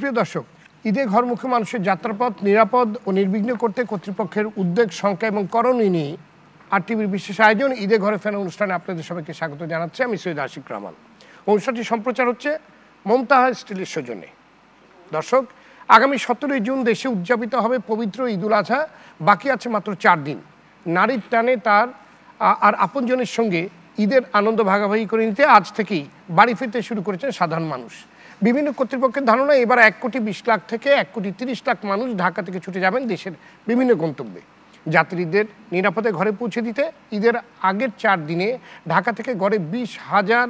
সুপ্রিয় দর্শক ঈদে ঘরমুখী মানুষের যাত্রাপথ নিরাপদ ও নির্বিঘ্ন করতে কর্তৃপক্ষের উদ্বেগ সংখ্যা এবং করণীয় নিয়ে আর টিভির বিশেষ আয়োজন ঈদে ঘরে ফেরা অনুষ্ঠানে আপনাদের সবাইকে স্বাগত জানাচ্ছি আমি সৈয়দ আশিক রহমান অনুষ্ঠানটি সম্প্রচার হচ্ছে মমতা স্টিলের সৌজন্যে দর্শক আগামী সতেরোই জুন দেশে উদযাপিত হবে পবিত্র ঈদুল আজহা বাকি আছে মাত্র চার দিন নারীর টানে তার আর আপনজনের সঙ্গে ঈদের আনন্দ ভাগাভাগি করে নিতে আজ থেকেই বাড়ি ফিরতে শুরু করেছেন সাধারণ মানুষ বিভিন্ন কর্তৃপক্ষের ধারণা এবার এক কোটি বিশ লাখ থেকে এক কোটি তিরিশ লাখ মানুষ ঢাকা থেকে ছুটে যাবেন দেশের বিভিন্ন গন্তব্যে যাত্রীদের নিরাপদে ঘরে পৌঁছে দিতে ঈদের আগের চার দিনে ঢাকা থেকে গড়ে বিশ হাজার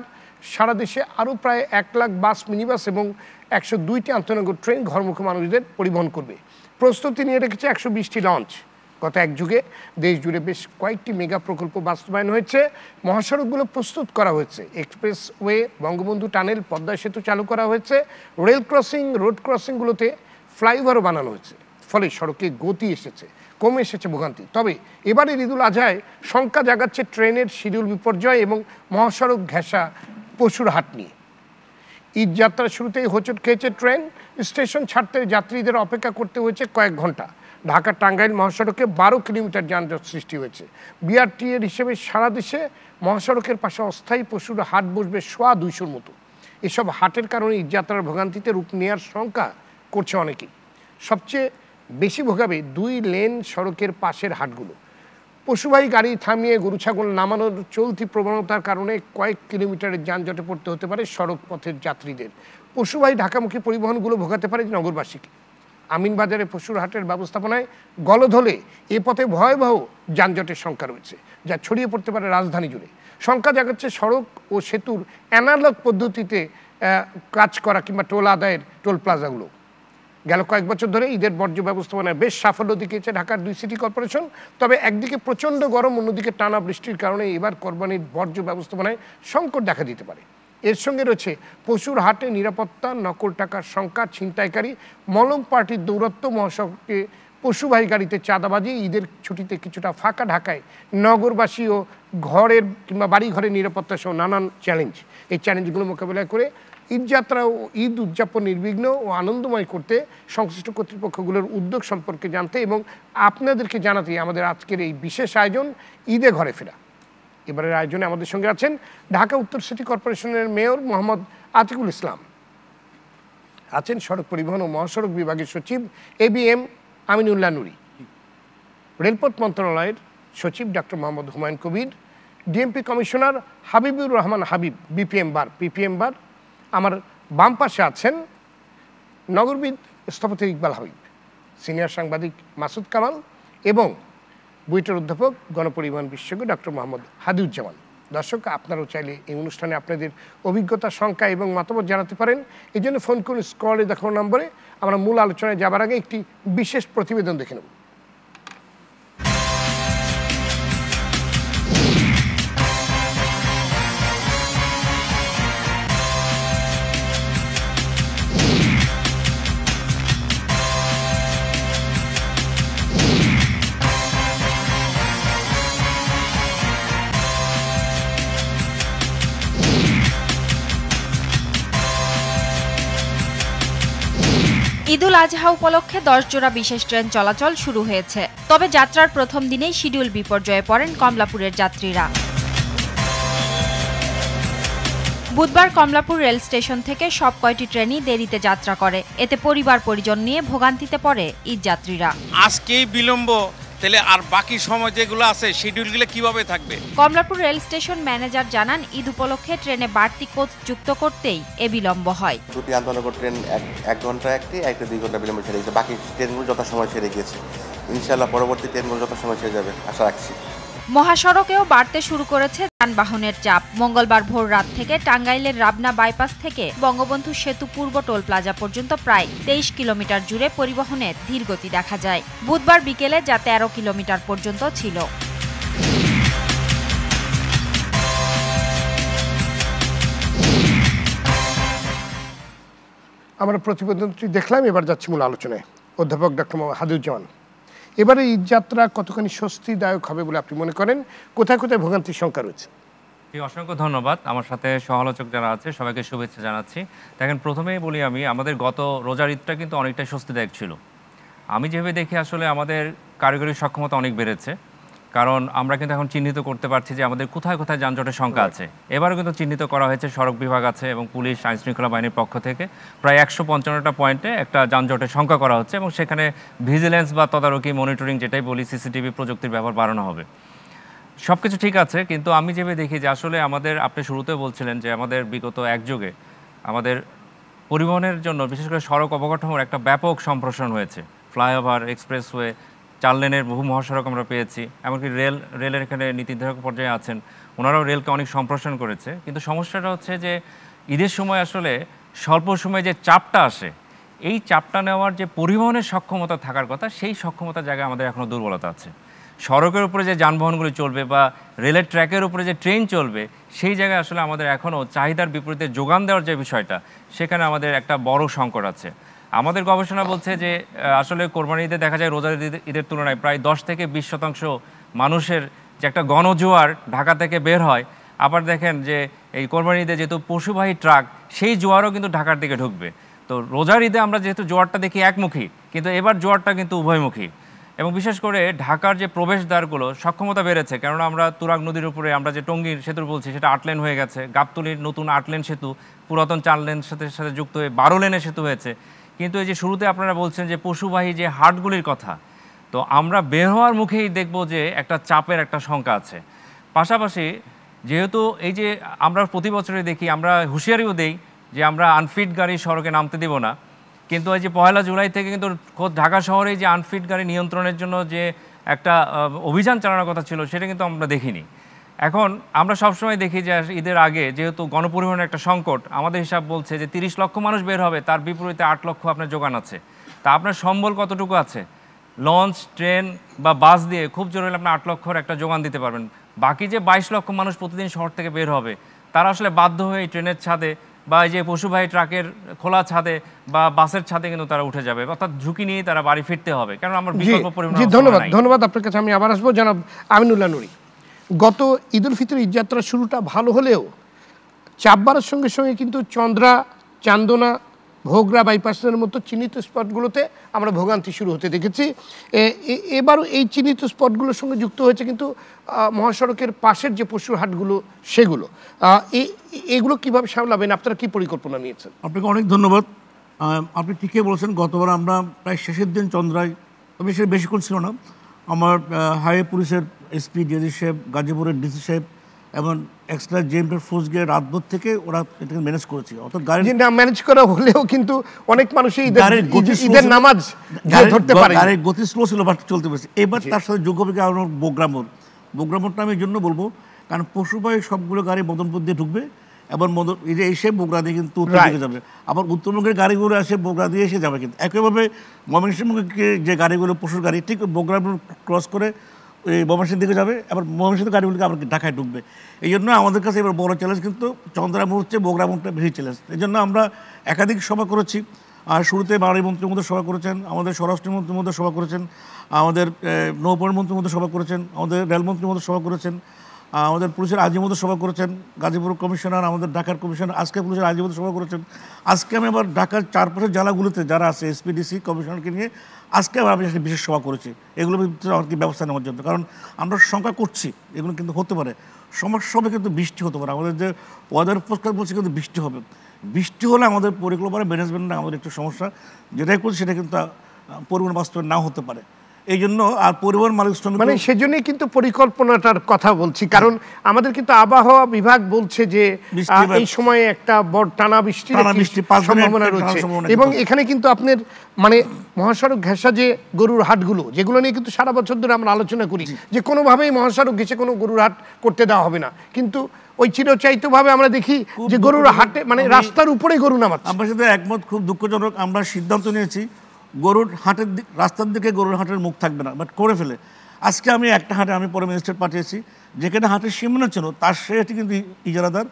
সারা দেশে আরও প্রায় এক লাখ বাস মিনিবাস এবং একশো দুইটি আন্তনগর ট্রেন ঘরমুখী মানুষদের পরিবহন করবে প্রস্তুতি নিয়ে রেখেছে একশো বিশটি লঞ্চ গত এক যুগে দেশ জুড়ে বেশ কয়েকটি মেগা প্রকল্প বাস্তবায়ন হয়েছে মহাসড়কগুলো প্রস্তুত করা হয়েছে expressway Bangabandhu tunnel Padma সেতু চালু করা হয়েছে রেল ক্রসিং রোড ক্রসিংগুলোতে ফ্লাইওভারও বানানো হয়েছে ফলে সড়কে গতি এসেছে কমে এসেছে ভোগান্তি তবে এবারের ঈদুল আজহায় শঙ্কা জাগাচ্ছে ট্রেনের শিডিউল বিপর্যয় এবং মহাসড়ক ঘেঁষা পশুর হাট নিয়ে ঈদ যাত্রার শুরুতেই হোঁচট খেয়েছে ট্রেন স্টেশন ছাড়তে যাত্রীদের অপেক্ষা করতে হয়েছে কয়েক ঘন্টা ঢাকা টাঙ্গাইল মহাসড়কে বারো কিলোমিটার যানজট সৃষ্টি হয়েছে বিআরটি এর হিসেবে সারা দেশে মহাসড়কের পাশে অস্থায়ী পশুর হাট বসবে সোয়া দুইশোর মতো এসব হাটের কারণে যাত্রার ভোগান্তিতে রূপ নেওয়ার শঙ্কা করছে অনেকেই সবচেয়ে বেশি ভোগাবে দুই লেন সড়কের পাশের হাটগুলো পশুবাহী গাড়ি থামিয়ে গরু ছাগল নামানোর চলতি প্রবণতার কারণে কয়েক কিলোমিটারের যানজটে পড়তে হতে পারে সড়ক পথের যাত্রীদের পশুবাহী ঢাকামুখী পরিবহনগুলো ভোগাতে পারে নগরবাসীকে আমিনবাজারে পশুর হাটের ব্যবস্থাপনায় গলধলে এ পথে ভয়াবহ যানজটের সংখ্যা রয়েছে যা ছড়িয়ে পড়তে পারে রাজধানী জুড়ে সংখ্যা জাগাচ্ছে সড়ক ও সেতুর অ্যানালগ পদ্ধতিতে কাজ করা কিংবা টোল আদায়ের টোল প্লাজাগুলো গেল কয়েক বছর ধরে ঈদের বর্জ্য ব্যবস্থাপনায় বেশ সাফল্য দেখিয়েছে ঢাকার দুই সিটি কর্পোরেশন তবে একদিকে প্রচণ্ড গরম অন্যদিকে টানা বৃষ্টির কারণে এবার কোরবানির বর্জ্য ব্যবস্থাপনায় সংকট দেখা দিতে পারে এর সঙ্গে রয়েছে পশুর হাটে নিরাপত্তা নকল টাকার সংখ্যা ছিনতাইকারী মলম পার্টির দৌরত্ব মহাসড়কে পশুবাহী গাড়িতে চাঁদাবাজি ঈদের ছুটিতে কিছুটা ফাঁকা ঢাকায় নগরবাসী ও ঘরের কিংবা বাড়ি ঘরের নিরাপত্তা সহ নানান চ্যালেঞ্জ এই চ্যালেঞ্জগুলো মোকাবেলা করে ঈদযাত্রা ও ঈদ উদযাপন নির্বিঘ্ন ও আনন্দময় করতে সংশ্লিষ্ট কর্তৃপক্ষগুলোর উদ্যোগ সম্পর্কে জানতে এবং আপনাদেরকে জানাতে আমাদের আজকের এই বিশেষ আয়োজন ঈদে ঘরে ফেরা এবারের আয়োজনে আমাদের সঙ্গে আছেন ঢাকা উত্তর সিটি কর্পোরেশনের মেয়র মোহাম্মদ আতিকুল ইসলাম আছেন সড়ক পরিবহন ও মহাসড়ক বিভাগের সচিব A B M Aminullah Nuri রেলপথ মন্ত্রণালয়ের সচিব doctor Mohammad Humayun Kabir DMP commissioner Habibur Rahman Habib BPM bar PPM bar আমার বাম পাশে আছেন নগরবিদ স্থপতি ইকবাল হাবিব সিনিয়র সাংবাদিক মাসুদ কামাল এবং বুয়েটের অধ্যাপক গণপরিবহন বিশেষজ্ঞ ডক্টর মোহাম্মদ হাদিউজ্জামান দর্শক আপনারাও চাইলে এই অনুষ্ঠানে আপনাদের অভিজ্ঞতা সংখ্যা এবং মতামত জানাতে পারেন এই জন্য ফোন করুন স্কলে দেখানো নম্বরে আমরা মূল আলোচনায় যাবার আগে একটি বিশেষ প্রতিবেদন দেখে নেব ঈদুল আজহা উপলক্ষে দশ জোড়া বিশেষ ট্রেন চলাচল শুরু হয়েছে তবে যাত্রার প্রথম দিনেই শিডিউল বিপর্যয়ে পড়েন কমলাপুরের যাত্রীরা বুধবার কমলাপুর রেল স্টেশন থেকে সব কয়টি ট্রেনই দেরিতে যাত্রা করে এতে পরিবার পরিজন নিয়ে ভোগান্তিতে পড়ে ঈদ যাত্রীরা আজকেই বিলম্ব তাহলে আর বাকি সময় যেগুলো আছে শিডিউলগুলো কিভাবে থাকবে কমলাপুর রেল স্টেশন ম্যানেজার জানান ঈদ উপলক্ষে ট্রেনে বাড়তি কোচ যুক্ত করতেই এ বিলম্ব হয় দুটি আন্তনগর ট্রেন এক ঘন্টা একটি একটা দুই ঘন্টা বিলম্ব ছেড়ে গেছে বাকি ট্রেনগুলো যথাসময় ছেড়ে গিয়েছে ইনশাল্লাহ পরবর্তী ট্রেনগুলো যথাসময় ছেড়ে যাবে আশা রাখছি মহাসড়কেও বাড়তে শুরু করেছে যানবাহনের চাপ মঙ্গলবার ভোর রাত থেকে টাঙ্গাইলের রাবনা বাইপাস থেকে বঙ্গবন্ধু সেতু পূর্ব টোল প্লাজা পর্যন্ত প্রায় তেইশ কিলোমিটার জুড়ে পরিবহনে ধীর গতি দেখা যায় বুধবার বিকেলে যা তেরো কিলোমিটার পর্যন্ত ছিল আমরা প্রতিবেদনটি দেখলাম এবার যাচ্ছি মূল আলোচনায় অধ্যাপক ডক্টর হাদিউজ্জামান এবারে ঈদযাত্রা কতখানি স্বস্তিদায়ক হবে বলে আপনি মনে করেন কোথায় কোথায় ভোগান্তির শঙ্কা রয়েছে অসংখ্য ধন্যবাদ আমার সাথে সহালোচক যারা আছে সবাইকে শুভেচ্ছা জানাচ্ছি দেখেন প্রথমেই বলি আমি আমাদের গত রোজার ঈদটা কিন্তু অনেকটাই স্বস্তিদায়ক ছিল আমি যেভাবে দেখি আসলে আমাদের কারিগরি সক্ষমতা অনেক বেড়েছে কারণ আমরা কিন্তু এখন চিহ্নিত করতে পারছি যে আমাদের কোথায় কোথায় যানজটের সংখ্যা আছে এবারও কিন্তু চিহ্নিত করা হয়েছে সড়ক বিভাগ আছে এবং পুলিশ আইন শৃঙ্খলা বাহিনীর পক্ষ থেকে প্রায় একশো পঞ্চান্নটা পয়েন্টে একটা যানজটের সংখ্যা করা হচ্ছে এবং সেখানে ভিজিলেন্স বা তদারকি মনিটরিং যেটাই বলি সিসিটিভি প্রযুক্তির ব্যবহার বাড়ানো হবে সব কিছু ঠিক আছে কিন্তু আমি যেভাবে দেখি যে আসলে আমাদের আপনি শুরুতে বলছিলেন যে আমাদের বিগত একযোগে আমাদের পরিবহনের জন্য বিশেষ করে সড়ক অবকাঠামোর একটা ব্যাপক সম্প্রসারণ হয়েছে ফ্লাইওভার এক্সপ্রেসওয়ে চার লেনের বহু মহাসড়ক আমরা পেয়েছি এমনকি রেল রেলের এখানে নীতিনির্ধারক পর্যায়ে আছেন ওনারাও রেলকে অনেক সম্প্রসারণ করেছে কিন্তু সমস্যাটা হচ্ছে যে ঈদের সময় আসলে স্বল্প সময়ে যে চাপটা আসে এই চাপটা নেওয়ার যে পরিবহনের সক্ষমতা থাকার কথা সেই সক্ষমতা জায়গায় আমাদের এখনও দুর্বলতা আছে সড়কের উপরে যে যানবাহনগুলি চলবে বা রেলের ট্র্যাকের উপরে যে ট্রেন চলবে সেই জায়গায় আসলে আমাদের এখনও চাহিদার বিপরীতে যোগান দেওয়ার যে বিষয়টা সেখানে আমাদের একটা বড় সংকট আছে আমাদের গবেষণা বলছে যে আসলে কোরবানি ঈদে দেখা যায় রোজার ঈদের তুলনায় প্রায় দশ থেকে বিশ শতাংশ মানুষের যে একটা গণজোয়ার ঢাকা থেকে বের হয় আবার দেখেন যে এই কোরবানি ঈদে যেহেতু পশুবাহী ট্রাক সেই জোয়ারও কিন্তু ঢাকার দিকে ঢুকবে তো রোজার ঈদে আমরা যেহেতু জোয়ারটা দেখি একমুখী কিন্তু এবার জোয়ারটা কিন্তু উভয়মুখী এবং বিশেষ করে ঢাকার যে প্রবেশদ্বারগুলো সক্ষমতা বেড়েছে কেননা আমরা তুরাগ নদীর উপরে আমরা যে টঙ্গীর সেতু বলছি সেটা আট লেন হয়ে গেছে গাবতলির নতুন আট লেন সেতু পুরাতন চার লেন সাথে সাথে যুক্ত হয়ে বারো লেনের সেতু হয়েছে কিন্তু এই যে শুরুতে আপনারা বলছেন যে পশুবাহী যে হাটগুলির কথা তো আমরা বের হওয়ার মুখেই দেখব যে একটা চাপের একটা শঙ্কা আছে পাশাপাশি যেহেতু এই যে আমরা প্রতি বছরে দেখি আমরা হুঁশিয়ারিও দেই যে আমরা আনফিট গাড়ি সড়কে নামতে দেব না কিন্তু এই যে পয়লা জুলাই থেকে কিন্তু ঢাকা শহরে যে আনফিট গাড়ি নিয়ন্ত্রণের জন্য যে একটা অভিযান চালানোর কথা ছিল সেটা কিন্তু আমরা দেখিনি এখন আমরা সবসময় দেখি যে ঈদের আগে যেহেতু গণপরিবহনের একটা সংকট আমাদের হিসাব বলছে যে তিরিশ লক্ষ মানুষ বের হবে তার বিপরীতে আট লক্ষ আপনার যোগান আছে তা আপনার সম্বল কতটুকু আছে লঞ্চ ট্রেন বা বাস দিয়ে খুব জোর হলে আপনার আট লক্ষর একটা যোগান দিতে পারবেন বাকি যে বাইশ লক্ষ মানুষ প্রতিদিন শহর থেকে বের হবে তারা আসলে বাধ্য হয়ে ট্রেনের ছাদে বা এই যে পশুবাহী ট্রাকের খোলা ছাদে বা বাসের ছাদে কিন্তু তারা উঠে যাবে অর্থাৎ ঝুঁকি নিয়ে তারা বাড়ি ফিরতে হবে কারণ আমার বিকল্প পরিমাণ ধন্যবাদ ধন্যবাদ আপনার কাছে আমি আবার আসবো জনাব আমিনুল্লাহ নুরী গত ঈদুল ফিতর ঈদযাত্রার শুরুটা ভালো হলেও চাপবারের সঙ্গে সঙ্গে কিন্তু চন্দ্রা চান্দনা ভোগরা বাইপাসের মতো চিহ্নিত স্পটগুলোতে আমরা ভোগান্তি শুরু হতে দেখেছি এবারও এই চিহ্নিত স্পটগুলোর সঙ্গে যুক্ত হয়েছে কিন্তু মহাসড়কের পাশের যে পশুর হাটগুলো সেগুলো এগুলো কিভাবে সামলাবেন আপনারা কি পরিকল্পনা নিয়েছেন আপনাকে অনেক ধন্যবাদ আপনি ঠিকই বলেছেন গতবার আমরা প্রায় শেষের দিন চন্দ্রায় তবে সে বেশিক্ষণ ছিল না আমার হাই পুলিশের এসপি জেজি সাহেব গাজীপুরের ডিসি সাহেব এবং এক্সট্রা জেএমপির ফোর্স গিয়ে রাতভর থেকে ওরা এটাকে ম্যানেজ করেছে অর্থাৎ গাড়ি না ম্যানেজ করা হলেও কিন্তু অনেক মানুষই গাড়ির ঈদের নামাজ ধরতে পারে গাড়ির গতি স্লো ছিল বাট চলতে পারছে এবার তার সাথে যোগ হবে আমার বোগ্রামর বোগ্রামরটা আমি এই জন্য বলবো কারণ পশুবাহী সবগুলো গাড়ি মদনপুর দিয়ে ঢুকবে এবার মধু এসে বগুড়া দিয়ে কিন্তু উত্তর দিকে যাবে আবার উত্তরবঙ্গের গাড়িগুলো আসে বোগরা দিয়ে এসে যাবে কিন্তু একইভাবে ময়মনসিংহকে যে গাড়িগুলো পশুর গাড়ি ঠিক বগুড়া ক্রস করে এই ময়মনসিংহ দিকে যাবে আবার ময়মনসিংহ গাড়িগুলোকে আবার ঢাকায় ঢুকবে এই জন্য আমাদের কাছে এবার বড় চ্যালেঞ্জ কিন্তু চন্দ্রা হচ্ছে বগুড়া বেশি চ্যালেঞ্জ এই জন্য আমরা একাধিক সভা করেছি আর শুরুতে বাড়ি মন্ত্রীর মধ্যে সভা করেছেন আমাদের স্বরাষ্ট্রমন্ত্রীর মধ্যে সভা করেছেন আমাদের নৌপরিমন্ত্রীর মধ্যে সভা করেছেন আমাদের রেলমন্ত্রীর মধ্যে সভা করেছেন আমাদের পুলিশের মতো সভা করেছেন গাজীপুর কমিশনার আমাদের ঢাকার কমিশনার আজকে পুলিশের আজিমত সভা করেছেন আজকে আমি আবার ঢাকার চারপাশের জেলাগুলোতে যারা আছে এসপিডিসি কমিশনারকে নিয়ে আজকে আবার আমি একটা বিশেষ সভা করেছি এগুলো কি ব্যবস্থা নেওয়ার জন্য কারণ আমরা শঙ্কা করছি এগুলো কিন্তু হতে পারে সমস্যা হবে কিন্তু বৃষ্টি হতে পারে আমাদের যে ওয়েদার ফোরকাস্ট বলছে কিন্তু বৃষ্টি হবে বৃষ্টি হলে আমাদের পরিকল্পনা ম্যানেজমেন্টে আমাদের একটু সমস্যা যেটাই করছি সেটা কিন্তু পরিমাণ বাস্তবে না হতে পারে এই জন্য আর পরিবহন মালিক শ্রমিক মানে সেজন্যই কিন্তু পরিকল্পনাটার কথা বলছি কারণ আমাদের কিন্তু আবহাওয়া বিভাগ বলছে যে এই সময়ে একটা বড় টানা বৃষ্টি সম্ভাবনা রয়েছে এবং এখানে কিন্তু আপনার মানে মহাসড়ক ঘেঁষা যে গরুর হাটগুলো যেগুলো নিয়ে কিন্তু সারা বছর ধরে আমরা আলোচনা করি যে কোনোভাবেই মহাসড়ক ঘেঁষে কোনো গরুর হাট করতে দেওয়া হবে না কিন্তু ওই চিরচাইতভাবে আমরা দেখি যে গরুর হাটে মানে রাস্তার উপরে গরু নামাচ্ছে আমার সাথে একমত খুব দুঃখজনক আমরা সিদ্ধান্ত নিয়েছি গরুর হাটের দিক রাস্তার দিকে গরুর হাটের মুখ থাকবে না বাট করে ফেলে আজকে আমি একটা হাটে আমি পরে মিনিস্টার পাঠিয়েছি যেখানে হাটের সীমানা ছিল তার সেটি কিন্তু ইজারাদার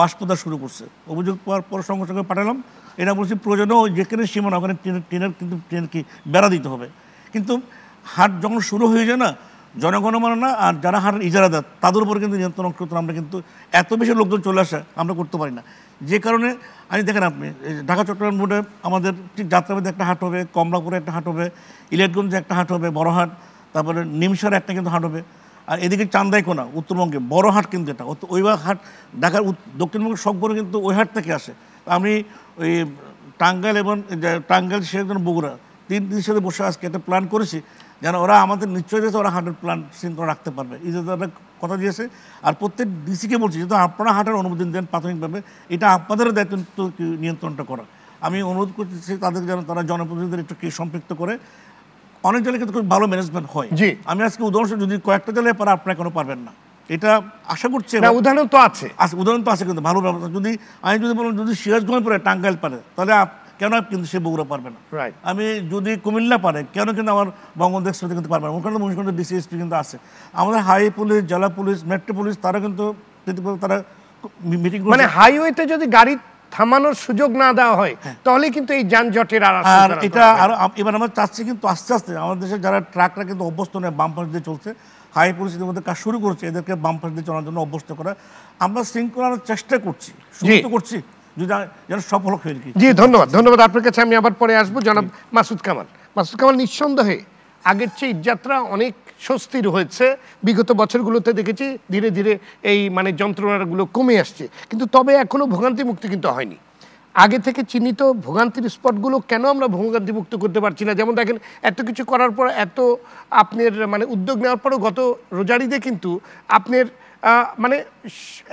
বাষ্পদা শুরু করছে অভিযোগ পাওয়ার পর সঙ্গে সঙ্গে পাঠালাম এটা বলছি প্রয়োজনেও যেখানে সীমানা ওখানে ট্রেনের ট্রেনের কিন্তু ট্রেন কি বেড়া দিতে হবে কিন্তু হাট যখন শুরু হয়ে যায় না না আর যারা হার ইজারাদার তাদের উপর কিন্তু নিয়ন্ত্রণ করতে আমরা কিন্তু এত বেশি লোকজন চলে আসে আমরা করতে পারি না যে কারণে আমি দেখেন আপনি ঢাকা চট্টগ্রাম বোর্ডে আমাদের ঠিক যাত্রাবাদে একটা হাট হবে কমলাপুরে একটা হাট হবে ইলেটগঞ্জে একটা হাট হবে হাট তারপরে নিমসারে একটা কিন্তু হাট হবে আর এদিকে চান্দাইকোনা উত্তরবঙ্গে বড় হাট কিন্তু এটা ওই হাট ঢাকার দক্ষিণবঙ্গের সবগুলো কিন্তু ওই হাট থেকে আসে আমি ওই টাঙ্গাইল এবং টাঙ্গাইল সেখানে বগুড়া তিন দিনের সাথে বসে আজকে একটা প্ল্যান করেছি যেন ওরা আমাদের নিশ্চয় দিয়েছে ওরা হার্টের প্ল্যান শৃঙ্খলা রাখতে পারবে এই যে তারা কথা দিয়েছে আর প্রত্যেক ডিসিকে বলছি যেহেতু আপনারা হার্টের অনুমোদন দেন প্রাথমিকভাবে এটা আপনাদের দায়িত্ব নিয়ন্ত্রণটা করা আমি অনুরোধ করতেছি তাদের যেন তারা জনপ্রতিনিধিদের একটু কি সম্পৃক্ত করে অনেক জেলায় কিন্তু খুব ভালো ম্যানেজমেন্ট হয় জি আমি আজকে উদাহরণ যদি কয়েকটা জেলায় পারা আপনারা কেন পারবেন না এটা আশা করছে উদাহরণ তো আছে আচ্ছা, উদাহরণ তো আছে কিন্তু ভালো ব্যবস্থা যদি আমি যদি বলুন যদি সিরাজগঞ্জ পরে টাঙ্গাইল পারে তাহলে কেন কিন্তু সে বগুড়া পারবে না আমি যদি কুমিল্লা পারে কেন কিন্তু আমার বঙ্গবন্ধু সাথে কিন্তু পারবে না ওখানে ডিসিএসপি কিন্তু আছে আমাদের হাই পুলিশ জেলা পুলিশ মেট্রো পুলিশ তারা কিন্তু তারা মিটিং মানে হাইওয়েতে যদি গাড়ি থামানোর সুযোগ না দেওয়া হয় হ্যাঁ। তাহলে কিন্তু এই যানজটের আর এটা আর এবার আমরা চাচ্ছি কিন্তু আস্তে আস্তে আমাদের দেশে যারা ট্রাকরা কিন্তু অভ্যস্ত নয় বাম্পার দিয়ে চলছে হাই পুলিশ মধ্যে কাজ শুরু করছে এদেরকে বাম্পার দিয়ে চলার জন্য অভ্যস্ত করা আমরা শৃঙ্খলার চেষ্টা করছি শুরু করছি যেন সফল হয়ে জি ধন্যবাদ ধন্যবাদ আপনার কাছে আমি আবার পরে আসবো জনাব মাসুদ কামাল মাসুদ কামাল নিঃসন্দেহে আগের চেয়ে ঈদযাত্রা অনেক স্বস্তির হয়েছে বিগত বছরগুলোতে দেখেছি ধীরে ধীরে এই মানে যন্ত্রণাগুলো কমে আসছে কিন্তু তবে এখনও ভোগান্তি কিন্তু হয়নি আগে থেকে চিহ্নিত ভোগান্তির স্পটগুলো কেন আমরা ভোগান্তি মুক্ত করতে পারছি না যেমন দেখেন এত কিছু করার পর এত আপনার মানে উদ্যোগ নেওয়ার পরও গত রোজারিতে কিন্তু আপনার মানে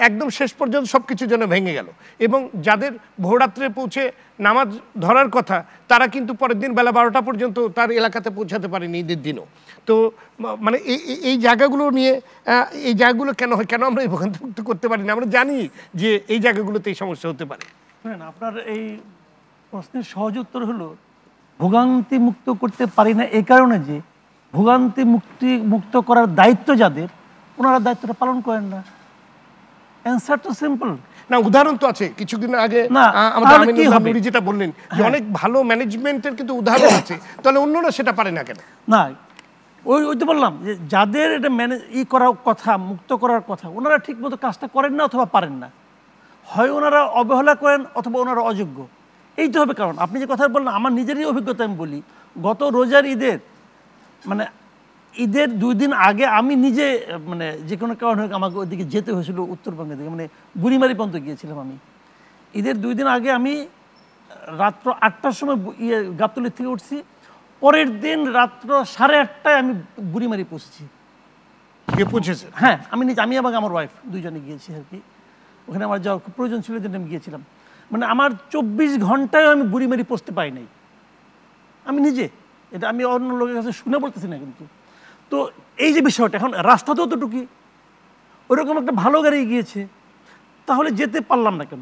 একদম শেষ পর্যন্ত সব কিছু যেন ভেঙে গেল এবং যাদের ভোরাত্রে পৌঁছে নামাজ ধরার কথা তারা কিন্তু পরের দিন বেলা বারোটা পর্যন্ত তার এলাকাতে পৌঁছাতে পারেনি ঈদের দিনও তো মানে এই এই জায়গাগুলো নিয়ে এই জায়গাগুলো কেন হয় কেন আমরা এই ভোগান্তমুক্ত করতে পারি না আমরা জানি যে এই জায়গাগুলোতে এই সমস্যা হতে পারে আপনার এই প্রশ্নের সহজ উত্তর হলো ভোগান্তি মুক্ত করতে পারি না এ কারণে যে ভোগান্তি মুক্তি মুক্ত করার দায়িত্ব যাদের ওনারা দায়িত্বটা পালন করেন না অ্যান্সার তো সিম্পল না উদাহরণ তো আছে কিছুদিন আগে আমাদের যেটা বললেন হ্যাঁ। অনেক ভালো ম্যানেজমেন্টের কিন্তু উদাহরণ আছে তাহলে অন্যরা সেটা পারে না কেন না ওই ওই তো বললাম যে যাদের এটা ম্যানেজ ই করার কথা মুক্ত করার কথা ওনারা মতো কাজটা করেন না অথবা পারেন না হয় ওনারা অবহেলা করেন অথবা ওনারা অযোগ্য এই তো হবে কারণ আপনি যে কথা বললেন আমার নিজেরই অভিজ্ঞতা আমি বলি গত রোজার ঈদের মানে ঈদের দুই দিন আগে আমি নিজে মানে যে কোনো কারণে আমাকে ওইদিকে যেতে হয়েছিল উত্তরবঙ্গের দিকে মানে বুড়িমারি পর্যন্ত গিয়েছিলাম আমি ঈদের দুই দিন আগে আমি রাত্র আটটার সময় ইয়ে গাবতলির থেকে উঠছি পরের দিন রাত্র সাড়ে আটটায় আমি বুড়িমারি পৌঁছেছি গিয়ে পৌঁছেছে হ্যাঁ আমি নিজে আমি এবং আমার ওয়াইফ দুইজনে গিয়েছি আর কি ওখানে আমার যাওয়ার খুব প্রয়োজন ছিল যেটা আমি গিয়েছিলাম মানে আমার চব্বিশ ঘন্টায় আমি বুড়িমারি পৌঁছতে পাই নাই আমি নিজে এটা আমি অন্য লোকের কাছে শুনে বলতেছি না কিন্তু তো এই যে বিষয়টা এখন রাস্তা তো অতটুকি ওরকম একটা ভালো গাড়ি গিয়েছে তাহলে যেতে পারলাম না কেন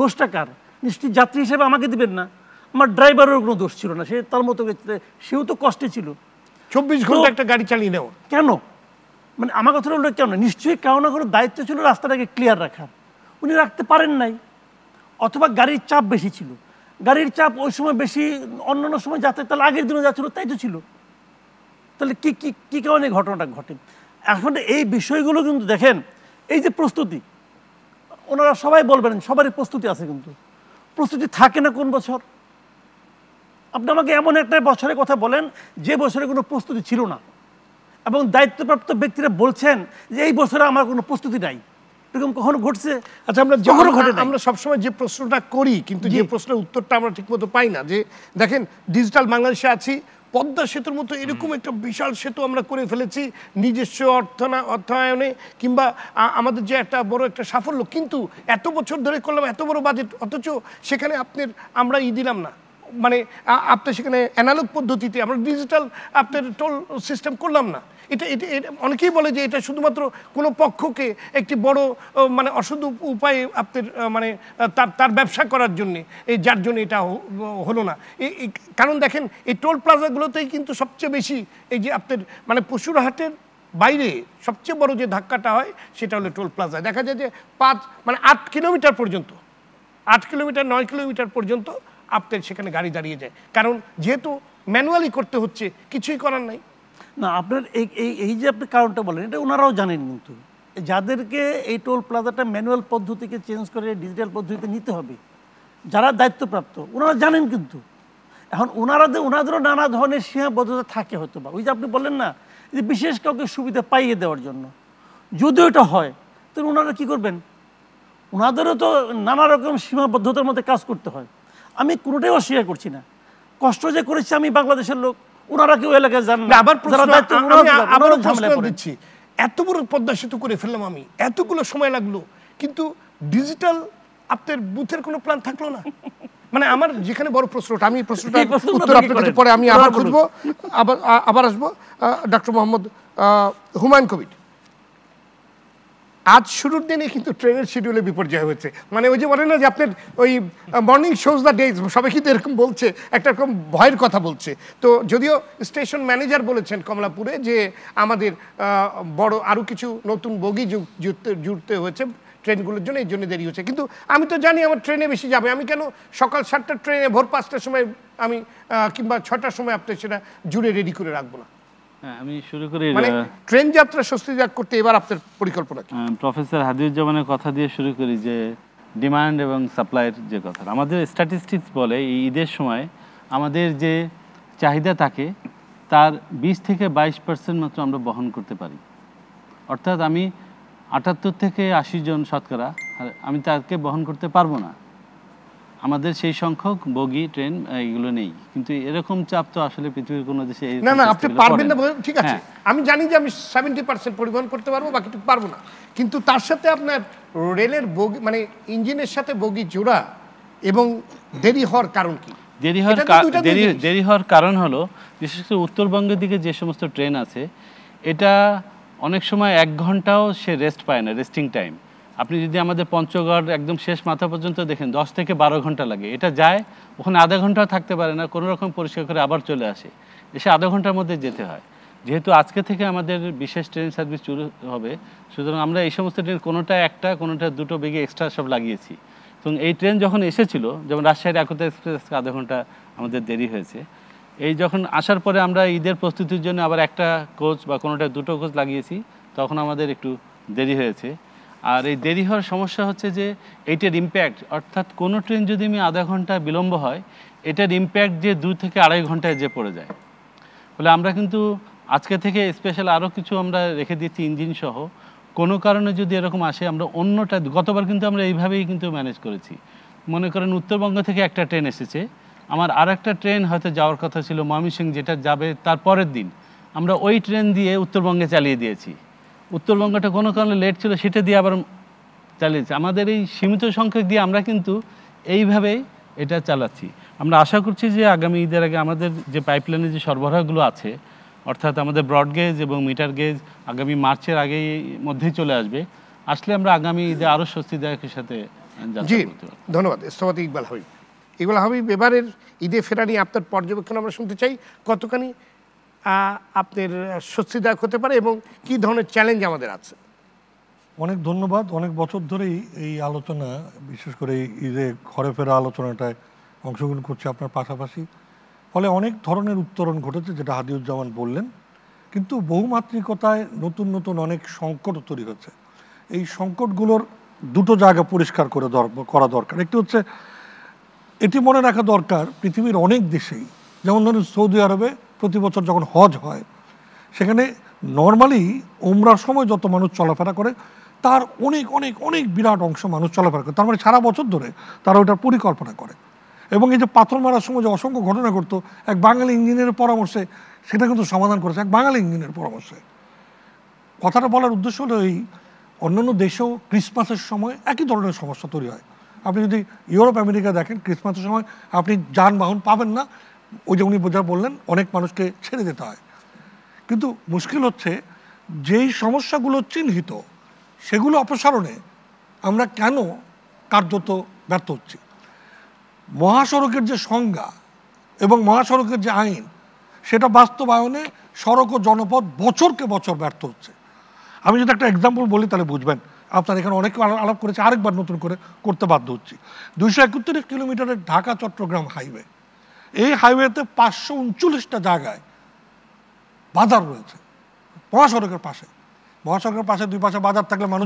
দোষটা কার নিশ্চিত যাত্রী হিসেবে আমাকে দিবেন না আমার ড্রাইভারেরও কোনো দোষ ছিল না সে তার মতো সেও তো কষ্টে ছিল চব্বিশ ঘন্টা একটা গাড়ি চালিয়ে নেওয়া কেন মানে আমার কথা হলো কেন নিশ্চয়ই কেউ না কোনো দায়িত্ব ছিল রাস্তাটাকে ক্লিয়ার রাখার উনি রাখতে পারেন নাই অথবা গাড়ির চাপ বেশি ছিল গাড়ির চাপ ওই সময় বেশি অন্যান্য সময় যাতায়াত তাহলে আগের দিনও যা ছিল তাই তো ছিল তাহলে কী কী কী কারণে ঘটনাটা ঘটে এখন এই বিষয়গুলো কিন্তু দেখেন এই যে প্রস্তুতি ওনারা সবাই বলবেন সবারই প্রস্তুতি আছে কিন্তু প্রস্তুতি থাকে না কোন বছর আপনি আমাকে এমন একটা বছরের কথা বলেন যে বছরে কোনো প্রস্তুতি ছিল না এবং দায়িত্বপ্রাপ্ত ব্যক্তিরা বলছেন যে এই বছরে আমার কোনো প্রস্তুতি নাই এরকম কখনো ঘটছে আচ্ছা আমরা যখনও ঘটে আমরা সবসময় যে প্রশ্নটা করি কিন্তু যে প্রশ্নের উত্তরটা আমরা ঠিকমতো পাই না যে দেখেন ডিজিটাল বাংলাদেশে আছি পদ্মা সেতুর মতো এরকম একটা বিশাল সেতু আমরা করে ফেলেছি নিজস্ব অর্থনা অর্থায়নে কিংবা আমাদের যে একটা বড় একটা সাফল্য কিন্তু এত বছর ধরে করলাম এত বড় বাজেট অথচ সেখানে আপনার আমরা ই দিলাম না মানে আপনার সেখানে অ্যানালগ পদ্ধতিতে আমরা ডিজিটাল আপনার টোল সিস্টেম করলাম না এটা এটা অনেকেই বলে যে এটা শুধুমাত্র কোনো পক্ষকে একটি বড় মানে অসুধ উপায়ে আপনার মানে তার তার ব্যবসা করার জন্যে এই যার জন্য এটা হলো না কারণ দেখেন এই টোল প্লাজাগুলোতেই কিন্তু সবচেয়ে বেশি এই যে আপনার মানে পশুরহাটের বাইরে সবচেয়ে বড় যে ধাক্কাটা হয় সেটা হলো টোল প্লাজা দেখা যায় যে পাঁচ মানে আট কিলোমিটার পর্যন্ত আট কিলোমিটার নয় কিলোমিটার পর্যন্ত আপনার সেখানে গাড়ি দাঁড়িয়ে যায় কারণ যেহেতু ম্যানুয়ালি করতে হচ্ছে কিছুই করার নাই না আপনার এই এই যে আপনি কারণটা বলেন এটা ওনারাও জানেন কিন্তু যাদেরকে এই টোল প্লাজাটা ম্যানুয়াল পদ্ধতিকে চেঞ্জ করে ডিজিটাল পদ্ধতিতে নিতে হবে যারা দায়িত্বপ্রাপ্ত ওনারা জানেন কিন্তু এখন ওনারা ওনাদেরও নানা ধরনের সীমাবদ্ধতা থাকে হয়তো বা ওই যে আপনি বললেন না যে বিশেষ কাউকে সুবিধা পাইয়ে দেওয়ার জন্য যদিও এটা হয় তাহলে ওনারা কী করবেন ওনাদেরও তো নানা রকম সীমাবদ্ধতার মধ্যে কাজ করতে হয় আমি কোনোটাই অস্বীকার করছি না কষ্ট যে করেছে আমি বাংলাদেশের লোক ওনারা কেউ এলাকায় জান না দিচ্ছি এত বড় পদ্মা সেতু করে ফেললাম আমি এতগুলো সময় লাগলো কিন্তু ডিজিটাল আপনার বুথের কোনো প্ল্যান থাকলো না মানে আমার যেখানে বড় প্রশ্নটা আমি প্রশ্নটা উত্তর আপনার পরে আমি আবার খুঁজবো আবার আবার আসবো ডক্টর মোহাম্মদ হুমায়ুন কবির আজ শুরুর দিনে কিন্তু ট্রেনের শিডিউলে বিপর্যয় হয়েছে মানে ওই যে বলে না যে আপনার ওই মর্নিং শোজ দ্য ডেজ সবাই কিন্তু এরকম বলছে একটা রকম ভয়ের কথা বলছে তো যদিও স্টেশন ম্যানেজার বলেছেন কমলাপুরে যে আমাদের বড় আরও কিছু নতুন বগি জুড়তে জুড়তে হয়েছে ট্রেনগুলোর জন্য এই জন্য দেরি হচ্ছে কিন্তু আমি তো জানি আমার ট্রেনে বেশি যাবে আমি কেন সকাল সাতটার ট্রেনে ভোর পাঁচটার সময় আমি কিংবা ছটার সময় আপনি সেটা জুড়ে রেডি করে রাখবো না হ্যাঁ, আমি শুরু করি মানে ট্রেন যাত্রা স্বস্তিদায়ক করতে এবার আপনার পরিকল্পনা কি প্রফেসর হাদিউজ্জামানের কথা দিয়ে শুরু করি যে ডিমান্ড এবং সাপ্লাইয়ের যে কথা আমাদের স্ট্যাটিস্টিক্স বলে এই ঈদের সময় আমাদের যে চাহিদা থাকে তার বিশ থেকে বাইশ পার্সেন্ট মাত্র আমরা বহন করতে পারি অর্থাৎ আমি আটাত্তর থেকে আশি জন শতকরা আমি তাকে বহন করতে পারবো না আমাদের সেই সংখ্যক বগি ট্রেন এগুলো নেই কিন্তু এরকম চাপ তো আসলে পৃথিবীর কোনো দেশে না না আপনি পারবেন না ঠিক আছে হ্যাঁ। আমি জানি যে আমি সেভেন্টি পার্সেন্ট পরিবহন করতে পারবো বাকিটুকু পারবো না কিন্তু তার সাথে আপনার রেলের বগি মানে ইঞ্জিনের সাথে বগি জোড়া এবং দেরি হওয়ার কারণ কি দেরি হওয়ার দেরি দেরি হওয়ার কারণ হলো বিশেষ করে উত্তরবঙ্গের দিকে যে সমস্ত ট্রেন আছে এটা অনেক সময় এক ঘন্টাও সে রেস্ট পায় না রেস্টিং টাইম আপনি যদি আমাদের পঞ্চগড় একদম শেষ মাথা পর্যন্ত দেখেন দশ থেকে বারো ঘন্টা লাগে এটা যায় ওখানে আধা ঘন্টাও থাকতে পারে না কোনো রকম পরিষ্কার করে আবার চলে আসে এসে আধা ঘন্টার মধ্যে যেতে হয় যেহেতু আজকে থেকে আমাদের বিশেষ ট্রেন সার্ভিস শুরু হবে সুতরাং আমরা এই সমস্ত ট্রেন কোনোটা একটা কোনোটা দুটো বেগে এক্সট্রা সব লাগিয়েছি এবং এই ট্রেন যখন এসেছিল যেমন রাজশাহীর একতা এক্সপ্রেস আধা ঘন্টা আমাদের দেরি হয়েছে এই যখন আসার পরে আমরা ঈদের প্রস্তুতির জন্য আবার একটা কোচ বা কোনোটা দুটো কোচ লাগিয়েছি তখন আমাদের একটু দেরি হয়েছে আর এই দেরি হওয়ার সমস্যা হচ্ছে যে এইটার ইম্প্যাক্ট অর্থাৎ কোনো ট্রেন যদি আমি আধা ঘন্টা বিলম্ব হয় এটার ইম্প্যাক্ট যে দু থেকে আড়াই ঘন্টায় যে পড়ে যায় ফলে আমরা কিন্তু আজকে থেকে স্পেশাল আরও কিছু আমরা রেখে দিচ্ছি ইঞ্জিন সহ কোনো কারণে যদি এরকম আসে আমরা অন্যটা গতবার কিন্তু আমরা এইভাবেই কিন্তু ম্যানেজ করেছি মনে করেন উত্তরবঙ্গ থেকে একটা ট্রেন এসেছে আমার আর একটা ট্রেন হয়তো যাওয়ার কথা ছিল ময়মনসিংহ যেটা যাবে তার পরের দিন আমরা ওই ট্রেন দিয়ে উত্তরবঙ্গে চালিয়ে দিয়েছি উত্তরবঙ্গটা কোনো কারণে লেট ছিল সেটা দিয়ে আবার চালিয়েছে আমাদের এই সীমিত সংখ্যক দিয়ে আমরা কিন্তু এইভাবে এটা চালাচ্ছি আমরা আশা করছি যে আগামী ঈদের আগে আমাদের যে পাইপলাইনে যে সরবরাহগুলো আছে অর্থাৎ আমাদের ব্রডগেজ এবং মিটার গেজ আগামী মার্চের আগেই মধ্যেই চলে আসবে আসলে আমরা আগামী ঈদে আরও স্বস্তিদায়কের সাথে ধন্যবাদ ইকবাল হাবিব ইকবাল হাবিব এবারের ঈদে ফেরা নিয়ে আপনার পর্যবেক্ষণ আমরা শুনতে চাই কতখানি আপনার স্বস্তিদায়ক হতে পারে এবং কি ধরনের চ্যালেঞ্জ আমাদের আছে অনেক ধন্যবাদ অনেক বছর ধরেই এই আলোচনা বিশেষ করে এই যে ঘরে ফেরা আলোচনাটায় অংশগ্রহণ করছে আপনার পাশাপাশি ফলে অনেক ধরনের উত্তরণ ঘটেছে যেটা হাদিউজ্জামান বললেন কিন্তু বহুমাত্রিকতায় নতুন নতুন অনেক সংকট তৈরি হচ্ছে এই সংকটগুলোর দুটো জায়গা পরিষ্কার করে করা দরকার একটি হচ্ছে এটি মনে রাখা দরকার পৃথিবীর অনেক দেশেই যেমন ধরুন সৌদি আরবে প্রতি বছর যখন হজ হয় সেখানে নর্মালি ওমরার সময় যত মানুষ চলাফেরা করে তার অনেক অনেক অনেক বিরাট অংশ মানুষ চলাফেরা করে তার মানে সারা বছর ধরে তারা ওইটার পরিকল্পনা করে এবং এই যে পাথর মারার সময় যে অসংখ্য ঘটনা ঘটতো এক বাঙালি ইঞ্জিনিয়ারের পরামর্শে সেটা কিন্তু সমাধান করেছে এক বাঙালি ইঞ্জিনিয়ারের পরামর্শে কথাটা বলার উদ্দেশ্য হলো এই অন্যান্য দেশেও ক্রিসমাসের সময় একই ধরনের সমস্যা তৈরি হয় আপনি যদি ইউরোপ আমেরিকা দেখেন ক্রিসমাসের সময় আপনি যানবাহন পাবেন না ওই যে উনি বোঝা বললেন অনেক মানুষকে ছেড়ে দিতে হয় কিন্তু মুশকিল হচ্ছে যেই সমস্যাগুলো চিহ্নিত সেগুলো অপসারণে আমরা কেন কার্যত ব্যর্থ হচ্ছি মহাসড়কের যে সংজ্ঞা এবং মহাসড়কের যে আইন সেটা বাস্তবায়নে সড়ক ও জনপথ বছরকে বছর ব্যর্থ হচ্ছে আমি যদি একটা এক্সাম্পল বলি তাহলে বুঝবেন আপনার এখানে অনেক আলাপ করেছে আরেকবার নতুন করে করতে বাধ্য হচ্ছি দুইশো একত্রিশ কিলোমিটারের ঢাকা চট্টগ্রাম হাইওয়ে এই হাইওয়েতে পাঁচশো উনচল্লিশটা জায়গায় বাজার রয়েছে মহাসড়কের পাশে মহাসড়কের পাশে দুই পাশে বাজার থাকলে মানুষ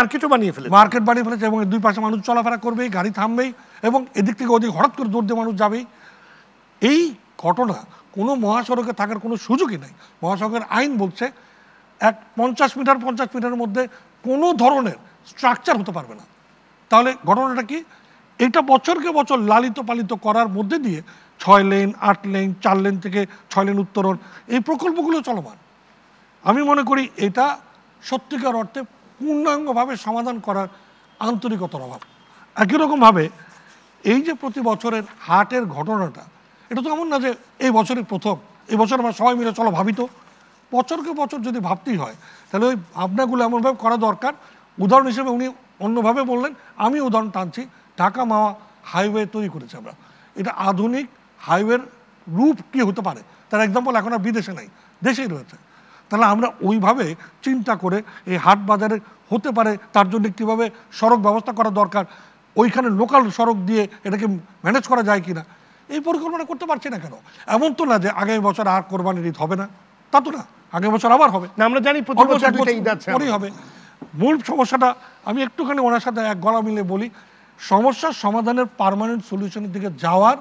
মার্কেটও বানিয়ে ফেলেছে মার্কেট বানিয়ে ফেলেছে এবং দুই পাশে মানুষ চলাফেরা করবেই গাড়ি থামবেই এবং এদিক থেকে ওদিক হঠাৎ করে দৌড় দিয়ে মানুষ যাবেই এই ঘটনা কোনো মহাসড়কে থাকার কোনো সুযোগই নাই মহাসড়কের আইন বলছে এক পঞ্চাশ মিটার পঞ্চাশ মিটারের মধ্যে কোনো ধরনের স্ট্রাকচার হতে পারবে না তাহলে ঘটনাটা কি এটা বছরকে বছর লালিত পালিত করার মধ্যে দিয়ে ছয় লেন আট লেন চার লেন থেকে ছয় লেন উত্তরণ এই প্রকল্পগুলো চলমান আমি মনে করি এটা সত্যিকার অর্থে পূর্ণাঙ্গভাবে সমাধান করার আন্তরিকতার অভাব একই রকমভাবে এই যে প্রতি বছরের হাটের ঘটনাটা এটা তো এমন না যে এই বছরই প্রথম এই বছর আমরা সবাই মিলে চলো ভাবিত বছরকে বছর যদি ভাবতেই হয় তাহলে ওই ভাবনাগুলো এমনভাবে করা দরকার উদাহরণ হিসেবে উনি অন্যভাবে বললেন আমি উদাহরণ টানছি ঢাকা মাওয়া হাইওয়ে তৈরি করেছে আমরা এটা আধুনিক হাইওয়ের রূপ কি হতে পারে তার একদম্পল এখন আর বিদেশে নাই দেশেই রয়েছে তাহলে আমরা ওইভাবে চিন্তা করে এই হাট বাজারে হতে পারে তার জন্য কীভাবে সড়ক ব্যবস্থা করা দরকার ওইখানে লোকাল সড়ক দিয়ে এটাকে ম্যানেজ করা যায় কি না এই পরিকল্পনা করতে পারছি না কেন এমন তো না যে আগামী বছর আর কোরবানির ঈদ হবে না তা তো না আগামী বছর আবার হবে না আমরা জানি প্রতি বছর পরেই হবে মূল সমস্যাটা আমি একটুখানি ওনার সাথে এক গলা মিলে বলি সমস্যার সমাধানের পারমানেন্ট সলিউশনের দিকে যাওয়ার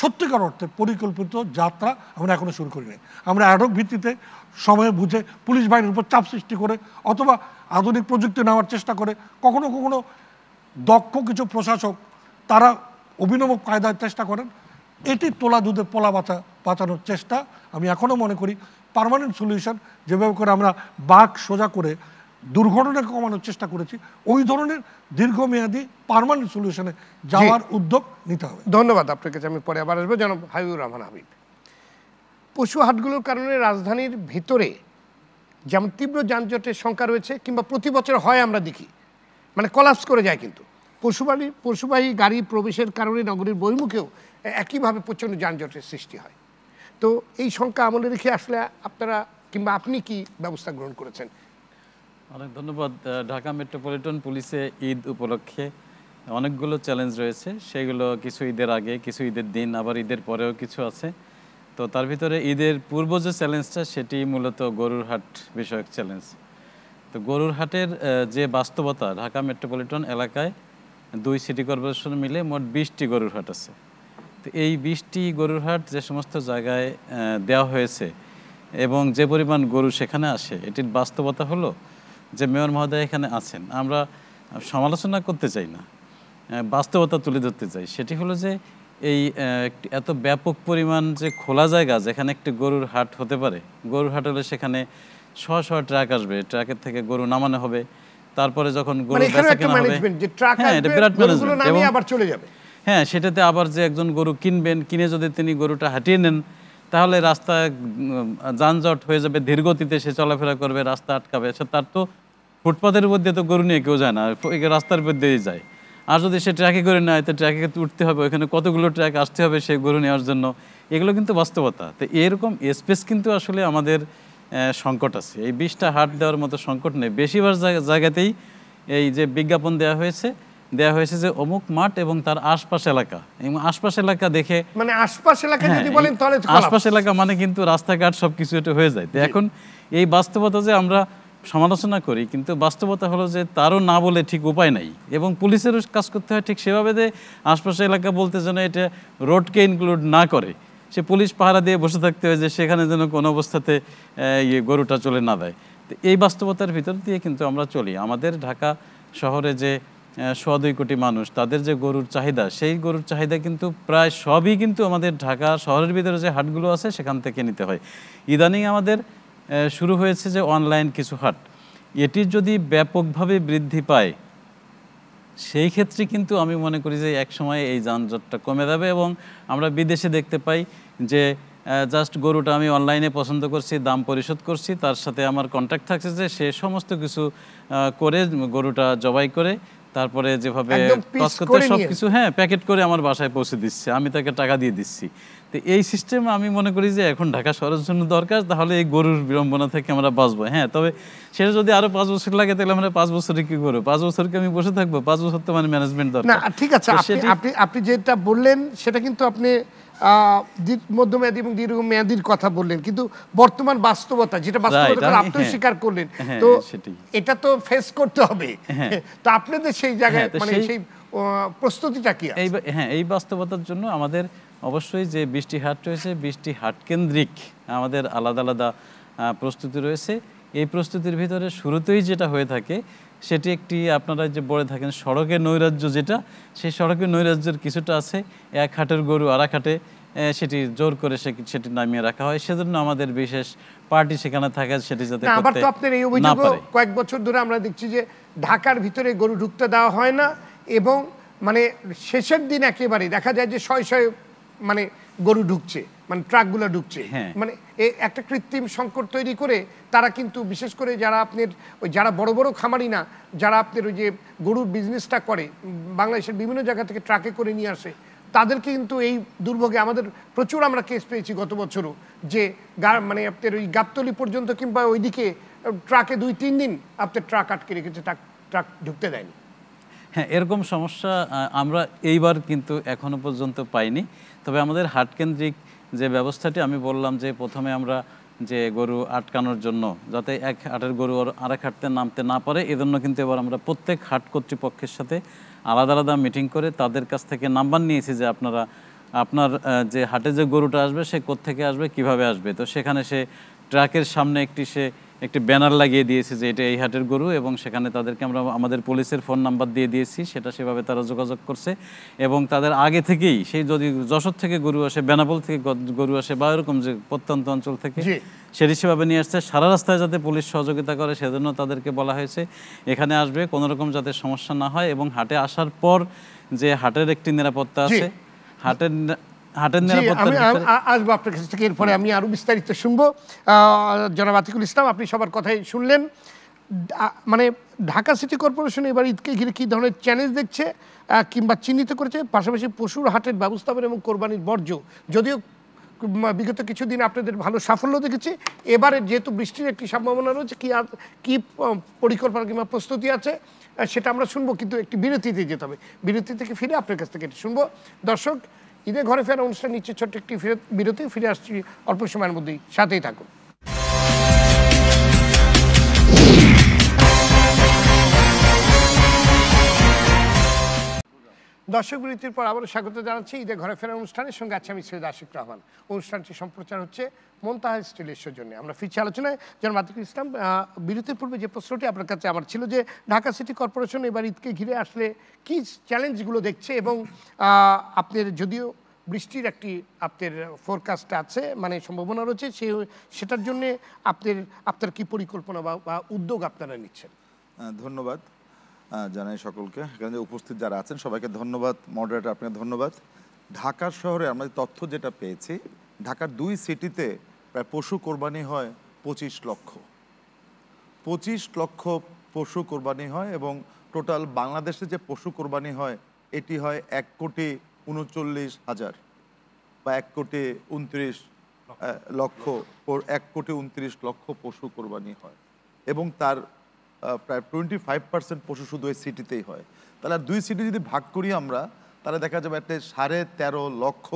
সত্যিকার অর্থে পরিকল্পিত যাত্রা আমরা এখনও শুরু করিনি আমরা আটক ভিত্তিতে সময় বুঝে পুলিশ বাহিনীর উপর চাপ সৃষ্টি করে অথবা আধুনিক প্রযুক্তি নেওয়ার চেষ্টা করে কখনো কখনো দক্ষ কিছু প্রশাসক তারা অভিনব কায়দার চেষ্টা করেন এটি তোলা দুধে পোলা বাঁচা বাঁচানোর চেষ্টা আমি এখনও মনে করি পারমানেন্ট সলিউশন যেভাবে করে আমরা বাঘ সোজা করে দুর্ঘটনাকে কমানোর চেষ্টা করেছি ওই ধরনের দীর্ঘমেয়াদী পারমানেন্ট সলিউশনে যাওয়ার উদ্যোগ নিতে হবে ধন্যবাদ আপনার কাছে আমি পরে আবার আসবো যেন হাবিবুর রহমান হাবিব পশু হাটগুলোর কারণে রাজধানীর ভিতরে যেমন তীব্র যানজটের সংখ্যা রয়েছে কিংবা প্রতি বছর হয় আমরা দেখি মানে কলাপস করে যায় কিন্তু পশুবাহী পশুবাহী গাড়ি প্রবেশের কারণে নগরীর বহিমুখেও একইভাবে প্রচণ্ড যানজটের সৃষ্টি হয় তো এই সংখ্যা আমলে রেখে আসলে আপনারা কিংবা আপনি কি ব্যবস্থা গ্রহণ করেছেন অনেক ধন্যবাদ ঢাকা মেট্রোপলিটন পুলিশে ঈদ উপলক্ষে অনেকগুলো চ্যালেঞ্জ রয়েছে সেগুলো কিছু ঈদের আগে কিছু ঈদের দিন আবার ঈদের পরেও কিছু আছে তো তার ভিতরে ঈদের পূর্ব যে চ্যালেঞ্জটা সেটি মূলত গরুর হাট বিষয়ক চ্যালেঞ্জ তো গরুর হাটের যে বাস্তবতা ঢাকা মেট্রোপলিটন এলাকায় দুই সিটি কর্পোরেশন মিলে মোট বিশটি গরুর হাট আছে তো এই বিশটি গরুর হাট যে সমস্ত জায়গায় দেওয়া হয়েছে এবং যে পরিমাণ গরু সেখানে আসে এটির বাস্তবতা হলো যে মেয়র মহোদয় এখানে আছেন আমরা সমালোচনা করতে চাই না বাস্তবতা তুলে ধরতে চাই সেটি হলো যে এই এত ব্যাপক পরিমাণ যে খোলা জায়গা যেখানে একটি গরুর হাট হতে পারে গরুর হাট হলে সেখানে শ শ ট্রাক আসবে ট্রাকের থেকে গরু নামানো হবে তারপরে যখন গরু মানে হ্যাঁ হ্যাঁ সেটাতে আবার যে একজন গরু কিনবেন কিনে যদি তিনি গরুটা হাটিয়ে নেন তাহলে রাস্তা যানজট হয়ে যাবে ধীরগতিতে সে চলাফেরা করবে রাস্তা আটকাবে সে তার তো ফুটপাথের মধ্যে তো গরু নিয়ে কেউ যায় না রাস্তার উপর দিয়েই যায় আর যদি সে ট্র্যাকে করে নেয় তো ট্র্যাকে উঠতে হবে ওখানে কতগুলো ট্র্যাক আসতে হবে সে গরু নেওয়ার জন্য এগুলো কিন্তু বাস্তবতা তো এরকম স্পেস কিন্তু আসলে আমাদের সংকট আছে এই বিষটা হাট দেওয়ার মতো সংকট নেই বেশিরভাগ জায়গাতেই এই যে বিজ্ঞাপন দেওয়া হয়েছে দেয়া হয়েছে যে অমুক মাঠ এবং তার আশপাশ এলাকা এবং আশপাশ এলাকা দেখে মানে আশপাশ এলাকা হ্যাঁ, যদি বলেন তাহলে আশপাশ এলাকা মানে কিন্তু রাস্তাঘাট সব কিছু এটা হয়ে যায় তো এখন এই বাস্তবতা যে আমরা সমালোচনা করি কিন্তু বাস্তবতা হলো যে তারও না বলে ঠিক উপায় নাই এবং পুলিশেরও কাজ করতে হয় ঠিক সেভাবে যে আশপাশে এলাকা বলতে যেন এটা রোডকে ইনক্লুড না করে সে পুলিশ পাহারা দিয়ে বসে থাকতে হয় যে সেখানে যেন কোনো অবস্থাতে ইয়ে গরুটা চলে না দেয় তো এই বাস্তবতার ভিতর দিয়ে কিন্তু আমরা চলি আমাদের ঢাকা শহরে যে সোয়া দুই কোটি মানুষ তাদের যে গরুর চাহিদা সেই গরুর চাহিদা কিন্তু প্রায় সবই কিন্তু আমাদের ঢাকা শহরের ভিতরে যে হাটগুলো আছে সেখান থেকে নিতে হয় ইদানিং আমাদের শুরু হয়েছে যে অনলাইন কিছু হাট এটি যদি ব্যাপকভাবে বৃদ্ধি পায় সেই ক্ষেত্রে কিন্তু আমি মনে করি যে এক সময় এই যানজটটা কমে যাবে এবং আমরা বিদেশে দেখতে পাই যে জাস্ট গরুটা আমি অনলাইনে পছন্দ করছি দাম পরিশোধ করছি তার সাথে আমার কন্ট্যাক্ট থাকছে যে সে সমস্ত কিছু করে গরুটা জবাই করে তারপরে যেভাবে তস্কতে সব কিছু হ্যাঁ প্যাকেট করে আমার বাসায় পৌঁছে দিচ্ছে আমি তাকে টাকা দিয়ে দিচ্ছি তো এই সিস্টেম আমি মনে করি যে এখন ঢাকা শহরের জন্য দরকার তাহলে এই গরুর বিড়ম্বনা থেকে আমরা বাঁচবো হ্যাঁ তবে সেটা যদি আরো পাঁচ বছর লাগে তাহলে আমরা পাঁচ বছরে কি করবো পাঁচ বছরকে আমি বসে থাকবো পাঁচ বছর তো মানে ম্যানেজমেন্ট দরকার ঠিক আছে আপনি যেটা বললেন সেটা কিন্তু আপনি মধ্যমেয়াদী এবং দীর্ঘ মেয়াদীর কথা বললেন কিন্তু বর্তমান বাস্তবতা যেটা বাস্তবতা আপনি হ্যাঁ। স্বীকার করলেন হ্যাঁ, তো হ্যাঁ, এটা তো ফেস করতে হবে তো আপনাদের সেই জায়গায় মানে সেই প্রস্তুতিটা কি এই হ্যাঁ এই বাস্তবতার জন্য আমাদের অবশ্যই যে বৃষ্টি হাট রয়েছে বৃষ্টি হাট কেন্দ্রিক আমাদের আলাদা আলাদা প্রস্তুতি রয়েছে এই প্রস্তুতির ভিতরে শুরুতেই যেটা হয়ে থাকে সেটি একটি আপনারা যে বলে থাকেন সড়কে নৈরাজ্য যেটা সেই সড়কে নৈরাজ্যের কিছুটা আছে এক হাটের গরু আর এক হাটে সেটি জোর করে সেটি নামিয়ে রাখা হয় সেজন্য আমাদের বিশেষ পার্টি সেখানে থাকে সেটি যাতে আবার তো আপনার এই অভিযোগ কয়েক বছর ধরে আমরা দেখছি যে ঢাকার ভিতরে গরু ঢুকতে দেওয়া হয় না এবং মানে শেষের দিন একেবারে দেখা যায় যে শয় শয় মানে গরু ঢুকছে মানে ট্রাকগুলো ঢুকছে হ্যাঁ। মানে একটা কৃত্রিম সংকট তৈরি করে তারা কিন্তু বিশেষ করে যারা আপনার ওই যারা বড় বড় খামারি না যারা আপনার ওই যে গরুর বিজনেসটা করে বাংলাদেশের বিভিন্ন জায়গা থেকে ট্রাকে করে নিয়ে আসে তাদেরকে কিন্তু এই দুর্ভোগে আমাদের প্রচুর আমরা কেস পেয়েছি গত বছরও যে গা মানে আপনার ওই গাবতলি পর্যন্ত কিংবা ওইদিকে ট্রাকে দুই তিন দিন আপনার ট্রাক আটকে রেখেছে ট্রাক ট্রাক ঢুকতে দেয়নি হ্যাঁ এরকম সমস্যা আমরা এইবার কিন্তু এখনো পর্যন্ত পাইনি তবে আমাদের হাটকেন্দ্রিক যে ব্যবস্থাটি আমি বললাম যে প্রথমে আমরা যে গরু আটকানোর জন্য যাতে এক হাটের গরু আর হাটতে নামতে না পারে এজন্য কিন্তু এবার আমরা প্রত্যেক হাট কর্তৃপক্ষের সাথে আলাদা আলাদা মিটিং করে তাদের কাছ থেকে নাম্বার নিয়েছি যে আপনারা আপনার যে হাটে যে গরুটা আসবে সে থেকে আসবে কিভাবে আসবে তো সেখানে সে ট্রাকের সামনে একটি সে একটি ব্যানার লাগিয়ে দিয়েছি যে এটা এই হাটের গরু এবং সেখানে তাদেরকে আমরা আমাদের পুলিশের ফোন নাম্বার দিয়ে দিয়েছি সেটা সেভাবে তারা যোগাযোগ করছে এবং তাদের আগে থেকেই সেই যদি যশোর থেকে গরু আসে বেনাপোল থেকে গরু আসে বা এরকম যে প্রত্যন্ত অঞ্চল থেকে সেটি সেভাবে নিয়ে আসছে সারা রাস্তায় যাতে পুলিশ সহযোগিতা করে সেজন্য তাদেরকে বলা হয়েছে এখানে আসবে কোনো রকম যাতে সমস্যা না হয় এবং হাটে আসার পর যে হাটের একটি নিরাপত্তা আছে হাটের আসবো আপনার কাছ থেকে এরপরে আমি বিস্তারিত শুনবো জনাব আতিকুল ইসলাম আপনি সবার কথাই শুনলেন মানে ঢাকা সিটি কর্পোরেশন এবার ঈদকে ঘিরে ধরনের চ্যালেঞ্জ দেখছে কিংবা চিহ্নিত করেছে পাশাপাশি পশুর হাটের ব্যবস্থাপনা এবং কোরবানির বর্জ্য যদিও বিগত কিছুদিন আপনাদের ভালো সাফল্য দেখেছি এবারে যেহেতু বৃষ্টির একটি সম্ভাবনা রয়েছে কি আর কি পরিকল্পনা কিংবা প্রস্তুতি আছে সেটা আমরা শুনবো কিন্তু একটি বিরতিতে যেতে হবে বিরতি থেকে ফিরে আপনার কাছ থেকে শুনবো দর্শক ঈদের ঘরে ফেরা অনুষ্ঠান নিচ্ছে ছোট্ট একটি বিরতি ফিরে আসছি অল্প সময়ের মধ্যেই সাথেই থাকুন দর্শক বিরতির পর আবারও স্বাগত জানাচ্ছি ঈদের ঘরে ফেরার অনুষ্ঠানের সঙ্গে আছে আমি সৈয়দ আশিক রহমান অনুষ্ঠানটি সম্প্রচার হচ্ছে মমতাহা স্টিলের জন্য আমরা ফিরছি আলোচনায় যেন আতিকুল ইসলাম বিরতির পূর্বে যে প্রশ্নটি আপনার কাছে আমার ছিল যে ঢাকা সিটি কর্পোরেশন এবার ঈদকে ঘিরে আসলে কী চ্যালেঞ্জগুলো দেখছে এবং আপনার যদিও বৃষ্টির একটি আপনার ফোরকাস্ট আছে মানে সম্ভাবনা রয়েছে সে সেটার জন্যে আপনার আপনার কী পরিকল্পনা বা উদ্যোগ আপনারা নিচ্ছেন ধন্যবাদ জানাই সকলকে এখানে উপস্থিত যারা আছেন সবাইকে ধন্যবাদ মডারেটর আপনাকে ধন্যবাদ ঢাকার শহরে আমরা তথ্য যেটা পেয়েছি ঢাকার দুই সিটিতে প্রায় পশু কোরবানি হয় পঁচিশ লক্ষ পঁচিশ লক্ষ পশু কোরবানি হয় এবং টোটাল বাংলাদেশে যে পশু কোরবানি হয় এটি হয় এক কোটি উনচল্লিশ হাজার বা এক কোটি উনত্রিশ লক্ষ এক কোটি উনত্রিশ লক্ষ পশু কোরবানি হয় এবং তার প্রায় টোয়েন্টি ফাইভ পার্সেন্ট পশু শুধু ওই সিটিতেই হয় তাহলে আর দুই সিটি যদি ভাগ করি আমরা তাহলে দেখা যাবে একটা সাড়ে তেরো লক্ষ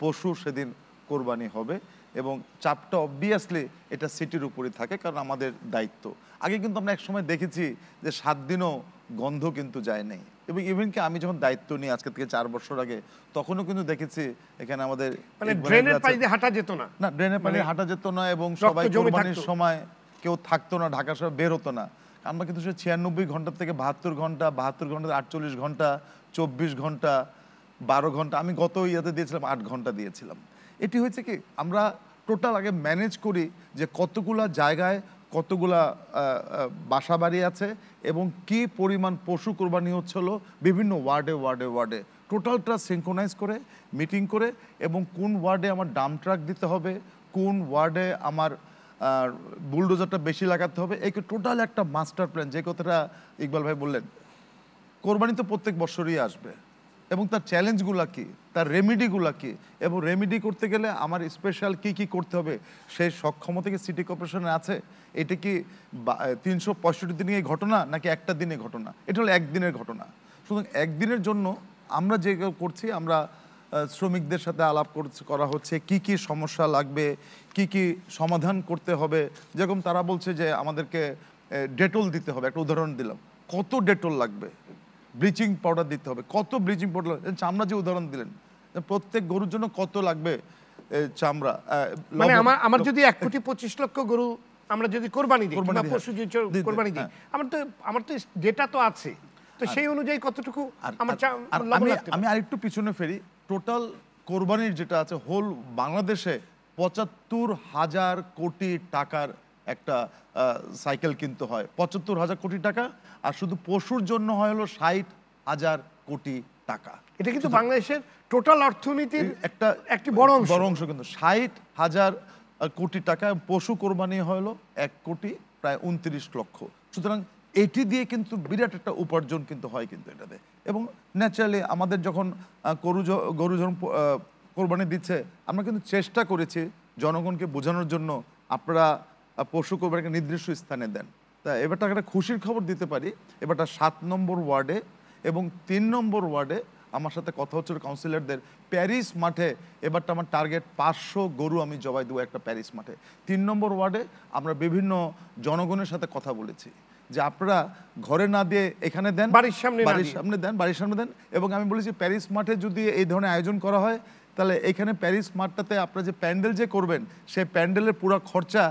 পশু সেদিন কোরবানি হবে এবং চাপটা অবভিয়াসলি এটা সিটির উপরে থাকে কারণ আমাদের দায়িত্ব আগে কিন্তু আমরা একসময় দেখেছি যে সাত দিনও গন্ধ কিন্তু যায় নেই এবং ইভেনকি আমি যখন দায়িত্ব নিই আজকে থেকে চার বছর আগে তখনও কিন্তু দেখেছি এখানে আমাদের মানে হাঁটা যেত না না ড্রেনের পানি মানে হাঁটা যেত না এবং সবাই কোরবানির সময় কেউ থাকতো না ঢাকা সব বের হতো না আমরা কিন্তু সে ছিয়ানব্বই ঘন্টার থেকে বাহাত্তর ঘন্টা বাহাত্তর ঘন্টা আটচল্লিশ ঘন্টা চব্বিশ ঘন্টা বারো ঘন্টা আমি গত ইয়াতে দিয়েছিলাম আট ঘন্টা দিয়েছিলাম এটি হয়েছে কি আমরা টোটাল আগে ম্যানেজ করি যে কতগুলা জায়গায় কতগুলা বাসা বাড়ি আছে এবং কি পরিমাণ পশু কোরবানি হচ্ছিল বিভিন্ন ওয়ার্ডে ওয়ার্ডে ওয়ার্ডে টোটালটা সিঙ্কোনাইজ করে মিটিং করে এবং কোন ওয়ার্ডে আমার ডাম ট্রাক দিতে হবে কোন ওয়ার্ডে আমার আর বুলডোজারটা বেশি লাগাতে হবে এই টোটাল একটা মাস্টার প্ল্যান যে কথাটা ইকবাল ভাই বললেন কোরবানি তো প্রত্যেক বছরই আসবে এবং তার চ্যালেঞ্জগুলো কী তার রেমিডিগুলো কী এবং রেমিডি করতে গেলে আমার স্পেশাল কি কি করতে হবে সেই সক্ষমতা কি সিটি কর্পোরেশনে আছে এটা কি তিনশো পঁয়ষট্টি দিনে ঘটনা নাকি একটা দিনে ঘটনা এটা হলো একদিনের ঘটনা সুতরাং একদিনের জন্য আমরা যে করছি আমরা শ্রমিকদের সাথে আলাপ করা হচ্ছে কি কি সমস্যা লাগবে কি কি সমাধান করতে হবে যেরকম তারা বলছে যে আমাদেরকে ডেটল দিতে হবে একটা উদাহরণ দিলাম কত ডেটল লাগবে ব্লিচিং পাউডার দিতে হবে কত ব্লিচিং পাউডার চামড়া আচ্ছা, যে উদাহরণ দিলেন প্রত্যেক গরুর জন্য কত লাগবে চামড়া মানে আমার আমার যদি এক কোটি পঁচিশ লক্ষ গরু আমরা যদি কোরবানি দিই পশু কোরবানি দিই হ্যাঁ। আমার তো আমার তো ডেটা তো আছে তো সেই অনুযায়ী কতটুকু আমার আমি আরেকটু পিছনে ফেরি টোটাল কোরবানির যেটা আছে হোল বাংলাদেশে পঁচাত্তর হাজার কোটি টাকার একটা সাইকেল কিনতে হয় পঁচাত্তর হাজার কোটি টাকা আর শুধু পশুর জন্য হয় হলো ষাট হাজার কোটি টাকা এটা কিন্তু বাংলাদেশের টোটাল অর্থনীতির একটা একটি বড় অংশ বড় অংশ কিন্তু ষাট হাজার কোটি টাকা পশু কোরবানি হলো এক কোটি প্রায় উনত্রিশ লক্ষ সুতরাং এটি দিয়ে কিন্তু বিরাট একটা উপার্জন কিন্তু হয় কিন্তু এটাতে এবং ন্যাচারালি আমাদের যখন গরু গরু যখন কোরবানি দিচ্ছে আমরা কিন্তু চেষ্টা করেছি জনগণকে বোঝানোর জন্য আপনারা পশু কোরবানিকে নির্দিষ্ট স্থানে দেন তা এবারটা একটা খুশির খবর দিতে পারি এবারটা সাত নম্বর ওয়ার্ডে এবং তিন নম্বর ওয়ার্ডে আমার সাথে কথা হচ্ছিল কাউন্সিলরদের প্যারিস মাঠে এবারটা আমার টার্গেট পাঁচশো গরু আমি জবাই দেবো একটা প্যারিস মাঠে তিন নম্বর ওয়ার্ডে আমরা বিভিন্ন জনগণের সাথে কথা বলেছি যে আপনারা ঘরে না দিয়ে এখানে দেন বাড়ির সামনে বাড়ির সামনে দেন বাড়ির সামনে দেন এবং আমি বলেছি প্যারিস মাঠে যদি এই ধরনের আয়োজন করা হয় তাহলে এখানে প্যারিস মাঠটাতে আপনারা যে প্যান্ডেল যে করবেন সেই প্যান্ডেলের পুরো খরচা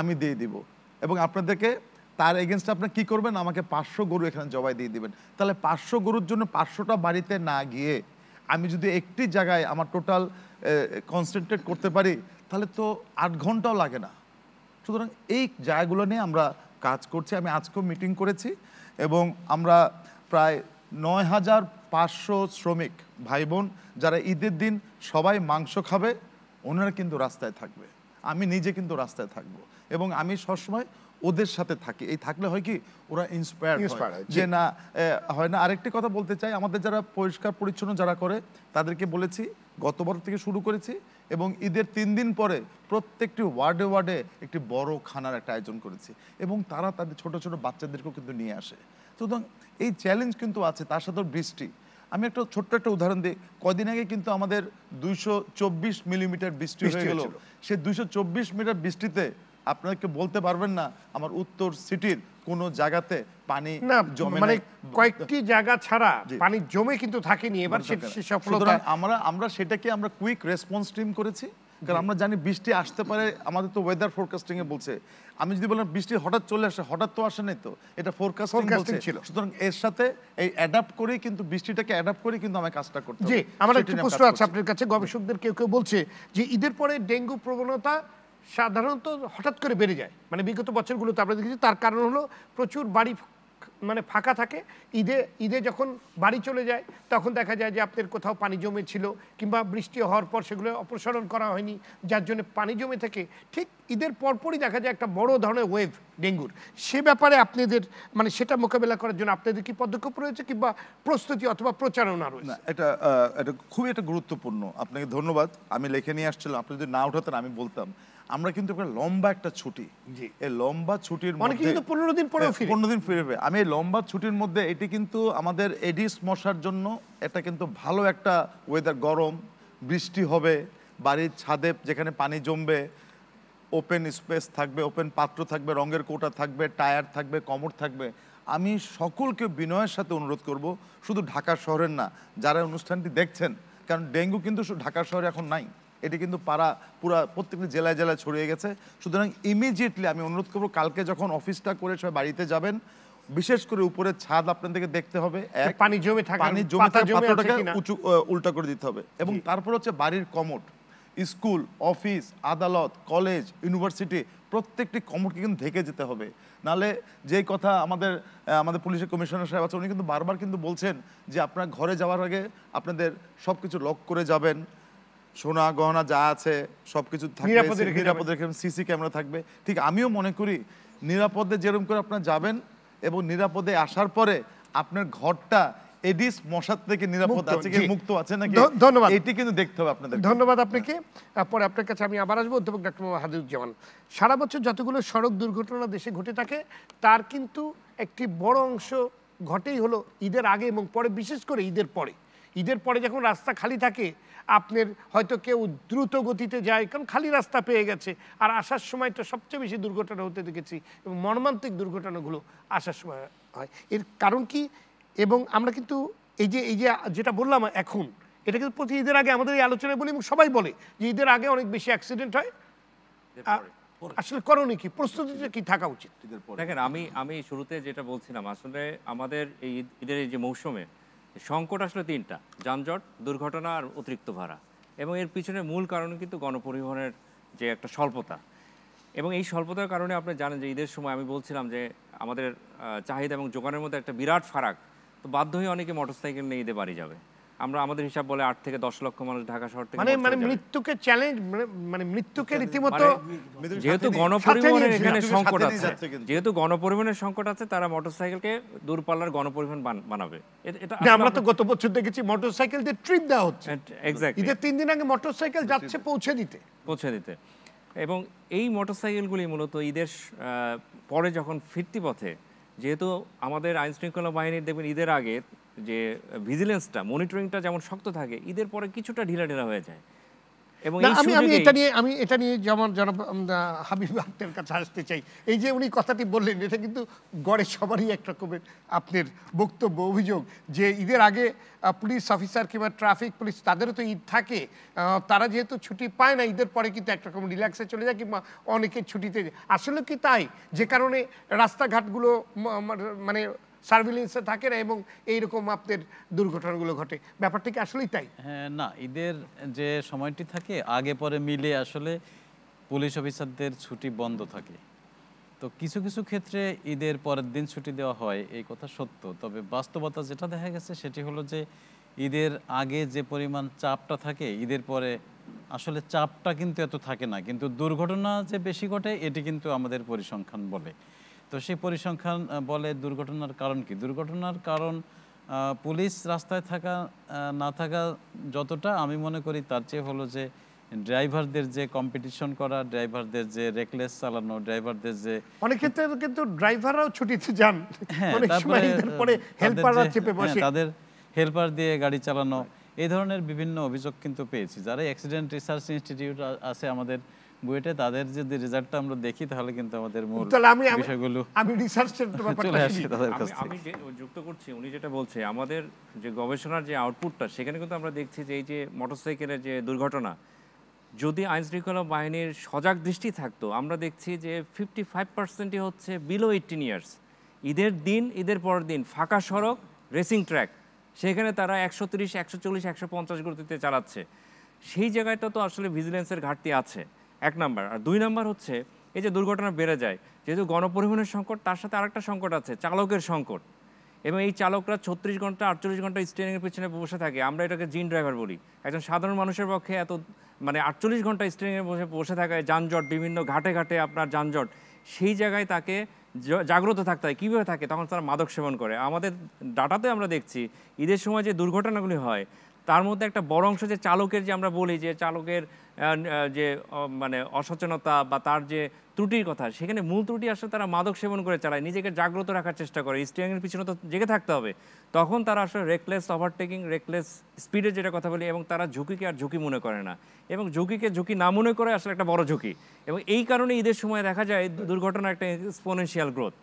আমি দিয়ে দিব এবং আপনাদেরকে তার এগেনস্ট আপনার কি করবেন আমাকে পাঁচশো গরু এখানে জবাই দিয়ে দিবেন তাহলে পাঁচশো গরুর জন্য পাঁচশোটা বাড়িতে না গিয়ে আমি যদি একটি জায়গায় আমার টোটাল কনসেন্ট্রেট করতে পারি তাহলে তো আট ঘন্টাও লাগে না সুতরাং এই জায়গাগুলো নিয়ে আমরা কাজ করছি আমি আজকেও মিটিং করেছি এবং আমরা প্রায় নয় হাজার পাঁচশো শ্রমিক ভাই বোন যারা ঈদের দিন সবাই মাংস খাবে ওনারা কিন্তু রাস্তায় থাকবে আমি নিজে কিন্তু রাস্তায় থাকবো এবং আমি সবসময় ওদের সাথে থাকে এই থাকলে হয় কি ওরা ইন্সপায়ার যে না হয় না আরেকটি কথা বলতে চাই আমাদের যারা পরিষ্কার পরিচ্ছন্ন যারা করে তাদেরকে বলেছি গতবার থেকে শুরু করেছি এবং ঈদের তিন দিন পরে প্রত্যেকটি ওয়ার্ডে ওয়ার্ডে একটি বড় খানার একটা আয়োজন করেছি এবং তারা তাদের ছোট ছোট বাচ্চাদেরকেও কিন্তু নিয়ে আসে সুতরাং এই চ্যালেঞ্জ কিন্তু আছে তার সাথেও বৃষ্টি আমি একটা ছোট্ট একটা উদাহরণ দিই কদিন আগে কিন্তু আমাদের দুইশো মিলিমিটার বৃষ্টি হয়ে গেল সে দুইশো মিটার বৃষ্টিতে আপনাকে বলতে পারবেন না আমার উত্তর সিটির কোন জায়গাতে পানি জমে মানে কয়েকটি জায়গা ছাড়া পানি জমে কিন্তু থাকেনি এবার সফলতা আমরা আমরা সেটাকে আমরা কুইক রেসপন্স টিম করেছি কারণ আমরা জানি বৃষ্টি আসতে পারে আমাদের তো ওয়েদার ফোরকাস্টিং এ বলছে আমি যদি বললাম বৃষ্টি হঠাৎ চলে আসে হঠাৎ তো আসে নাই তো এটা ফোরকাস্টিং বলছে ছিল সুতরাং এর সাথে এই অ্যাডাপ্ট করে কিন্তু বৃষ্টিটাকে অ্যাডাপ্ট করে কিন্তু আমাকে কাজটা করতে জি আমার একটা প্রশ্ন আছে আপনার কাছে গবেষকদের কেউ কেউ বলছে যে ঈদের পরে ডেঙ্গু প্রবণতা সাধারণত হঠাৎ করে বেড়ে যায় মানে বিগত বছরগুলোতে আমরা দেখেছি তার কারণ হলো প্রচুর বাড়ি মানে ফাঁকা থাকে ঈদে ঈদে যখন বাড়ি চলে যায় তখন দেখা যায় যে আপনার কোথাও পানি জমে ছিল কিংবা বৃষ্টি হওয়ার পর সেগুলো অপসারণ করা হয়নি যার জন্য পানি জমে থাকে ঠিক ঈদের পরপরই দেখা যায় একটা বড় ধরনের ওয়েভ ডেঙ্গুর সে ব্যাপারে আপনাদের মানে সেটা মোকাবেলা করার জন্য আপনাদের কি পদক্ষেপ রয়েছে কিংবা প্রস্তুতি অথবা প্রচারণা রয়েছে এটা এটা খুবই একটা গুরুত্বপূর্ণ আপনাকে ধন্যবাদ আমি লেখে নিয়ে আসছিলাম আপনি যদি না উঠাতেন আমি বলতাম আমরা কিন্তু লম্বা একটা ছুটি এই লম্বা ছুটির কিন্তু পনেরো দিন পরে হ্যাঁ, পনেরো দিন ফিরবে আমি এই লম্বা ছুটির মধ্যে এটি কিন্তু আমাদের এডিস মশার জন্য এটা কিন্তু ভালো একটা ওয়েদার গরম বৃষ্টি হবে বাড়ির ছাদে যেখানে পানি জমবে ওপেন স্পেস থাকবে ওপেন পাত্র থাকবে রঙের কোটা থাকবে টায়ার থাকবে কমর থাকবে আমি সকলকে বিনয়ের সাথে অনুরোধ করব শুধু ঢাকা শহরের না যারা অনুষ্ঠানটি দেখছেন কারণ ডেঙ্গু কিন্তু শুধু ঢাকা শহরে এখন নাই এটি কিন্তু পাড়া পুরো প্রত্যেকটি জেলায় জেলায় ছড়িয়ে গেছে সুতরাং ইমিডিয়েটলি আমি অনুরোধ করবো কালকে যখন অফিসটা করে সবাই বাড়িতে যাবেন বিশেষ করে উপরের ছাদ আপনাদেরকে দেখতে হবে পানি জমে পানি জমে উঁচু উল্টা করে দিতে হবে এবং তারপর হচ্ছে বাড়ির কমট স্কুল অফিস আদালত কলেজ ইউনিভার্সিটি প্রত্যেকটি কমটকে কিন্তু ঢেকে যেতে হবে নালে যেই কথা আমাদের আমাদের পুলিশের কমিশনার সাহেব আছে উনি কিন্তু বারবার কিন্তু বলছেন যে আপনার ঘরে যাওয়ার আগে আপনাদের সব কিছু লক করে যাবেন সোনা গহনা যা আছে সবকিছু সিসি ক্যামেরা থাকবে ঠিক আমিও মনে করি নিরাপদে যেরকম করে আপনার যাবেন এবং নিরাপদে আসার পরে আপনার ঘরটা এডিস মশার থেকে নিরাপদ আছে কি মুক্ত আছে নাকি ধন্যবাদ এটি কিন্তু দেখতে হবে আপনাদের ধন্যবাদ আপনাকে পরে আপনার কাছে আমি আবার আসবো অধ্যাপক মাহাদুজ্জামান সারা বছর যতগুলো সড়ক দুর্ঘটনা দেশে ঘটে থাকে তার কিন্তু একটি বড় অংশ ঘটেই হলো ঈদের আগে এবং পরে বিশেষ করে ঈদের পরে ঈদের পরে যখন রাস্তা খালি থাকে আপনার হয়তো কেউ দ্রুত গতিতে যায় কারণ খালি রাস্তা পেয়ে গেছে আর আসার সময় তো সবচেয়ে বেশি দুর্ঘটনা হতে দেখেছি এবং মর্মান্তিক দুর্ঘটনাগুলো আসার সময় হয় এর কারণ কি এবং আমরা কিন্তু এই যে এই যে যেটা বললাম এখন এটা কিন্তু প্রতি ঈদের আগে আমাদের এই আলোচনায় বলি এবং সবাই বলে যে ঈদের আগে অনেক বেশি অ্যাক্সিডেন্ট হয় আসলে করণীয় কি প্রস্তুতিতে কি থাকা উচিত দেখেন আমি আমি শুরুতে যেটা বলছিলাম আসলে আমাদের এই ঈদের এই যে মৌসুমে সংকট আসলে তিনটা যানজট দুর্ঘটনা আর অতিরিক্ত ভাড়া এবং এর পিছনে মূল কারণ কিন্তু গণপরিবহনের যে একটা স্বল্পতা এবং এই স্বল্পতার কারণে আপনি জানেন যে ঈদের সময় আমি বলছিলাম যে আমাদের চাহিদা এবং যোগানের মধ্যে একটা বিরাট ফারাক তো বাধ্য হয়ে অনেকে মোটরসাইকেল নিয়ে ঈদে বাড়ি যাবে আমরা আমাদের হিসাব বলে আট থেকে দশ লক্ষ মানুষ ঢাকা শহর থেকে মানে মানে, মানে, মানে মৃত্যুকে চ্যালেঞ্জ মানে মৃত্যুকে রীতিমতো যেহেতু গণপরিবহনের এখানে সংকট আছে যেহেতু গণপরিবহনের সংকট আছে তারা মোটরসাইকেলকে দূরপাল্লার গণপরিবহন বানাবে এটা আমরা তো গত বছর দেখেছি মোটরসাইকেল দিয়ে ট্রিপ দেওয়া হচ্ছে ঈদের তিন দিন আগে মোটরসাইকেল যাচ্ছে পৌঁছে দিতে পৌঁছে দিতে এবং এই মোটরসাইকেলগুলি মূলত ঈদের পরে যখন ফিরতি পথে যেহেতু আমাদের আইন শৃঙ্খলা বাহিনীর দেখবেন ঈদের আগে যে ভিজিলেন্সটা মনিটরিংটা যেমন শক্ত থাকে ঈদের পরে কিছুটা ঢিলা ঢিলা হয়ে যায় আমি আমি এটা নিয়ে আমি এটা নিয়ে যেমন জনাব হাবিব আক্তের কাছে আসতে চাই এই যে উনি কথাটি বললেন এটা কিন্তু গড়ে সবারই আপনার বক্তব্য অভিযোগ যে ঈদের আগে পুলিশ অফিসার কিংবা ট্রাফিক পুলিশ তাদেরও তো ঈদ থাকে তারা যেহেতু ছুটি পায় না ঈদের পরে কিন্তু একরকম রিল্যাক্সে চলে যায় কিংবা অনেকে ছুটিতে আসলে কি তাই যে কারণে রাস্তাঘাটগুলো মানে সার্ভিলেন্সে থাকে না এবং এইরকম আপনাদের দুর্ঘটনাগুলো ঘটে ব্যাপারটা কি আসলেই তাই হ্যাঁ, না ঈদের যে সময়টি থাকে আগে পরে মিলে আসলে পুলিশ অফিসারদের ছুটি বন্ধ থাকে তো কিছু কিছু ক্ষেত্রে ঈদের পরের দিন ছুটি দেওয়া হয় এই কথা সত্য তবে বাস্তবতা যেটা দেখা গেছে সেটি হলো যে ঈদের আগে যে পরিমাণ চাপটা থাকে ঈদের পরে আসলে চাপটা কিন্তু এত থাকে না কিন্তু দুর্ঘটনা যে বেশি ঘটে এটি কিন্তু আমাদের পরিসংখ্যান বলে তো সেই পরিসংখ্যান বলে দুর্ঘটনার কারণ কি দুর্ঘটনার কারণ পুলিশ রাস্তায় থাকা না থাকা যতটা আমি মনে করি তার চেয়ে হলো যে ড্রাইভারদের যে কম্পিটিশন করা ড্রাইভারদের যে রেকলেস চালানো ড্রাইভারদের যে অনেক ক্ষেত্রে কিন্তু ড্রাইভাররাও ছুটিতে যান হ্যাঁ, তাদের হেল্পার হ্যাঁ, দিয়ে গাড়ি চালানো এই ধরনের বিভিন্ন অভিযোগ কিন্তু পেয়েছি যারা অ্যাক্সিডেন্ট রিসার্চ ইনস্টিটিউট আছে আমাদের বইটা তাদের যদি রেজাল্টটা আমরা দেখি তাহলে কিন্তু আমাদের মূল আমি বিষয়গুলো আমি রিসার্চের ব্যাপারটা তাদের কাছে আমি যুক্ত করছি উনি যেটা বলছে আমাদের যে গবেষণার যে আউটপুটটা সেখানে কিন্তু আমরা দেখছি যে এই যে মোটরসাইকেলের যে দুর্ঘটনা যদি আইন শৃঙ্খলা বাহিনীর সজাগ দৃষ্টি থাকতো আমরা দেখছি যে ফিফটি ফাইভ পার্সেন্টই হচ্ছে বিলো এইটিন ইয়ার্স ঈদের দিন ঈদের পরের দিন ফাঁকা সড়ক রেসিং ট্র্যাক সেখানে তারা একশো তিরিশ একশো চল্লিশ একশো পঞ্চাশ গতিতে চালাচ্ছে সেই জায়গাটা তো আসলে ভিজিলেন্সের ঘাটতি আছে এক নাম্বার আর দুই নাম্বার হচ্ছে এই যে দুর্ঘটনা বেড়ে যায় যেহেতু গণপরিবহনের সংকট তার সাথে আরেকটা সংকট আছে চালকের সংকট এবং এই চালকরা ছত্রিশ ঘন্টা আটচল্লিশ ঘন্টা স্টেয়ারিংয়ের পিছনে বসে থাকে আমরা এটাকে জিন ড্রাইভার বলি একজন সাধারণ মানুষের পক্ষে এত মানে আটচল্লিশ ঘন্টা স্টিয়ারিংয়ে বসে বসে থাকে যানজট বিভিন্ন ঘাটে ঘাটে আপনার যানজট সেই জায়গায় তাকে জাগ্রত থাকতে হয় কীভাবে থাকে তখন তারা মাদক সেবন করে আমাদের ডাটাতে আমরা দেখছি ঈদের সময় যে দুর্ঘটনাগুলি হয় তার মধ্যে একটা বড় অংশ যে চালকের যে আমরা বলি যে চালকের যে মানে অসচেতনতা বা তার যে ত্রুটির কথা সেখানে মূল ত্রুটি আসলে তারা মাদক সেবন করে চালায় নিজেকে জাগ্রত রাখার চেষ্টা করে স্টিয়ারিংয়ের পিছনে তো জেগে থাকতে হবে তখন তারা আসলে রেকলেস ওভারটেকিং রেকলেস স্পিডে যেটা কথা বলি এবং তারা ঝুঁকিকে আর ঝুঁকি মনে করে না এবং ঝুঁকিকে ঝুঁকি না মনে করে আসলে একটা বড় ঝুঁকি এবং এই কারণে ঈদের সময় দেখা যায় দুর্ঘটনা একটা এক্সপোনেনশিয়াল গ্রোথ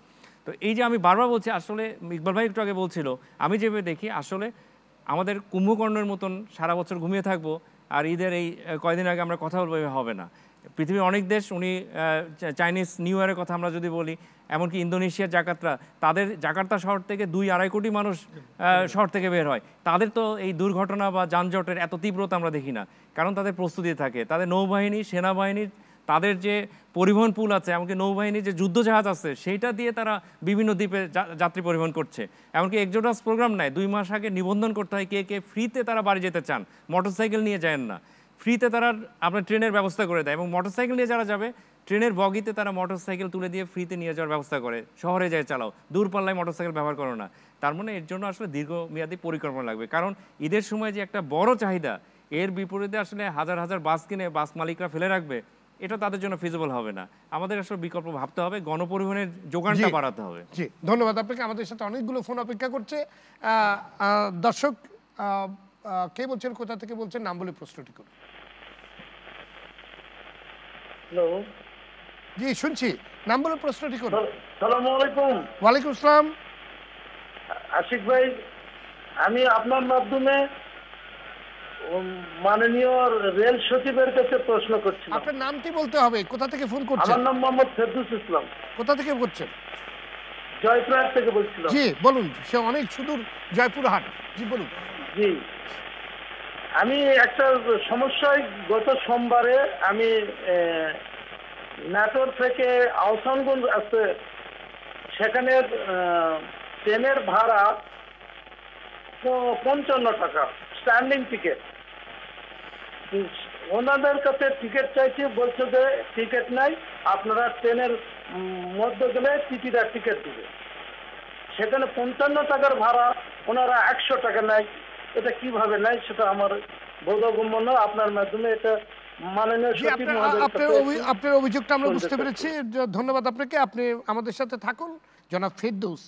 তো এই যে আমি বারবার বলছি আসলে ইকবাল ভাই একটু আগে বলছিল আমি যেভাবে দেখি আসলে আমাদের কুম্ভকর্ণের মতন সারা বছর ঘুমিয়ে থাকবো আর ঈদের এই কয়দিন আগে আমরা কথা বলবো হবে না পৃথিবীর অনেক দেশ উনি চাইনিজ নিউ ইয়ারের কথা আমরা যদি বলি এমনকি ইন্দোনেশিয়ার জাকার্তা তাদের জাকার্তা শহর থেকে দুই আড়াই কোটি মানুষ শহর থেকে বের হয় তাদের তো এই দুর্ঘটনা বা যানজটের এত তীব্রতা আমরা দেখি না কারণ তাদের প্রস্তুতি থাকে তাদের নৌবাহিনী সেনাবাহিনীর তাদের যে পরিবহন পুল আছে এমনকি নৌবাহিনীর যে যুদ্ধজাহাজ আছে সেইটা দিয়ে তারা বিভিন্ন দ্বীপে যাত্রী পরিবহন করছে এমনকি একজোটাস প্রোগ্রাম নাই দুই মাস আগে নিবন্ধন করতে হয় কে কে ফ্রিতে তারা বাড়ি যেতে চান মোটরসাইকেল নিয়ে যায় না ফ্রিতে তারা আপনার ট্রেনের ব্যবস্থা করে দেয় এবং মোটরসাইকেল নিয়ে যারা যাবে ট্রেনের বগিতে তারা মোটরসাইকেল তুলে দিয়ে ফ্রিতে নিয়ে যাওয়ার ব্যবস্থা করে শহরে যায় চালাও দূরপাল্লায় মোটরসাইকেল ব্যবহার করো না তার মানে এর জন্য আসলে দীর্ঘমেয়াদী পরিকল্পনা লাগবে কারণ ঈদের সময় যে একটা বড় চাহিদা এর বিপরীতে আসলে হাজার হাজার বাস কিনে বাস মালিকরা ফেলে রাখবে এটা তাদের জন্য ফিজিবল হবে না আমাদের আসলে বিকল্প ভাবতে হবে গণপরিবহনের যোগানটা বাড়াতে হবে জি ধন্যবাদ আপনাকে আমাদের সাথে অনেকগুলো ফোন অপেক্ষা করছে দর্শক কে বলছেন কোথা থেকে বলছেন নাম বলে প্রশ্নটি করুন হ্যালো জি শুনছি নাম বলে প্রশ্নটি করুন আসসালামু আলাইকুম ওয়ালাইকুম আসসালাম আশিক ভাই আমি আপনার মাধ্যমে মাননীয় রেল সচিবের কাছে প্রশ্ন করছি আপনার নামটি বলতে হবে কোথা থেকে ফোন করছেন আমার নাম মোহাম্মদ ফেরদুস ইসলাম কোথা থেকে করছেন জয়পুরহাট থেকে বলছিলাম জি বলুন সে অনেক সুদূর জয়পুরহাট জি বলুন জি আমি একটা সমস্যায় গত সোমবারে আমি নাটোর থেকে আহসানগঞ্জ আছে সেখানে ট্রেনের ভাড়া পঞ্চান্ন টাকা স্ট্যান্ডিং টিকিট ওনাদের কাছে টিকিট চাইছি বলছে যে টিকিট নাই আপনারা ট্রেনের মধ্যে গেলে টিটিরা টিকিট দেবে সেখানে পঞ্চান্ন টাকার ভাড়া ওনারা একশো টাকা নেয় এটা কিভাবে নেয় সেটা আমার বোধগম্য নয় আপনার মাধ্যমে এটা আপনার অভিযোগটা আমরা বুঝতে পেরেছি ধন্যবাদ আপনাকে আপনি আমাদের সাথে থাকুন জনাব ফেরদৌস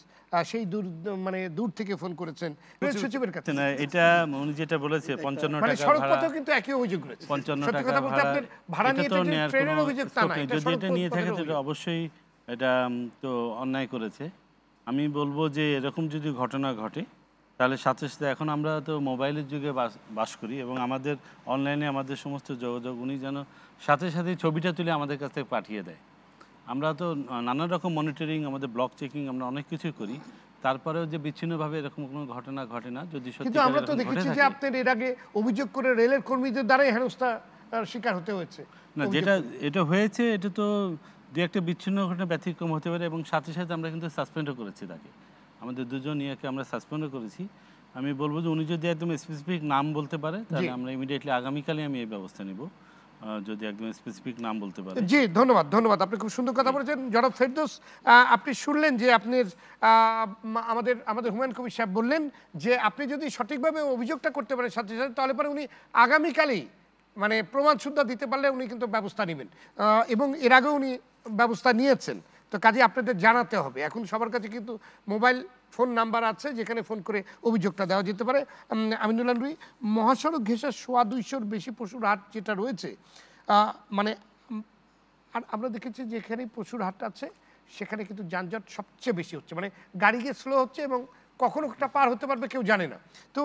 সেই দূর মানে দূর থেকে ফোন করেছেন মানে সচিবের কাছে না এটা উনি যেটা বলেছে 55 মানে টাকা ভাড়া কিন্তু একই অভিযোগ রয়েছে 55 ভাড়া নিয়ে ট্রেনের অভিযোগ যদি এটা নিয়ে থাকে তাহলে অবশ্যই এটা তো অন্যায় করেছে আমি বলবো যে এরকম যদি ঘটনা ঘটে তাহলে সাথে সাথে এখন আমরা তো মোবাইলের যুগে বাস করি এবং আমাদের অনলাইনে আমাদের সমস্ত যোগাযোগ উনি যেন সাথে সাথে ছবিটা তুলে আমাদের কাছ থেকে পাঠিয়ে দেয় আমরা তো নানা রকম মনিটরিং আমাদের ব্লক চেকিং আমরা অনেক কিছুই করি তারপরেও যে বিচ্ছিন্নভাবে এরকম কোনো ঘটনা ঘটে না যদি সত্যি আমরা তো দেখেছি যে আপনার এর আগে অভিযোগ করে রেলের কর্মীদের দ্বারাই হেনস্থা শিকার হতে হয়েছে না যেটা এটা হয়েছে এটা তো দু একটা বিচ্ছিন্ন ঘটনা ব্যতিক্রম হতে পারে এবং সাথে সাথে আমরা কিন্তু সাসপেন্ডও করেছি তাকে আমাদের দুজন ইয়াকে আমরা সাসপেন্ডও করেছি আমি বলবো যে উনি যদি একদম স্পেসিফিক নাম বলতে পারে তাহলে আমরা ইমিডিয়েটলি আগামীকালে আমি এই ব্যবস্থা নেব যদি একদম স্পেসিফিক নাম বলতে পারেন জি ধন্যবাদ ধন্যবাদ আপনি খুব সুন্দর কথা বলেছেন জনাব ফেরদোস আপনি শুনলেন যে আপনি আমাদের আমাদের হুমায়ুন কবির সাহেব বললেন যে আপনি যদি সঠিকভাবে অভিযোগটা করতে পারেন সাথে সাথে তাহলে পরে উনি আগামীকালেই মানে প্রমাণ সুদ্ধা দিতে পারলে উনি কিন্তু ব্যবস্থা নেবেন এবং এর আগে উনি ব্যবস্থা নিয়েছেন তো কাজে আপনাদের জানাতে হবে এখন সবার কাছে কিন্তু মোবাইল ফোন নাম্বার আছে যেখানে ফোন করে অভিযোগটা দেওয়া যেতে পারে আমিনুল রুই মহাসড়ক ঘেঁষা সোয়া দুইশোর বেশি পশুর হাট যেটা রয়েছে মানে আর আমরা দেখেছি যেখানে পশুর হাট আছে সেখানে কিন্তু যানজট সবচেয়ে বেশি হচ্ছে মানে গাড়ি গিয়ে স্লো হচ্ছে এবং কখনো একটা পার হতে পারবে কেউ জানে না তো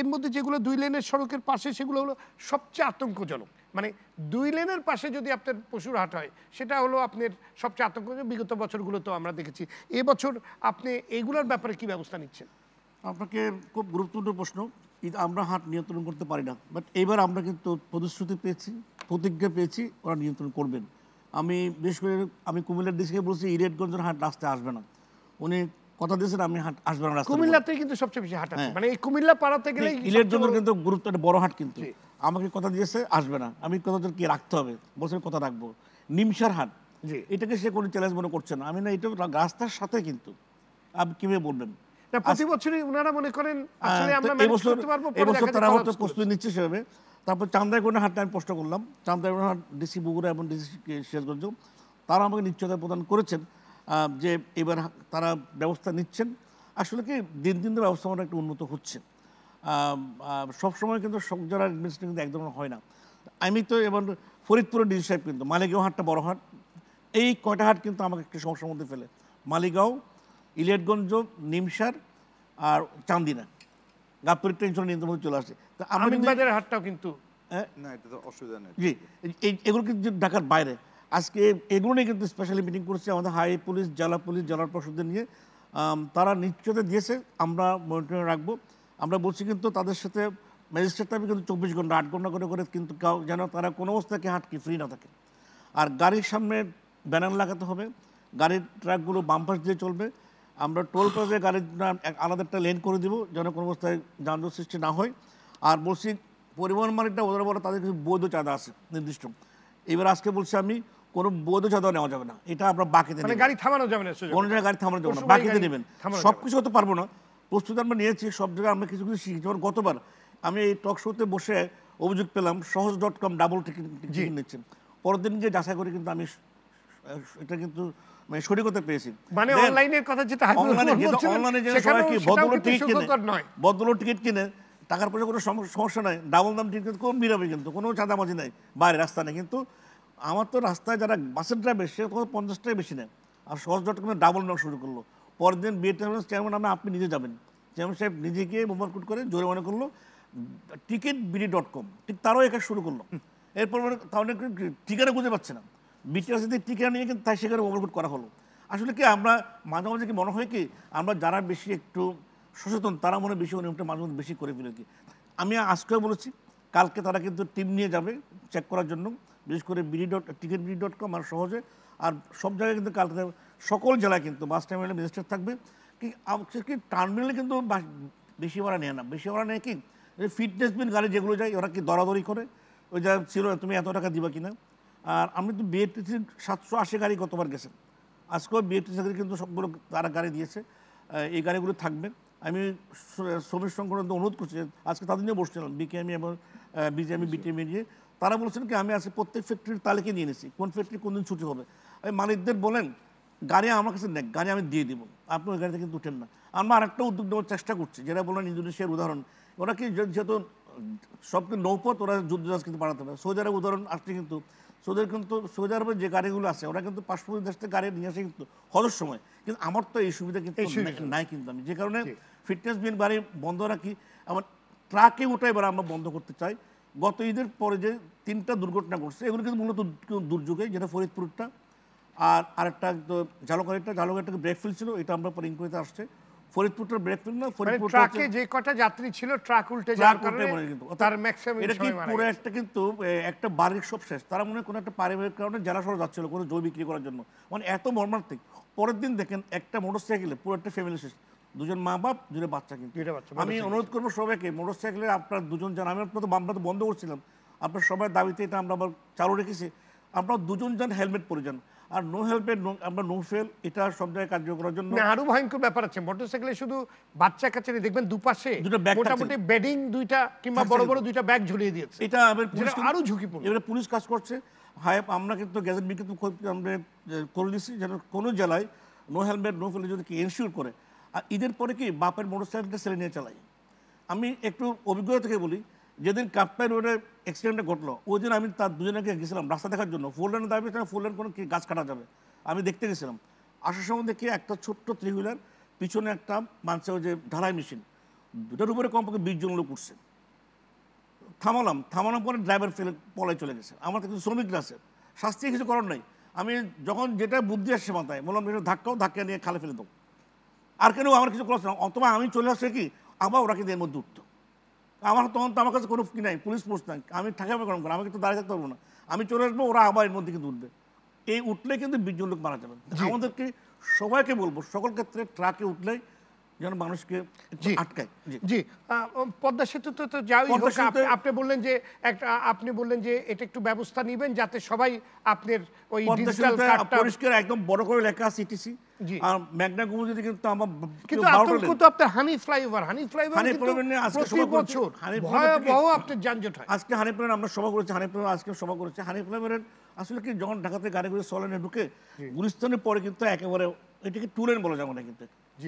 এর মধ্যে যেগুলো দুই লেনের সড়কের পাশে সেগুলো হলো সবচেয়ে আতঙ্কজনক মানে দুই লেনের পাশে যদি আপনার পশুর হাট হয় সেটা হলো আপনার সবচেয়ে আতঙ্ক বিগত বছরগুলোতেও আমরা দেখেছি এবছর আপনি এইগুলোর ব্যাপারে কি ব্যবস্থা নিচ্ছেন আপনাকে খুব গুরুত্বপূর্ণ প্রশ্ন আমরা হাট নিয়ন্ত্রণ করতে পারি না বাট এবার আমরা কিন্তু প্রতিশ্রুতি পেয়েছি প্রতিজ্ঞা পেয়েছি ওরা নিয়ন্ত্রণ করবেন আমি বিশেষ করে আমি কুমিল্লার ডিসিকে বলছি ইরেটগঞ্জের হাট রাস্তায় আসবে না উনি কথা দিয়েছেন আমি হাট আসবে না কুমিল্লাতে কিন্তু সবচেয়ে বেশি হাট আছে হ্যাঁ। মানে এই কুমিল্লা পাড়াতে গেলে ইলের জন্য কিন্তু গুরুত্ব একটা বড় হাট কিন্তু আমাকে কথা দিয়েছে আসবে না আমি কথা কি রাখতে হবে বলছে কথা রাখবো নিমসার হাট জি এটাকে সে কোনো চ্যালেঞ্জ মনে করছে না আমি না এটা রাস্তার সাথে কিন্তু আপনি কিভাবে বলবেন হ্যাঁ, আসলে হাটটা আমি করলাম ডিসি তারা আমাকে নিশ্চয়তা প্রদান করেছেন যে এবার তারা ব্যবস্থা নিচ্ছেন আসলে কি দিন দিন তো ব্যবস্থাপনা একটু উন্নত হচ্ছে সবসময় কিন্তু সবজন অ্যাডমিনিস্ট্রেশন কিন্তু একদম হয় না আমি তো এবং ফরিদপুরের ডিজি সাহেব কিন্তু মালিগাঁও হাটটা বড় হাট এই কয়টা হাট কিন্তু আমাকে একটু সমস্যার মধ্যে ফেলে মালিগাঁও ইলিয়াটগঞ্জ নিমসার আর চান্দিনা গাবপুরের টেনশন নিয়ন্ত্রণ চলে আসে তো আমিনবাজারের হাটটাও কিন্তু হ্যাঁ? না এটা তো অসুবিধা নেই জি এগুলো কিন্তু ঢাকার বাইরে আজকে এগুলো নিয়ে কিন্তু স্পেশালি মিটিং করেছি আমাদের হাই পুলিশ জেলা পুলিশ জেলার পরিষদের নিয়ে তারা নিশ্চয়তা দিয়েছে আমরা মনিটরিং রাখবো আমরা বলছি কিন্তু তাদের সাথে ম্যাজিস্ট্রেট থাকবে কিন্তু চব্বিশ ঘন্টা আট ঘন্টা করে করে কিন্তু যেন তারা কোনো অবস্থাকে হাটকি ফ্রি না থাকে আর গাড়ির সামনে ব্যানার লাগাতে হবে গাড়ির ট্রাকগুলো বাম্পাস দিয়ে চলবে আমরা টোল প্লাজে গাড়ির আলাদা একটা লেন করে দিব যেন কোনো অবস্থায় যানজট সৃষ্টি না হয় আর বলছি পরিবহন মালিকটা ওদের বড় তাদের কিছু বৈধ চাঁদা আছে নির্দিষ্ট এবার আজকে বলছি আমি কোনো বৈধ চাঁদা নেওয়া যাবে না এটা আমরা বাকিতে মানে গাড়ি থামানো যাবে না কোনো জায়গায় গাড়ি থামানো যাবে না বাকিতে নেবেন সব কিছু হতে পারবো না প্রস্তুতি আমরা নিয়েছি সব জায়গায় আমরা কিছু কিছু শিখি যেমন গতবার আমি এই টক শোতে বসে অভিযোগ পেলাম সহজ ডট কম ডাবল টিকিট নিচ্ছেন পরের দিন গিয়ে যাচাই করে কিন্তু আমি এটা কিন্তু মানে সঠিকতা পেয়েছি মানে অনলাইনের কথা যেটা অনলাইনে যেটা সবাই কি বদলোর টিকিট কিনে বদলোর টিকিট কিনে টাকার পয়সা কোনো সমস্যা নাই ডাবল দাম টিকিট কম বিরাবে কিন্তু কোনো চাঁদামাজি নাই বাইরে রাস্তা নেই কিন্তু আমার তো রাস্তায় যারা বাসের ড্রাইভার সে কোনো পঞ্চাশ বেশি নেয় আর সহজ ডট কমে ডাবল নেওয়া শুরু করলো পরের দিন বিএ চেয়ারম্যান আমরা আপনি নিজে যাবেন চেয়ারম্যান সাহেব নিজে গিয়ে মোবারকুট করে জোরে মনে করলো টিকিট বিডি ডট কম ঠিক তারাও এখানে শুরু করলো এরপর মানে তাহলে ঠিকানা খুঁজে পাচ্ছে না বিটিআর যদি ঠিকানা নিয়ে কিন্তু তাই সেখানে ওভারকুট করা হলো আসলে কি আমরা মাঝে মাঝে কি মনে হয় কি আমরা যারা বেশি একটু সচেতন তারা মনে বেশি নিয়মটা মাঝে মাঝে বেশি করে ফেলে কি আমি আজকেও বলেছি কালকে তারা কিন্তু টিম নিয়ে যাবে চেক করার জন্য বিশেষ করে BD dot ticket BD dot com আর সহজে আর সব জায়গায় কিন্তু কালকে সকল জেলায় কিন্তু বাস টার্মিনালে ম্যাজিস্ট্রেট থাকবে কি টার্মিনালে কিন্তু বেশি ভাড়া নেয় না বেশি ভাড়া নেয় কি ফিটনেস বিল গাড়ি যেগুলো যায় ওরা কি দরাদরি করে ওই যা ছিল তুমি এত টাকা দিবা কিনা আর আমি তো বিএটিসি সাতশো আশি গাড়ি কতবার গেছেন আজকেও বিএটিসি কিন্তু সবগুলো তারা গাড়ি দিয়েছে এই গাড়িগুলো থাকবে আমি শ্রমিক সংগঠনকে অনুরোধ করছি আজকে তাদের নিয়ে বসছিলাম বিকেএমি এবং বিজেএমি আচ্ছা। বিটিএমি নিয়ে তারা বলছেন কি আমি আজকে প্রত্যেক ফ্যাক্টরির তালিকা নিয়ে নিয়েছি কোন ফ্যাক্টরি কোন দিন ছুটি হবে আমি মালিকদের বলেন গাড়ি আমার কাছে নেই গাড়ি আমি দিয়ে দিব আপনি ওই গাড়িতে কিন্তু উঠেন না আমরা আরেকটা উদ্যোগ নেওয়ার চেষ্টা করছি যেটা বললাম ইন্দোনেশিয়ার উদাহরণ ওরা কি যেহেতু সবকে নৌপথ ওরা জাহাজ কিন্তু বাড়াতে পারে সৌদি আরবের উদাহরণ আসলে কিন্তু সৌদি কিন্তু সৌদি আরবের যে গাড়িগুলো আছে ওরা কিন্তু পার্শ্ববর্তী দেশ থেকে গাড়ি নিয়ে আসে কিন্তু হজর সময় কিন্তু আমার তো এই সুবিধা কিন্তু নাই কিন্তু আমি যে কারণে ফিটনেস বিন বাড়ি বন্ধ রাখি আমার ট্রাকে ওটা এবার আমরা বন্ধ করতে চাই গত ঈদের পরে যে তিনটা দুর্ঘটনা ঘটছে এগুলো কিন্তু মূলত দুর্যোগে যেটা ফরিদপুরটা আর আরেকটা ঝালকারিটা ঝালকারিটাকে ব্রেকফিল ছিল এটা আমরা পরে ইনকোয়ারিতে আসছে মানে ফরিদপুরটা ব্রেকফিল না ফরিদপুর ট্রাকে যে কটা যাত্রী ছিল ট্রাক উল্টে যাওয়ার কারণে কিন্তু তার ম্যাক্সিমাম এটা কি পুরো একটা কিন্তু একটা বাড়ির সব শেষ তার মনে কোনো একটা পারিবারিক কারণে জেলা শহর যাচ্ছিল কোনো জমি বিক্রি করার জন্য মানে এত মর্মান্তিক পরের দিন দেখেন একটা মোটরসাইকেলে পুরো একটা ফ্যামিলি শেষ দুজন মা বাপ দুজনের বাচ্চা কিন্তু আমি অনুরোধ করবো সবাইকে মোটরসাইকেলে আপনার দুজন যান আমি আপনার তো বাম্পা তো বন্ধ করছিলাম আপনার সবাই দাবিতে এটা আমরা আবার চালু রেখেছি আপনার দুজন যান হেলমেট পরে যান আর নো হেল্পের আমরা নো ফেল এটা সব জায়গায় কার্য করার জন্য আরো ভয়ঙ্কর ব্যাপার আছে মোটরসাইকেলে শুধু বাচ্চা কাছে দেখবেন দুপাশে মোটামুটি বেডিং দুইটা কিংবা বড় বড় দুইটা ব্যাগ ঝুলিয়ে দিয়েছে এটা আরো ঝুঁকিপূর্ণ এবারে পুলিশ কাজ করছে হায় আমরা কিন্তু গ্যাজেট বিজ্ঞপ্তি আমরা করে দিচ্ছি যেন কোনো জেলায় নো হেলমেট নো ফেলে যদি এনশিওর করে আর ঈদের পরে কি বাপের মোটরসাইকেলটা ছেলে নিয়ে চালাই আমি একটু অভিজ্ঞতা থেকে বলি যেদিন কাপ্তাই রোডে অ্যাক্সিডেন্টটা ঘটলো ওই দিন আমি তার দুজনকে গেছিলাম রাস্তা দেখার জন্য ফোর লেনের দাবি ফোর লেন কোনো গাছ কাটা যাবে আমি দেখতে গেছিলাম আসার সময় দেখি একটা ছোট্ট থ্রি হুইলার পিছনে একটা মানুষের যে ঢালাই মেশিন দুটার উপরে কমপক্ষে বিশ জন লোক উঠছে থামালাম থামানোর পরে ড্রাইভার ফেলে পলায় চলে গেছে আমার কিন্তু শ্রমিকরা আছে শাস্তি কিছু করার নাই আমি যখন যেটা বুদ্ধি আসছে মাথায় বললাম এটা ধাক্কাও ধাক্কা নিয়ে খালে ফেলে দেবো আর কেন আমার কিছু করছে না অথবা আমি চলে আসছে কি আবার ওরা কিন্তু এর মধ্যে উঠতো আমার তখন তো আমার কাছে কোনো কি নাই পুলিশ পোস্ট নাই আমি ঠেকাবে গরম করি আমাকে তো দাঁড়িয়ে থাকতে পারবো না আমি চলে আসবো ওরা আবার এর মধ্যে কিন্তু উঠবে এই উঠলে কিন্তু বিজ্ঞান লোক মারা যাবে আমাদেরকে সবাইকে বলবো সকল ক্ষেত্রে ট্রাকে উঠলেই যেন মানুষকে আটকায় জি পদ্মা সেতু তো যাই আপনি বললেন যে একটা আপনি বললেন যে এটা একটু ব্যবস্থা নিবেন যাতে সবাই আপনার ওই ডিজিটাল কার্ডটা পরিষ্কার একদম বড় করে লেখা সিটিসি আর ম্যাগনা কিন্তু আমার কিন্তু আতঙ্ক তো আপনার হানি ফ্লাইওভার হানি ফ্লাইওভার হানি আজকে সভা বছর ভয়াবহ আপনার যানজট হয় আজকে হানি আমরা সভা করেছি হানি আজকে সভা করেছি হানি আসলে কি যখন ঢাকাতে গাড়ি করে সলেনে ঢুকে গুলিস্তানের পরে কিন্তু একেবারে এটাকে টুলেন বলা যাবে না কিন্তু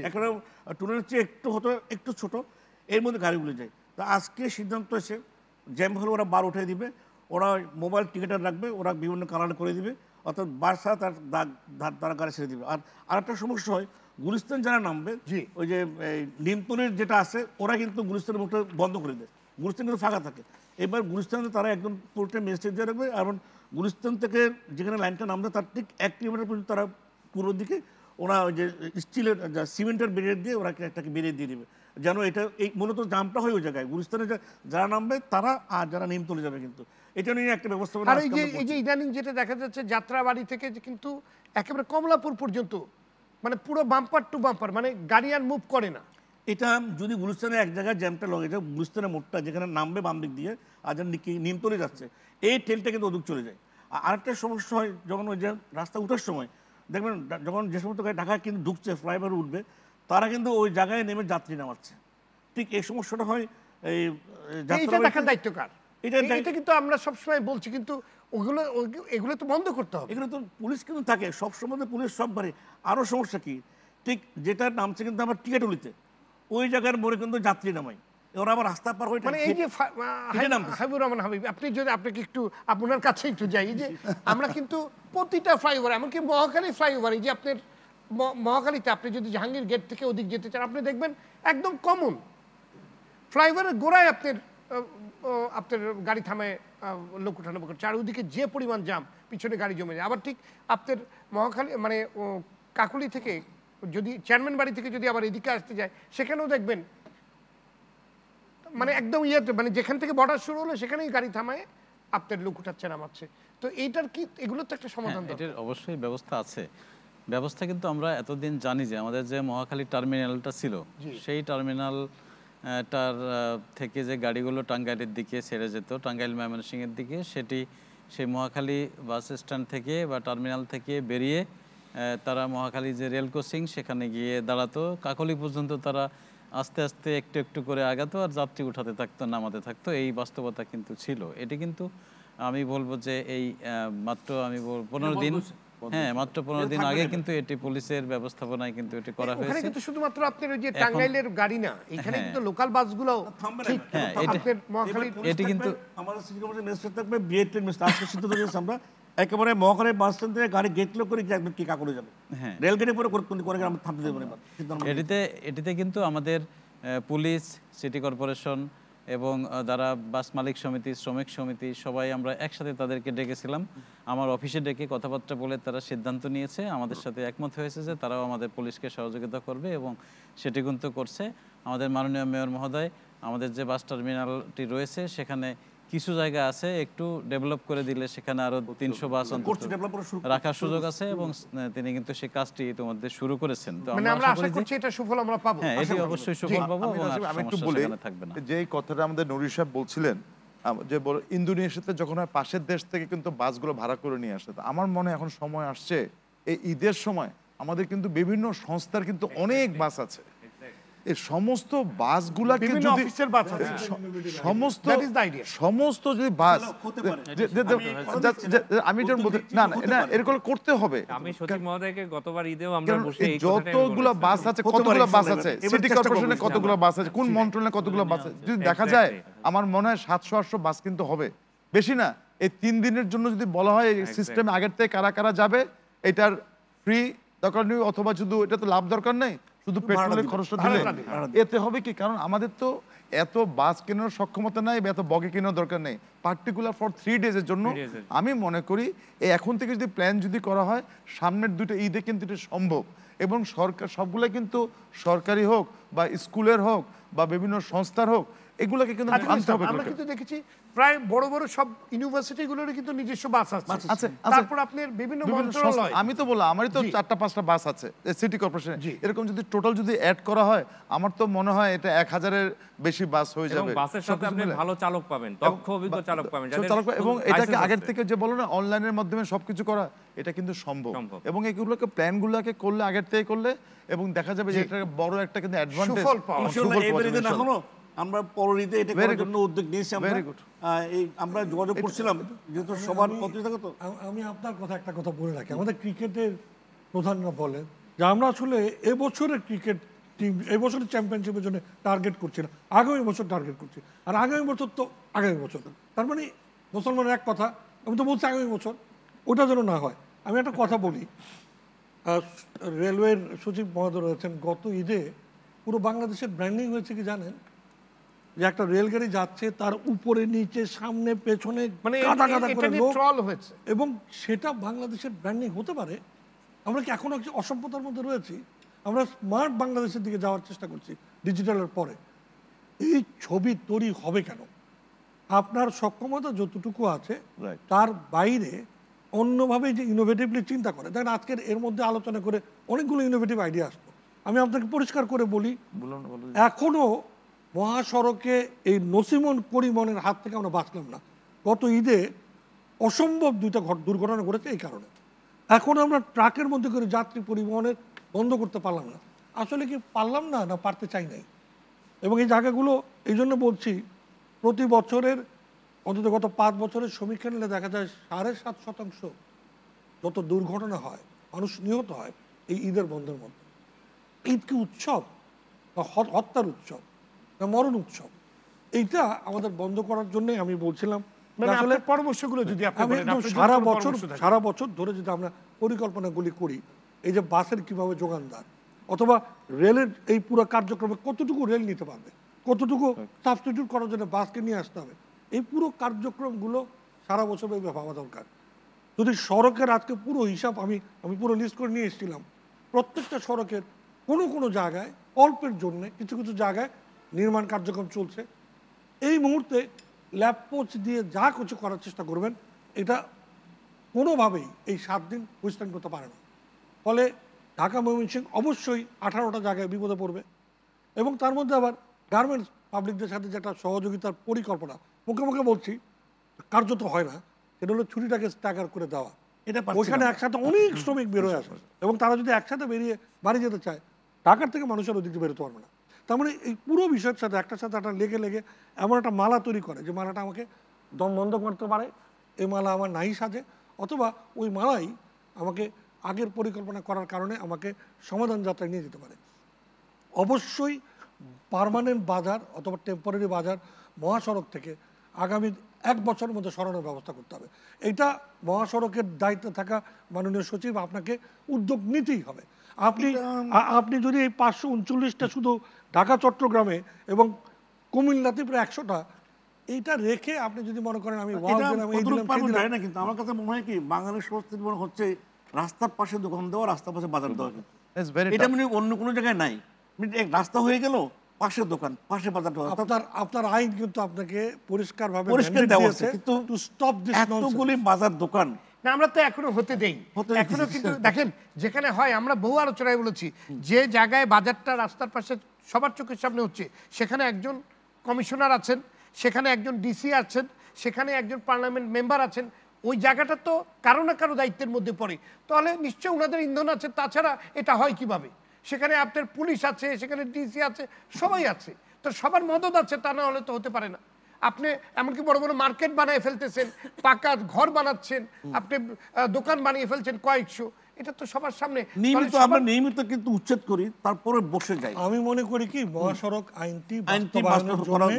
একেবারে টুলেনের চেয়ে একটু হতো একটু ছোট এর মধ্যে গাড়িগুলো যায় তা আজকে সিদ্ধান্ত হয়েছে জ্যাম হলে ওরা বার উঠে দিবে ওরা মোবাইল টিকিট রাখবে ওরা বিভিন্ন কালার করে দিবে অর্থাৎ বার্সা তার দাগ তারা ছেড়ে দেবে আর আরেকটা সমস্যা হয় গুলিস্তান যারা নামবে জি ওই যে নিমতনের যেটা আছে ওরা কিন্তু গুলিস্তানের মুখটা বন্ধ করে দেয় গুলিস্তান কিন্তু ফাঁকা থাকে এবার গুলিস্তানে তারা একদম পুরোটা মেস্টেজ দিয়ে রাখবে এবং গুলিস্তান থেকে যেখানে লাইনটা নামবে তার ঠিক এক কিলোমিটার পর্যন্ত তারা পুরো দিকে ওরা ওই যে স্টিলের সিমেন্টের বেরিয়ে দিয়ে ওরা একটাকে বেরিয়ে দিয়ে দেবে যেন এটা এই মূলত জামটা হয় ওই জায়গায় গুলিস্তানে যারা নামবে তারা আর যারা নিমতলে যাবে কিন্তু এটা নিয়ে একটা ব্যবস্থাপনা আর এই যে এই যে ইদানিং যেটা দেখা যাচ্ছে থেকে কিন্তু একেবারে কমলাপুর পর্যন্ত মানে পুরো বাম্পার টু বাম্পার মানে গাড়ি আর মুভ করে না এটা যদি এক জায়গায় জ্যামটা লগে যায় গুলিস্তানের যেখানে নামবে বাম দিক দিয়ে আর নিমতলে যাচ্ছে এই ট্রেনটা কিন্তু ওদিক চলে যায় আর আরেকটা সমস্যা হয় যখন ওই যে রাস্তা উঠার সময় দেখবেন যখন যে সমস্ত গাড়ি ঢাকা কিন্তু ঢুকছে ফ্লাইওভার উঠবে তারা কিন্তু ওই জায়গায় নেমে যাত্রী নামাচ্ছে ঠিক এই সমস্যাটা হয় এই যাত্রা দায়িত্ব কার এটা কিন্তু আমরা সবসময় বলছি কিন্তু ওগুলো এগুলো তো বন্ধ করতে হবে এগুলো তো পুলিশ কিন্তু থাকে সব সম্বন্ধে পুলিশ সববারে আরও সমস্যা কি ঠিক যেটা নামছে কিন্তু আমার টিকাটুলিতে ওই জায়গার মোড়ে কিন্তু যাত্রী নামাই আবার পার মানে এই যে আপনি যদি আপনাকে একটু আপনার যে আমরা কিন্তু প্রতিটা ফ্লাইওভার এমনকি মহাখালী ফ্লাইওভার এই যে আপনার মহাখালীতে আপনি যদি জাহাঙ্গীর গেট থেকে ওদিক যেতে চান আপনি দেখবেন একদম কমন ফ্লাইওভারের গোড়ায় আপনার আপনার গাড়ি থামায় লোক উঠানো করছে যে পরিমাণ জাম পিছনে গাড়ি জমে যায় আবার ঠিক আপনার মহাখালী মানে কাকুলি থেকে যদি চেয়ারম্যান বাড়ি থেকে যদি আবার এদিকে আসতে যায় সেখানেও দেখবেন মানে একদম ইয়েতে মানে যেখান থেকে বর্ডার শুরু হলো সেখানেই গাড়ি থামায় আপনার লোক উঠাচ্ছে নামাচ্ছে তো এইটার কি এগুলোর তো একটা হ্যাঁ, সমাধান এটার অবশ্যই ব্যবস্থা আছে ব্যবস্থা কিন্তু আমরা এতদিন জানি যে আমাদের যে মহাখালী টার্মিনালটা ছিল সেই টার্মিনাল তার থেকে যে গাড়িগুলো টাঙ্গাইলের দিকে ছেড়ে যেত টাঙ্গাইল ময়মনসিংহের দিকে সেটি সেই মহাখালী বাস স্ট্যান্ড থেকে বা টার্মিনাল থেকে বেরিয়ে তারা মহাখালী যে রেল কোচিং সেখানে গিয়ে দাঁড়াতো কাকলি পর্যন্ত তারা আস্তে আস্তে একটু একটু করে আগাতো আর যাত্রী উঠাতে থাকতো নামাতে থাকতো এই বাস্তবতা কিন্তু ছিল এটি কিন্তু আমি বলবো যে এই মাত্র আমি পনেরো দিন হ্যাঁ মাত্র দিন আগে কিন্তু এটি পুলিশের ব্যবস্থাপনায় কিন্তু এটি করা হয়েছে এখানে কিন্তু শুধুমাত্র আপনার ওই যে টাঙ্গাইলের গাড়ি না এখানে হ্যাঁ। কিন্তু লোকাল বাসগুলো ঠিক আপনাদের হ্যাঁ, এটি কিন্তু আমাদের সিটি থাকবে আজকে সিদ্ধান্ত আমরা একেবারে বাস স্ট্যান্ড থেকে গাড়ি গেট লক করে যাবে হ্যাঁ পরে করে আমরা থামতে এটিতে এটিতে কিন্তু আমাদের পুলিশ সিটি কর্পোরেশন এবং যারা বাস মালিক সমিতি শ্রমিক সমিতি সবাই আমরা একসাথে তাদেরকে ডেকেছিলাম আমার অফিসে ডেকে কথাবার্তা বলে তারা সিদ্ধান্ত নিয়েছে আমাদের সাথে একমত হয়েছে যে তারাও আমাদের পুলিশকে সহযোগিতা করবে এবং সেটি কিন্তু করছে আমাদের মাননীয় মেয়র মহোদয় আমাদের যে বাস টার্মিনালটি রয়েছে সেখানে কিছু জায়গা আছে একটু ডেভেলপ করে দিলে সেখানে আরো তিনশো বাস রাখার সুযোগ আছে এবং তিনি কিন্তু সে কাজটি ইতিমধ্যে শুরু করেছেন তো মানে আমরা আশা পাবো হ্যাঁ এটি অবশ্যই সুফল যে কথাটা আমাদের নুরুল সাহেব বলছিলেন যে ইন্দোনেশিয়াতে যখন হয় পাশের দেশ থেকে কিন্তু বাসগুলো ভাড়া করে নিয়ে আসে আমার মনে এখন সময় আসছে এই ঈদের সময় আমাদের কিন্তু বিভিন্ন সংস্থার কিন্তু অনেক বাস আছে সমস্ত যদি সমস্ত সমস্ত যদি বাস আমি যখন না না এরকম করতে হবে আমি সচিব মহোদয়কে গতবার ঈদেও আমরা বসে যতগুলো বাস আছে কতগুলো বাস আছে সিটি কর্পোরেশনে কতগুলো বাস আছে কোন মন্ত্রণালয়ে কতগুলো বাস আছে যদি দেখা যায় আমার মনে হয় সাতশো আটশো বাস কিন্তু হবে বেশি না এই তিন দিনের জন্য যদি বলা হয় সিস্টেম আগের থেকে কারা কারা যাবে এটার ফ্রি দরকার নেই অথবা শুধু এটা তো লাভ দরকার নেই শুধু পেট্রোলের খরচটা দিলে এতে হবে কি কারণ আমাদের তো এত বাস কেনার সক্ষমতা নাই বা এত বগে কেনার দরকার নেই পার্টিকুলার ফর থ্রি ডেজ এর জন্য আমি মনে করি এখন থেকে যদি প্ল্যান যদি করা হয় সামনের দুটো ঈদে কিন্তু এটা সম্ভব এবং সরকার সবগুলো কিন্তু সরকারি হোক বা স্কুলের হোক বা বিভিন্ন সংস্থার হোক এগুলোকে কিন্তু আচ্ছা, আনতে হবে আমরা কিন্তু দেখেছি প্রায় বড় বড় সব ইউনিভার্সিটিগুলোর কিন্তু নিজস্ব বাস আছে আছে আচ্ছা, আচ্ছা, তারপর আপনার বিভিন্ন মন্ত্রণালয় আমি তো বললাম আমারই তো চারটা পাঁচটা বাস আছে সিটি কর্পোরেশন এরকম যদি টোটাল যদি অ্যাড করা হয় আমার তো মনে হয় এটা এক হাজারের বেশি বাস হয়ে যাবে বাসের সাথে আপনি ভালো চালক পাবেন দক্ষ অভিজ্ঞ চালক পাবেন চালক এবং এটাকে আগের থেকে যে বলো না অনলাইনের মাধ্যমে সবকিছু করা এটা কিন্তু সম্ভব এবং এগুলোকে প্ল্যানগুলোকে করলে আগের থেকে করলে এবং দেখা যাবে যে এটা বড় একটা কিন্তু অ্যাডভান্টেজ সুফল পাওয়া আমরা পররিতে এটা করার জন্য উদ্যোগ নিয়েছি আমরা এই আমরা যোগাযোগ করছিলাম যেহেতু সবার প্রতিযোগিতা তো আমি আপনার কথা একটা কথা বলে রাখি আমাদের ক্রিকেটের প্রধানরা বলেন যে আমরা আসলে এবছরের ক্রিকেট টিম এবছরের চ্যাম্পিয়নশিপের জন্য টার্গেট করছি না আগামী বছর টার্গেট করছি আর আগামী বছর তো আগামী বছর তার মানে মুসলমানের এক কথা আমি তো বলছি আগামী বছর ওটা যেন না হয় আমি একটা কথা বলি রেলওয়ের সচিব মহোদয় রয়েছেন গত ঈদে পুরো বাংলাদেশের ব্র্যান্ডিং হয়েছে কি জানেন যে একটা রেলগাড়ি যাচ্ছে তার উপরে নিচে সামনে পেছনে মানে এবং সেটা বাংলাদেশের ব্র্যান্ডিং হতে পারে আমরা কি এখনো অসভ্যতার মধ্যে রয়েছি আমরা স্মার্ট বাংলাদেশের দিকে যাওয়ার চেষ্টা করছি ডিজিটালের পরে এই ছবি তৈরি হবে কেন আপনার সক্ষমতা যতটুকু আছে তার বাইরে অন্যভাবে যে ইনোভেটিভলি চিন্তা করে দেখেন আজকের এর মধ্যে আলোচনা করে অনেকগুলো ইনোভেটিভ আইডিয়া আসলো আমি আপনাকে পরিষ্কার করে বলি এখনো মহাসড়কে এই নসিমন করিমনের হাত থেকে আমরা বাঁচলাম না গত ঈদে অসম্ভব দুইটা দুর্ঘটনা ঘটেছে এই কারণে এখন আমরা ট্রাকের মধ্যে করে যাত্রী পরিবহনের বন্ধ করতে পারলাম না আসলে কি পারলাম না না পারতে চাই নাই এবং এই জায়গাগুলো এই জন্য বলছি প্রতি বছরের অন্তত গত পাঁচ বছরের সমীক্ষা নিলে দেখা যায় সাড়ে সাত শতাংশ যত দুর্ঘটনা হয় মানুষ নিহত হয় এই ঈদের বন্ধের মধ্যে ঈদ কি উৎসব বা হত্যার উৎসব মরণ উৎসব এইটা আমাদের বন্ধ করার জন্যই আমি বলছিলাম মানে সারা বছর সারা বছর ধরে যদি আমরা পরিকল্পনাগুলি করি এই যে বাসের কিভাবে অথবা রেলের এই পুরো কার্যক্রমে কতটুকু রেল নিতে পারবে কতটুকু সাবস্টিটিউট হ্যাঁ। করার জন্য বাসকে নিয়ে আসতে হবে এই পুরো কার্যক্রমগুলো সারা বছর ভাবা দরকার যদি সড়কের আজকে পুরো হিসাব আমি আমি পুরো লিস্ট করে নিয়ে এসেছিলাম প্রত্যেকটা সড়কের কোনো কোনো জায়গায় অল্পের জন্য কিছু কিছু জায়গায় নির্মাণ কার্যক্রম চলছে এই মুহূর্তে ল্যাব পোস্ট দিয়ে যা কিছু করার চেষ্টা করবেন এটা কোনোভাবেই এই সাত দিন হুইস্টান করতে পারে না ফলে ঢাকা ময়মনসিংহ অবশ্যই আঠারোটা জায়গায় বিপদে পড়বে এবং তার মধ্যে আবার গার্মেন্টস পাবলিকদের সাথে যেটা সহযোগিতার পরিকল্পনা মুখে মুখে বলছি কার্যত হয় না সেটা হলো ছুটিটাকে স্ট্যাগার করে দেওয়া এটা ওইখানে একসাথে অনেক শ্রমিক বেরোয় আসে এবং তারা যদি একসাথে বেরিয়ে বাড়ি যেতে চায় ঢাকার থেকে মানুষের ওদিকে বেরোতে পারবে না তার মানে এই পুরো বিষয়ের সাথে একটা সাথে একটা লেগে লেগে এমন একটা মালা তৈরি করে যে মালাটা আমাকে দম বন্ধ করতে পারে এই মালা আমার নাই সাজে অথবা ওই মালাই আমাকে আগের পরিকল্পনা করার কারণে আমাকে সমাধান যাত্রায় নিয়ে যেতে পারে অবশ্যই পারমানেন্ট বাজার অথবা টেম্পোরারি বাজার মহাসড়ক থেকে আগামী এক বছরের মধ্যে সরানোর ব্যবস্থা করতে হবে এটা মহাসড়কের দায়িত্বে থাকা মাননীয় সচিব আপনাকে উদ্যোগ নিতেই হবে আপনি আপনি যদি এই পাঁচশো উনচল্লিশটা শুধু ঢাকা চট্টগ্রামে এবং কুমিল্লাতে প্রায় একশোটা এইটা রেখে আপনি যদি মনে করেন আমি না কিন্তু আমার কাছে মনে হয় কি বাঙালির সংস্কৃতি মনে হচ্ছে রাস্তার পাশে দোকান দেওয়া রাস্তার পাশে বাজার দেওয়া এটা মানে অন্য কোনো জায়গায় নাই মানে রাস্তা হয়ে গেল পাশের দোকান পাশে বাজার আপনার আপনার আইন কিন্তু আপনাকে পরিষ্কার ভাবে পরিষ্কার দেওয়া আছে কিন্তু স্টপ দিস এতগুলি বাজার দোকান না আমরা তো এখনো হতে দেই এখনো কিন্তু দেখেন যেখানে হয় আমরা বহু আলোচনায় বলেছি যে জায়গায় বাজারটা রাস্তার পাশে সবার চোখের সামনে হচ্ছে সেখানে একজন কমিশনার আছেন সেখানে একজন ডিসি আছেন সেখানে একজন পার্লামেন্ট মেম্বার আছেন ওই জায়গাটা তো কারো না কারো দায়িত্বের মধ্যে পড়ে তাহলে নিশ্চয়ই ওনাদের ইন্ধন আছে তাছাড়া এটা হয় কিভাবে সেখানে আপনার পুলিশ আছে সেখানে ডিসি আছে সবাই আছে তো সবার মদত আছে তা না হলে তো হতে পারে না আপনি এমনকি বড় বড় মার্কেট বানিয়ে ফেলতেছেন পাকা ঘর বানাচ্ছেন আপনি দোকান বানিয়ে ফেলছেন কয়েকশো এটা তো সবার সামনে নিয়মিত আমরা নিয়মিত কিন্তু উচ্ছেদ করি তারপরে বসে যাই আমি মনে করি কি মহাসড়ক আইনটি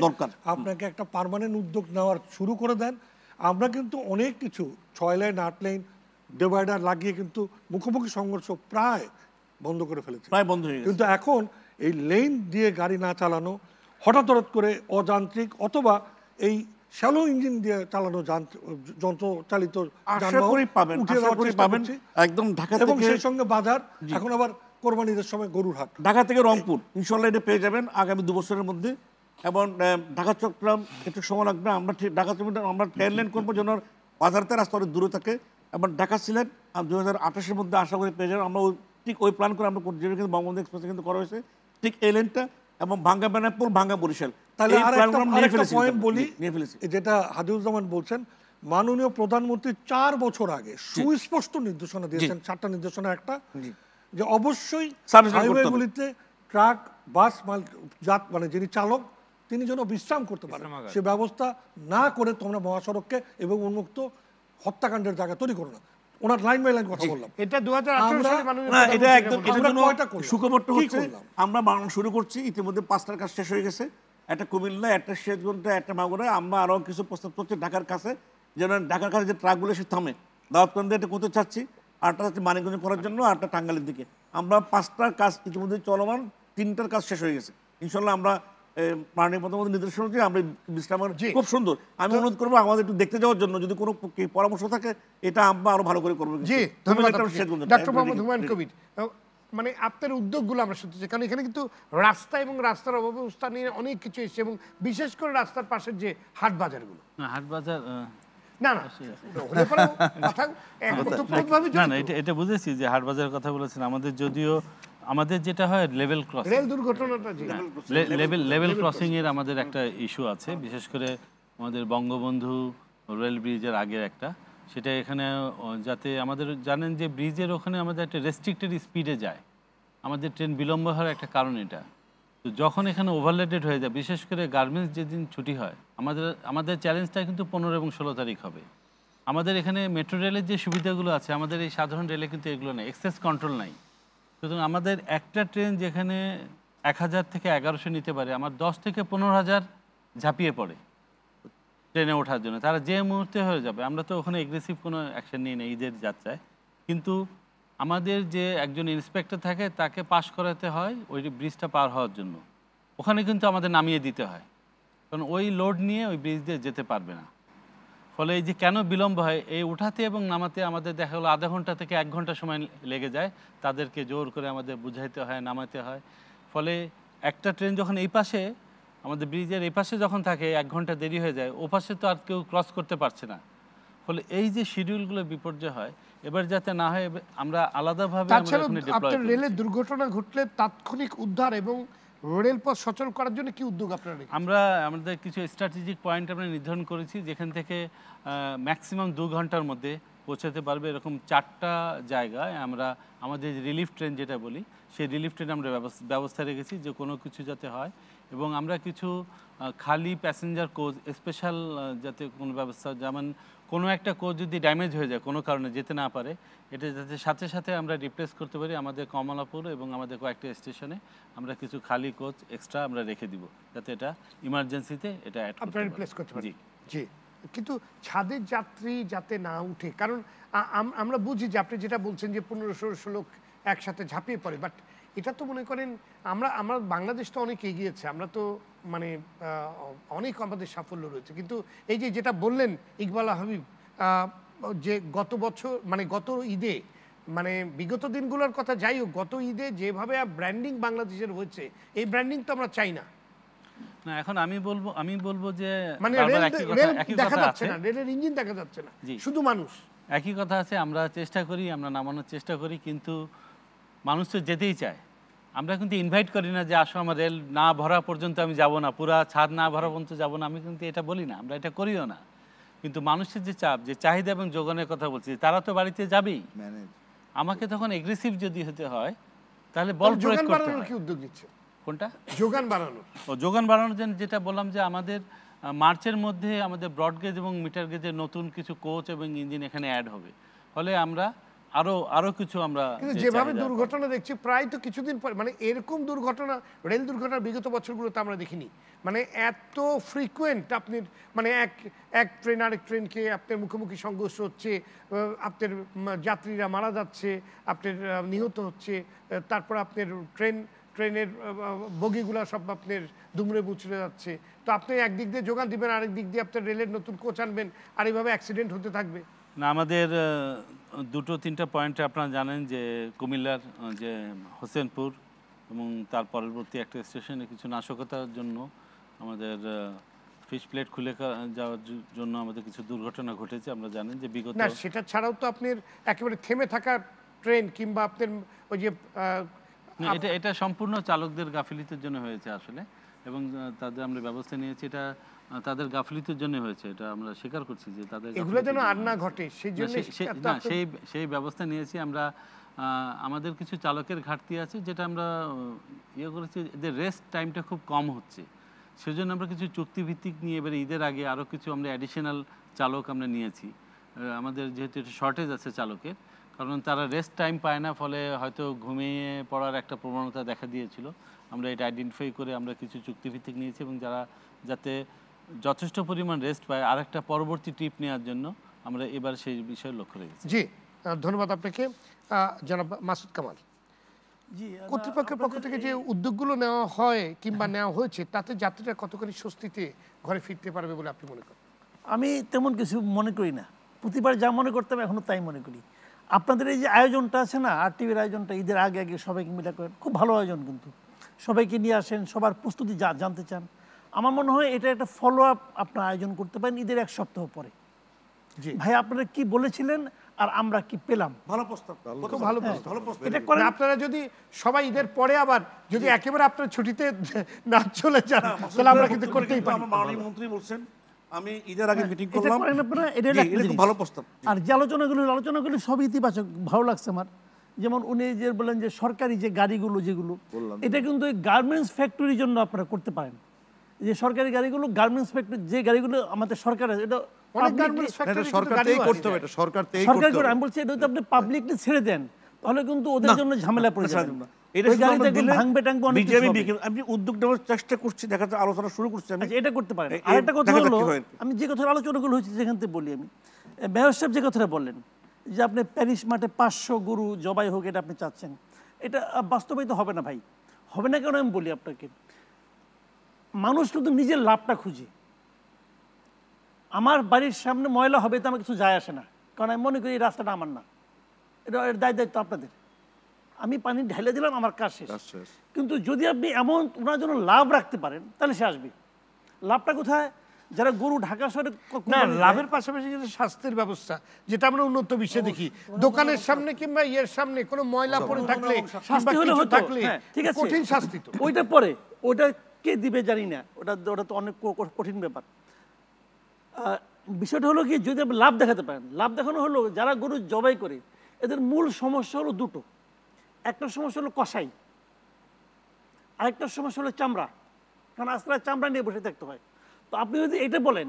দরকার আপনাকে একটা পারমানেন্ট উদ্যোগ নেওয়ার শুরু করে দেন আমরা কিন্তু অনেক কিছু ছয় লাইন আট লাইন ডিভাইডার লাগিয়ে কিন্তু মুখোমুখি সংঘর্ষ প্রায় বন্ধ করে ফেলেছে প্রায় বন্ধ হয়ে কিন্তু এখন এই লেন দিয়ে গাড়ি না চালানো হঠাৎ হঠাৎ করে অযান্ত্রিক অথবা এই শ্যালো ইঞ্জিন দিয়ে চালানো যন্ত্র চালিত একদম ঢাকা এবং সেই সঙ্গে বাজার এখন আবার কোরবানিদের সময় গরুর হাট ঢাকা থেকে রংপুর ইনশাল্লাহ এটা পেয়ে যাবেন আগামী দু বছরের মধ্যে এবং ঢাকা চট্টগ্রাম একটু সময় লাগবে আমরা ঠিক ঢাকা চট্টগ্রাম আমরা ট্রেন লাইন করবো যেন বাজারতে রাস্তা অনেক দূরে থাকে এবং ঢাকা সিলেট দু হাজার আঠাশের মধ্যে আশা করি পেয়ে যাবেন আমরা ঠিক ওই প্ল্যান করে আমরা যেটা কিন্তু বঙ্গবন্ধু এক্সপ্রেসে কিন্তু করা হয়েছে ঠিক এই লাইনটা এবং ভাঙ্গা বেনাপুর ভাঙ্গা বরিশাল তাহলে যেটা হাদিউজ্জামান বলছেন মাননীয় প্রধানমন্ত্রী চার বছর আগে সুস্পষ্ট নির্দেশনা দিয়েছেন চারটা নির্দেশনা একটা যে অবশ্যই হাইওয়েগুলিতে ট্রাক বাস মাল যাত মানে যিনি চালক তিনি যেন বিশ্রাম করতে পারেন সে ব্যবস্থা না করে তোমরা মহাসড়ককে এবং উন্মুক্ত হত্যাকাণ্ডের জায়গা তৈরি করো না ওনার লাইন বাই লাইন কথা বললাম এটা দু হচ্ছে আমরা বানানো শুরু করছি ইতিমধ্যে পাঁচটার কাজ শেষ হয়ে গেছে একটা কুমিল্লা একটা একটা মাগুরা আমরা আরও কিছু প্রস্তাব করছি ঢাকার কাছে যেন ঢাকার কাছে যে ট্রাকগুলো সে থামে দাওয়াতকান্দে এটা করতে চাচ্ছি আটটা যাচ্ছে মানিকগঞ্জ করার জন্য আটটা টাঙ্গালের দিকে আমরা পাঁচটার কাজ ইতিমধ্যে চলমান তিনটার কাজ শেষ হয়ে গেছে ইনশাল্লাহ আমরা আমরা বিশ্রামের খুব সুন্দর আমি অনুরোধ করবো আমাদের একটু দেখতে যাওয়ার জন্য যদি কোনো পরামর্শ থাকে এটা আমরা আরো ভালো করে করবো জি ধন্যবাদ মানে আপনার উদ্যোগগুলো আমরা শুনতে চাই কারণ এখানে কিন্তু রাস্তা এবং রাস্তার অব্যবস্থা নিয়ে অনেক কিছু এসছে এবং বিশেষ করে রাস্তার পাশের যে হাট বাজারগুলো হাট বাজার না না এটা বুঝেছি যে হাট বাজারের কথা বলেছেন আমাদের যদিও আমাদের যেটা হয় লেভেল ক্রস রেল দুর্ঘটনাটা লেভেল লেভেল ক্রসিং এর আমাদের একটা ইস্যু আছে বিশেষ করে আমাদের বঙ্গবন্ধু রেল ব্রিজের আগের একটা সেটা এখানে যাতে আমাদের জানেন যে ব্রিজের ওখানে আমাদের একটা রেস্ট্রিক্টেড স্পিডে যায় আমাদের ট্রেন বিলম্ব হওয়ার একটা কারণ এটা তো যখন এখানে ওভারলেটেড হয়ে যায় বিশেষ করে গার্মেন্টস যেদিন ছুটি হয় আমাদের আমাদের চ্যালেঞ্জটা কিন্তু পনেরো এবং ষোলো তারিখ হবে আমাদের এখানে মেট্রো রেলের যে সুবিধাগুলো আছে আমাদের এই সাধারণ রেলে কিন্তু এগুলো নেই এক্সেস কন্ট্রোল নাই সুতরাং আমাদের একটা ট্রেন যেখানে এক হাজার থেকে এগারোশো নিতে পারে আমার দশ থেকে পনেরো হাজার ঝাঁপিয়ে পড়ে ট্রেনে ওঠার জন্য তারা যে মুহূর্তে হয়ে যাবে আমরা তো ওখানে এগ্রেসিভ কোনো অ্যাকশন নিই না ঈদের যাত্রায় কিন্তু আমাদের যে একজন ইন্সপেক্টর থাকে তাকে পাশ করাতে হয় ওই ব্রিজটা পার হওয়ার জন্য ওখানে কিন্তু আমাদের নামিয়ে দিতে হয় কারণ ওই লোড নিয়ে ওই ব্রিজ দিয়ে যেতে পারবে না ফলে এই যে কেন বিলম্ব হয় এই উঠাতে এবং নামাতে আমাদের দেখা গেলো আধা ঘন্টা থেকে এক ঘন্টা সময় লেগে যায় তাদেরকে জোর করে আমাদের বুঝাইতে হয় নামাতে হয় ফলে একটা ট্রেন যখন এই পাশে আমাদের ব্রিজের এই পাশে যখন থাকে এক ঘন্টা দেরি হয়ে যায় ও পাশে তো আর কেউ ক্রস করতে পারছে না ফলে এই যে শিডিউলগুলো বিপর্যয় হয় এবার যাতে না হয় আমরা আলাদাভাবে রেলের দুর্ঘটনা ঘটলে তাৎক্ষণিক উদ্ধার এবং রেলপথ সচল করার জন্য কি উদ্যোগ আপনার আমরা আমাদের কিছু স্ট্র্যাটেজিক পয়েন্ট আমরা নির্ধারণ করেছি যেখান থেকে ম্যাক্সিমাম দু ঘন্টার মধ্যে পৌঁছাতে পারবে এরকম চারটা জায়গায় আমরা আমাদের রিলিফ ট্রেন যেটা বলি সেই রিলিফ ট্রেন আমরা ব্যবস্থা রেখেছি যে কোনো কিছু যাতে হয় এবং আমরা কিছু খালি প্যাসেঞ্জার কোচ স্পেশাল যাতে কোনো ব্যবস্থা যেমন কোনো একটা কোচ যদি ড্যামেজ হয়ে যায় কোনো কারণে যেতে না পারে এটা যাতে সাথে সাথে আমরা রিপ্লেস করতে পারি আমাদের কমলাপুর এবং আমাদের কয়েকটা স্টেশনে আমরা কিছু খালি কোচ এক্সট্রা আমরা রেখে দিব যাতে এটা ইমার্জেন্সিতে এটা আমরা রিপ্লেস করতে পারি জি কিন্তু ছাদের যাত্রী যাতে না উঠে কারণ আমরা বুঝি যে আপনি যেটা বলছেন যে পনেরো ষোলোশো লোক একসাথে ঝাঁপিয়ে পড়ে বাট এটা তো মনে করেন আমরা আমরা বাংলাদেশ তো অনেক এগিয়েছে আমরা তো মানে অনেক আমাদের সাফল্য রয়েছে কিন্তু এই যে যেটা বললেন ইকবাল হাবিব যে গত বছর মানে গত ঈদে মানে বিগত দিনগুলোর কথা যাই হোক গত ঈদে যেভাবে ব্র্যান্ডিং বাংলাদেশের হয়েছে এই ব্র্যান্ডিং তো আমরা চাই না না এখন আমি বলবো আমি বলবো যে মানে দেখা যাচ্ছে না রেলের ইঞ্জিন দেখা যাচ্ছে না শুধু মানুষ একই কথা আছে আমরা চেষ্টা করি আমরা নামানোর চেষ্টা করি কিন্তু মানুষ তো যেতেই চায় আমরা কিন্তু ইনভাইট করি না যে আসো আমার রেল না ভরা পর্যন্ত আমি যাব না পুরা ছাদ না ভরা পর্যন্ত যাব না আমি কিন্তু এটা বলি না আমরা এটা করিও না কিন্তু মানুষের যে চাপ যে চাহিদা এবং যোগানের কথা বলছি তারা তো বাড়িতে যাবেই আমাকে তখন এগ্রেসিভ যদি হতে হয় তাহলে বল প্রয়োগ করতে কি উদ্যোগ নিচ্ছে কোনটা যোগান বাড়ানো ও যোগান বাড়ানোর জন্য যেটা বললাম যে আমাদের মার্চের মধ্যে আমাদের ব্রডগেজ এবং মিটার গেজের নতুন কিছু কোচ এবং ইঞ্জিন এখানে অ্যাড হবে ফলে আমরা আরো আরো কিছু আমরা কিন্তু যেভাবে দুর্ঘটনা দেখছি প্রায় তো কিছুদিন পর মানে এরকম দুর্ঘটনা রেল দুর্ঘটনা বিগত বছরগুলোতে আমরা দেখিনি মানে এত ফ্রিকুয়েন্ট আপনি মানে এক এক ট্রেন আরেক ট্রেনকে আপনার মুখোমুখি সংঘর্ষ হচ্ছে আপনার যাত্রীরা মারা যাচ্ছে আপনার নিহত হচ্ছে তারপর আপনার ট্রেন ট্রেনের বগিগুলা সব আপনার দুমড়ে মুচড়ে যাচ্ছে তো আপনি একদিক দিয়ে যোগান দিবেন আরেক দিক দিয়ে আপনার রেলের নতুন কোচ আনবেন আর এইভাবে অ্যাক্সিডেন্ট হতে থাকবে না আমাদের দুটো তিনটা পয়েন্টে আপনারা জানেন যে কুমিল্লার যে হোসেনপুর এবং তার পরবর্তী একটা স্টেশনে কিছু নাশকতার জন্য আমাদের ফিশ প্লেট খুলে যাওয়ার জন্য আমাদের কিছু দুর্ঘটনা ঘটেছে আমরা জানেন যে বিগত না সেটা ছাড়াও তো আপনার একেবারে থেমে থাকা ট্রেন কিংবা আপনার ওই যে এটা এটা সম্পূর্ণ চালকদের গাফিলিতের জন্য হয়েছে আসলে এবং তাদের আমরা ব্যবস্থা নিয়েছি এটা তাদের গাফলিতির জন্য হয়েছে এটা আমরা স্বীকার করছি যে তাদের এগুলো যেন আর না ঘটে সেই জন্য না সেই সেই ব্যবস্থা নিয়েছি আমরা আমাদের কিছু চালকের ঘাটতি আছে যেটা আমরা ইয়ে করেছি যে রেস্ট টাইমটা খুব কম হচ্ছে সেজন্য আমরা কিছু চুক্তিভিত্তিক নিয়ে এবারে ঈদের আগে আরও কিছু আমরা অ্যাডিশনাল চালক আমরা নিয়েছি আমাদের যেহেতু একটু শর্টেজ আছে চালকের কারণ তারা রেস্ট টাইম পায় না ফলে হয়তো ঘুমিয়ে পড়ার একটা প্রবণতা দেখা দিয়েছিল আমরা এটা আইডেন্টিফাই করে আমরা কিছু চুক্তিভিত্তিক নিয়েছি এবং যারা যাতে যথেষ্ট পরিমাণ রেস্ট পায় আর একটা পরবর্তী ট্রিপ নেওয়ার জন্য আমরা এবার সেই বিষয়ে লক্ষ্য রেখেছি জি ধন্যবাদ আপনাকে জনাব মাসুদ কামাল জি কর্তৃপক্ষের পক্ষ থেকে যে উদ্যোগগুলো নেওয়া হয় কিংবা নেওয়া হয়েছে তাতে যাত্রীরা কতখানি স্বস্তিতে ঘরে ফিরতে পারবে বলে আপনি মনে করেন আমি তেমন কিছু মনে করি না প্রতিবার যা মনে করতাম এখনও তাই মনে করি আপনাদের এই যে আয়োজনটা আছে না আর টিভির আয়োজনটা ঈদের আগে আগে সবাইকে মিলা করেন খুব ভালো আয়োজন কিন্তু সবাইকে নিয়ে আসেন সবার প্রস্তুতি যা জানতে চান আমার মনে হয় এটা একটা ফলো আপ আপনার আয়োজন করতে পারেন ঈদের এক সপ্তাহ পরে ভাই আপনারা কি বলেছিলেন আর আমরা কি পেলাম ভালো প্রস্তাব ভালো হ্যাঁ। ভালো প্রস্তাব এটা করেন মানে আপনারা যদি সবাই ঈদের পরে আবার যদি একেবারে আপনার ছুটিতে না চলে যান তাহলে আমরা কিন্তু করতেই পারি মাননীয় মন্ত্রী বলছেন আমি ঈদের আগে মিটিং হ্যাঁ, করলাম আপনারা এটা ভালো প্রস্তাব আর যে আলোচনাগুলো আলোচনাগুলো সব ইতিবাচক ভালো লাগছে আমার যেমন উনি যে বললেন যে সরকারি যে গাড়িগুলো যেগুলো এটা কিন্তু গার্মেন্টস ফ্যাক্টরির জন্য আপনারা করতে পারেন যে সরকারি গাড়িগুলো গার্মেন্টস ফ্যাক্টরি যে গাড়িগুলো আমাদের সরকার আছে এটা সরকার আমি বলছি এটা আপনি পাবলিকলি ছেড়ে দেন তাহলে কিন্তু ওদের জন্য ঝামেলা পড়ে আচ্ছা, যাবে আচ্ছা, কথা আমি যে সেখান থেকে বলি আমি যে কথাটা বললেন যে আপনি প্যারিস মাঠে পাঁচশো গরু জবাই হোক এটা আপনি চাচ্ছেন এটা বাস্তবায়িত হবে না ভাই হবে না কেন আমি বলি আপনাকে মানুষ শুধু নিজের লাভটা খুঁজে আমার বাড়ির সামনে ময়লা হবে তো আমার কিছু যায় আসে না কারণ আমি মনে করি এই রাস্তাটা আমার না এটা এর দায় দায়িত্ব আপনাদের আমি পানি ঢেলে দিলাম আমার কাজ শেষ কিন্তু যদি আপনি এমন ওনার জন্য লাভ রাখতে পারেন তাহলে সে আসবে লাভটা কোথায় যারা গরু ঢাকা শহরে লাভের পাশাপাশি কিন্তু স্বাস্থ্যের ব্যবস্থা যেটা আমরা উন্নত বিশ্বে দেখি দোকানের সামনে কিংবা ইয়ের সামনে কোনো ময়লা পড়ে থাকলে থাকলে হ্যাঁ, ঠিক আছে কঠিন শাস্তি তো ওইটা পরে ওইটা কে দিবে জানি না ওটা ওটা তো অনেক কঠিন ব্যাপার বিষয়টা হলো কি যদি আপনি লাভ দেখাতে পারেন লাভ দেখানো হলো যারা গরু জবাই করে এদের মূল সমস্যা হলো দুটো একটা সমস্যা হলো কষাই আরেকটা সমস্যা হলো চামড়া কারণ আজকাল চামড়া নিয়ে বসে থাকতে হয় তো আপনি যদি এটা বলেন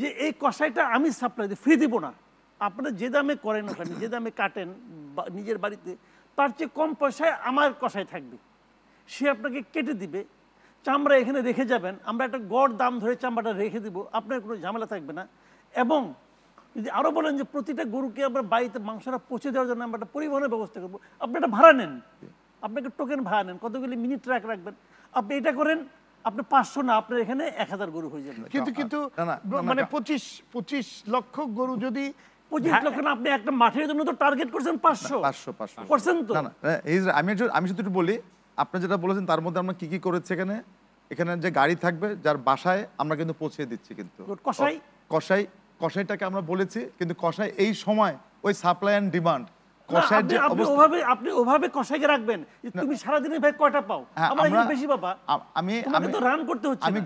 যে এই কষাইটা আমি সাপ্লাই দিই ফ্রি দিব না আপনারা যে দামে করেন ওখানে যে দামে কাটেন নিজের বাড়িতে তার চেয়ে কম পয়সায় আমার কষাই থাকবে সে আপনাকে কেটে দিবে চামড়া এখানে রেখে যাবেন আমরা একটা গড় দাম ধরে চামড়াটা রেখে দিব আপনার কোনো ঝামেলা থাকবে না এবং যদি আরও বলেন যে প্রতিটা গরুকে আমরা বাড়িতে মাংসটা পচে দেওয়ার জন্য আমরা একটা পরিবহনের ব্যবস্থা করবো আপনি একটা ভাড়া নেন আপনাকে টোকেন ভাড়া নেন কতগুলি মিনিট ট্র্যাক রাখবেন আপনি এটা করেন আপনি পাঁচশো না আপনার এখানে এক হাজার গরু হয়ে যাবে কিন্তু কিন্তু মানে পঁচিশ পঁচিশ লক্ষ গরু যদি পঁচিশ হ্যাঁ। লক্ষ আমি শুধু বলি আপনি যেটা বলেছেন তার মধ্যে আমরা কি কি করেছি এখানে এখানে যে গাড়ি থাকবে যার বাসায় আমরা কিন্তু পৌঁছে দিচ্ছি কিন্তু কষাই কষাই কষাইটাকে আমরা বলেছি কিন্তু কষাই এই সময় ওই সাপ্লাই অ্যান্ড ডিমান্ড আমি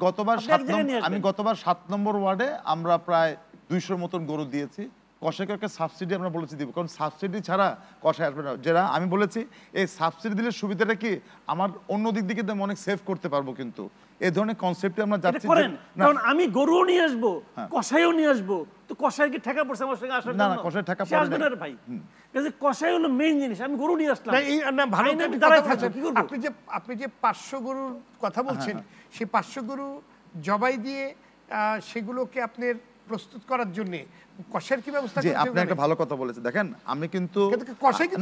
গতবার সাত নম্বর ওয়ার্ডে আমরা প্রায় দুইশোর মতন গরু দিয়েছি কষাইকারকে সাবসিডি আমরা বলেছি দিব কারণ সাবসিডি ছাড়া কষাই আসবে না যেটা আমি বলেছি এই সাবসিডি দিলে সুবিধাটা কি আমার অন্য দিক দিকে আমি অনেক সেভ করতে পারবো কিন্তু এই ধরনের কনসেপ্টে আমরা যাচ্ছি কারণ আমি গরুও নিয়ে আসবো হ্যাঁ। কষাইও নিয়ে আসবো তো কষাই কি ঠেকা পড়ছে আমার সঙ্গে আসার জন্য না না কষাই ঠেকা পড়ে না ভাই কাজে কষাই হলো মেইন জিনিস আমি গরু নিয়ে আসলাম এই না ভালো আমি দাঁড়ায় থাকবো কি করব আপনি যে আপনি যে 500 গরুর কথা হ্যাঁ, বলছেন হ্যাঁ। সেই 500 গরু জবাই দিয়ে সেগুলোকে আপনার প্রস্তুত করার জন্য কষের কি ব্যবস্থা জি আপনি একটা ভালো কথা বলেছেন দেখেন আমি কিন্তু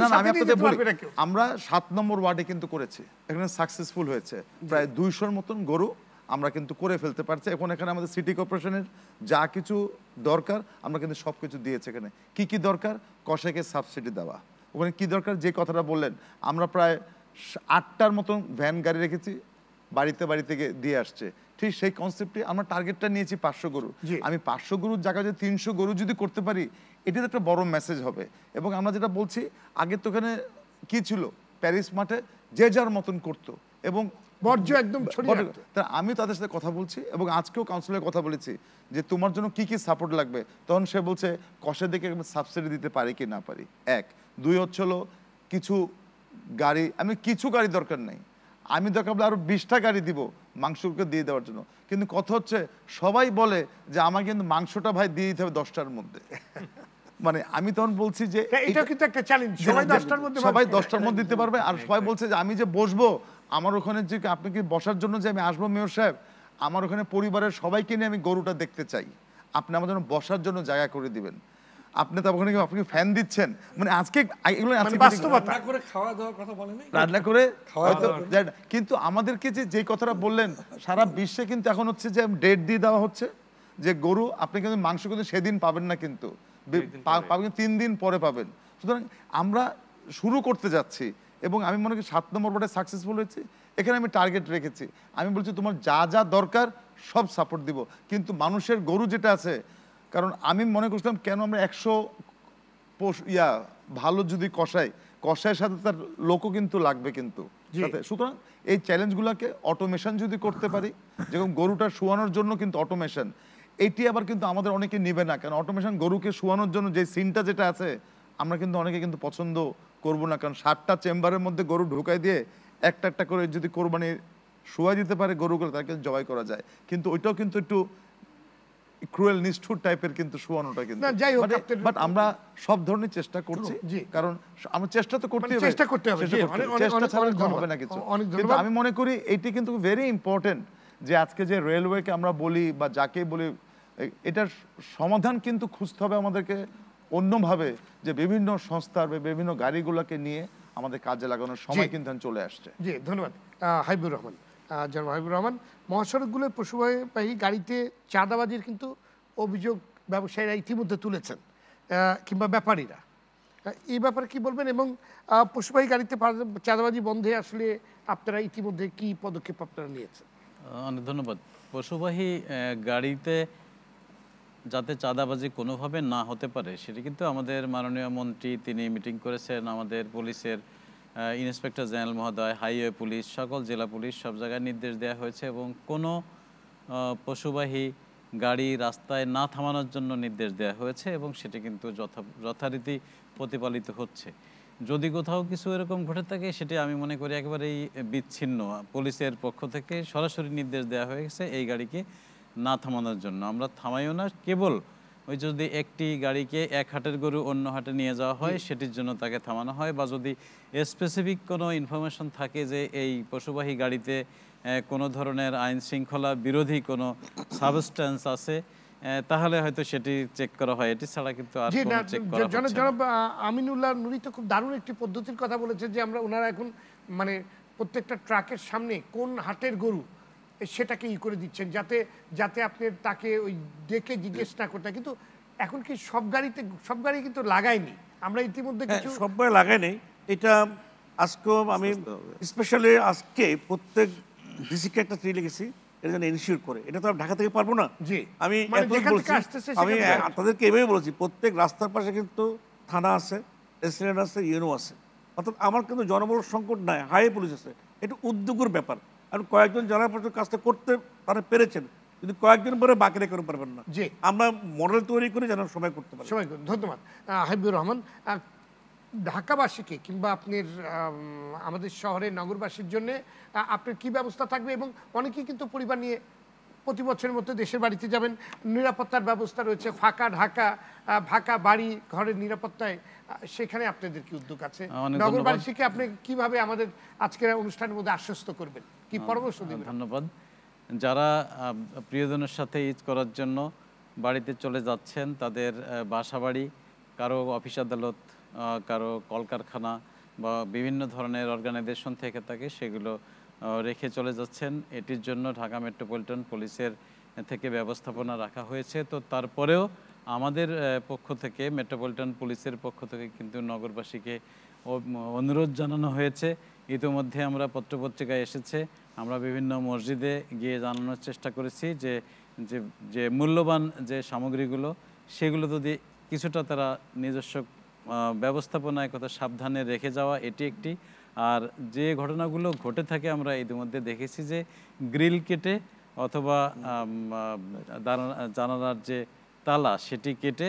না আমি আপনাকে বলি আমরা সাত নম্বর ওয়ার্ডে কিন্তু করেছি এখানে সাকসেসফুল হয়েছে প্রায় দুইশোর মতন গরু আমরা কিন্তু করে ফেলতে পারছি এখন এখানে আমাদের সিটি কর্পোরেশনের যা কিছু দরকার আমরা কিন্তু সব কিছু দিয়েছি এখানে কি কি দরকার কষেকে সাবসিডি দেওয়া ওখানে কি দরকার যে কথাটা বললেন আমরা প্রায় আটটার মতন ভ্যান গাড়ি রেখেছি বাড়িতে বাড়িতে দিয়ে আসছে ঠিক সেই কনসেপ্টে আমরা টার্গেটটা নিয়েছি পাঁচশো গরু আমি পাঁচশো গরুর জায়গায় যদি তিনশো গরু যদি করতে পারি এটার একটা বড় মেসেজ হবে এবং আমরা যেটা বলছি আগে তো ওখানে কি ছিল প্যারিস মাঠে যে যার মতন করতো এবং বর্জ্য একদম আমি তাদের সাথে কথা বলছি এবং আজকেও কাউন্সিলের কথা বলেছি যে তোমার জন্য কি কি সাপোর্ট লাগবে তখন সে বলছে কষে দেখে সাবসিডি দিতে পারি কি না পারি এক দুই হচ্ছে হলো কিছু গাড়ি আমি কিছু গাড়ি দরকার নেই আমি দরকার হলে আরও বিশটা গাড়ি দিব মাংসকে দিয়ে দেওয়ার জন্য কিন্তু কথা হচ্ছে সবাই বলে যে আমার কিন্তু মাংসটা ভাই দিয়ে দিতে হবে দশটার মধ্যে মানে আমি তখন বলছি যে এটা কিন্তু একটা চ্যালেঞ্জ সবাই দশটার মধ্যে সবাই দশটার মধ্যে দিতে পারবে আর সবাই বলছে যে আমি যে বসবো আমার ওখানে যে আপনি কি বসার জন্য যে আমি আসবো মেয়র সাহেব আমার ওখানে পরিবারের সবাইকে নিয়ে আমি গরুটা দেখতে চাই আপনি আমার জন্য বসার জন্য জায়গা করে দিবেন আপনি তো ওখানে আপনি ফ্যান দিচ্ছেন মানে আজকে এগুলো মানে আজকে বাস্তবতা করে খাওয়া দাওয়ার কথা বলেন রান্না করে হয়তো কিন্তু আমাদেরকে যে যে কথাটা বললেন সারা বিশ্বে কিন্তু এখন হচ্ছে যে ডেট দিয়ে দেওয়া হচ্ছে যে গরু আপনি কিন্তু মাংস কিন্তু সেদিন পাবেন না কিন্তু পাবেন তিন দিন পরে পাবেন সুতরাং আমরা শুরু করতে যাচ্ছি এবং আমি মনে করি সাত নম্বর বোর্ডে সাকসেসফুল হয়েছি এখানে আমি টার্গেট রেখেছি আমি বলছি তোমার যা যা দরকার সব সাপোর্ট দিব কিন্তু মানুষের গরু যেটা আছে কারণ আমি মনে করছিলাম কেন আমরা একশো ইয়া ভালো যদি কষাই কষাইয়ের সাথে তার লোকও কিন্তু লাগবে কিন্তু সুতরাং এই চ্যালেঞ্জগুলোকে অটোমেশন যদি করতে পারি যেরকম গরুটা শুয়ানোর জন্য কিন্তু অটোমেশন এটি আবার কিন্তু আমাদের অনেকে নেবে না কারণ অটোমেশন গরুকে শোয়ানোর জন্য যে সিনটা যেটা আছে আমরা কিন্তু অনেকে কিন্তু পছন্দ করব না কারণ সাতটা চেম্বারের মধ্যে গরু ঢুকাই দিয়ে একটা একটা করে যদি কোরবানি শোয়া দিতে পারে গরুগুলো তাকে জবাই করা যায় কিন্তু ওইটাও কিন্তু একটু ক্রুয়েল নিষ্ঠুর টাইপের কিন্তু শুয়ানোটা কিন্তু বাট মানে, আমরা সব ধরনের চেষ্টা করছি কারণ আমরা চেষ্টা তো করতে মানে হবে চেষ্টা করতে হবে চেষ্টা ছাড়া হবে না কিছু কিন্তু আমি মনে করি এটি কিন্তু ভেরি ইম্পর্টেন্ট যে আজকে যে রেলওয়েকে আমরা বলি বা যাকে বলি এটার সমাধান কিন্তু খুঁজতে হবে আমাদেরকে অন্যভাবে যে বিভিন্ন সংস্থার বিভিন্ন গাড়িগুলোকে নিয়ে আমাদের কাজে লাগানোর সময় কিন্তু চলে আসছে জি ধন্যবাদ হাইবুর রহমান জনাব হাবিবুর রহমান মহাসড়কগুলোর পশুবাহী গাড়িতে চাঁদাবাজির কিন্তু অভিযোগ ব্যবসায়ীরা ইতিমধ্যে তুলেছেন কিংবা ব্যাপারীরা এই ব্যাপারে কি বলবেন এবং পশুবাহী গাড়িতে চাঁদাবাজি বন্ধে আসলে আপনারা ইতিমধ্যে কি পদক্ষেপ আপনারা নিয়েছেন অনেক ধন্যবাদ পশুবাহী গাড়িতে যাতে চাঁদাবাজি কোনোভাবে না হতে পারে সেটি কিন্তু আমাদের মাননীয় মন্ত্রী তিনি মিটিং করেছেন আমাদের পুলিশের ইন্সপেক্টর জেনারেল মহোদয় হাইওয়ে পুলিশ সকল জেলা পুলিশ সব জায়গায় নির্দেশ দেওয়া হয়েছে এবং কোনো পশুবাহী গাড়ি রাস্তায় না থামানোর জন্য নির্দেশ দেওয়া হয়েছে এবং সেটি কিন্তু যথা যথারীতি প্রতিপালিত হচ্ছে যদি কোথাও কিছু এরকম ঘটে থাকে সেটি আমি মনে করি একেবারেই বিচ্ছিন্ন পুলিশের পক্ষ থেকে সরাসরি নির্দেশ দেওয়া হয়েছে এই গাড়িকে না থামানোর জন্য আমরা থামাইও না কেবল ওই যদি একটি গাড়িকে এক হাটের গরু অন্য হাটে নিয়ে যাওয়া হয় সেটির জন্য তাকে থামানো হয় বা যদি স্পেসিফিক কোনো ইনফরমেশন থাকে যে এই পশুবাহী গাড়িতে কোনো ধরনের আইন শৃঙ্খলা বিরোধী কোনো সাবস্ট্যান্স আছে তাহলে হয়তো সেটি চেক করা হয় এটি ছাড়া কিন্তু আর কোনো চেক করা হচ্ছে আমিনুল্লাহ নুরি তো খুব দারুণ একটি পদ্ধতির কথা বলেছে যে আমরা ওনারা এখন মানে প্রত্যেকটা ট্রাকের সামনে কোন হাটের গরু সেটাকে ই করে দিচ্ছেন যাতে যাতে আপনি তাকে ওই ডেকে জিজ্ঞেস না করতে কিন্তু এখন কি সব গাড়িতে সব গাড়ি কিন্তু লাগায়নি আমরা ইতিমধ্যে হ্যাঁ, কিছু সব গাড়ি লাগায়নি এটা আজকেও আমি স্পেশালি আজকে প্রত্যেক ডিসিকে একটা থ্রি লিখেছি এটা যেন ইনশিওর করে এটা তো ঢাকা থেকে পারবো না জি আমি মানে আমি তাদেরকে এভাবে বলেছি প্রত্যেক রাস্তার পাশে কিন্তু থানা আছে রেস্টুরেন্ট আছে ইউনো আছে অর্থাৎ আমার কিন্তু জনবল সংকট নাই হাই পুলিশ আছে এটা উদ্যোগের ব্যাপার কারণ কয়েকজন জেলা পরিষদ কাজটা করতে তারা পেরেছেন কিন্তু কয়েকদিন পরে বাকি রেখে পারবেন না জি আমরা মডেল তৈরি করে যেন সবাই করতে পারি সবাই ধন্যবাদ হাবিবুর রহমান ঢাকাবাসীকে কিংবা আপনার আমাদের শহরে নগরবাসীর জন্য আপনার কি ব্যবস্থা থাকবে এবং অনেকেই কিন্তু পরিবার নিয়ে প্রতি বছরের মধ্যে দেশের বাড়িতে যাবেন নিরাপত্তার ব্যবস্থা রয়েছে ফাঁকা ঢাকা ফাঁকা বাড়ি ঘরের নিরাপত্তায় সেখানে আপনাদের কি উদ্যোগ আছে নগরবাসীকে আপনি কিভাবে আমাদের আজকের অনুষ্ঠানের মধ্যে আশ্বস্ত করবেন কি পরামর্শ দিবেন ধন্যবাদ যারা প্রিয়জনের সাথে ঈদ করার জন্য বাড়িতে চলে যাচ্ছেন তাদের বাসাবাড়ি কারো অফিস আদালত কারো কলকারখানা বা বিভিন্ন ধরনের অর্গানাইজেশন থেকে থাকে সেগুলো রেখে চলে যাচ্ছেন এটির জন্য ঢাকা মেট্রোপলিটন পুলিশের থেকে ব্যবস্থাপনা রাখা হয়েছে তো তারপরেও আমাদের পক্ষ থেকে মেট্রোপলিটন পুলিশের পক্ষ থেকে কিন্তু নগরবাসীকে অনুরোধ জানানো হয়েছে ইতিমধ্যে আমরা পত্রপত্রিকায় এসেছে আমরা বিভিন্ন মসজিদে গিয়ে জানানোর চেষ্টা করেছি যে যে মূল্যবান যে সামগ্রীগুলো সেগুলো যদি কিছুটা তারা নিজস্ব ব্যবস্থাপনায় কথা সাবধানে রেখে যাওয়া এটি একটি আর যে ঘটনাগুলো ঘটে থাকে আমরা ইতিমধ্যে দেখেছি যে গ্রিল কেটে অথবা জানালার যে তালা সেটি কেটে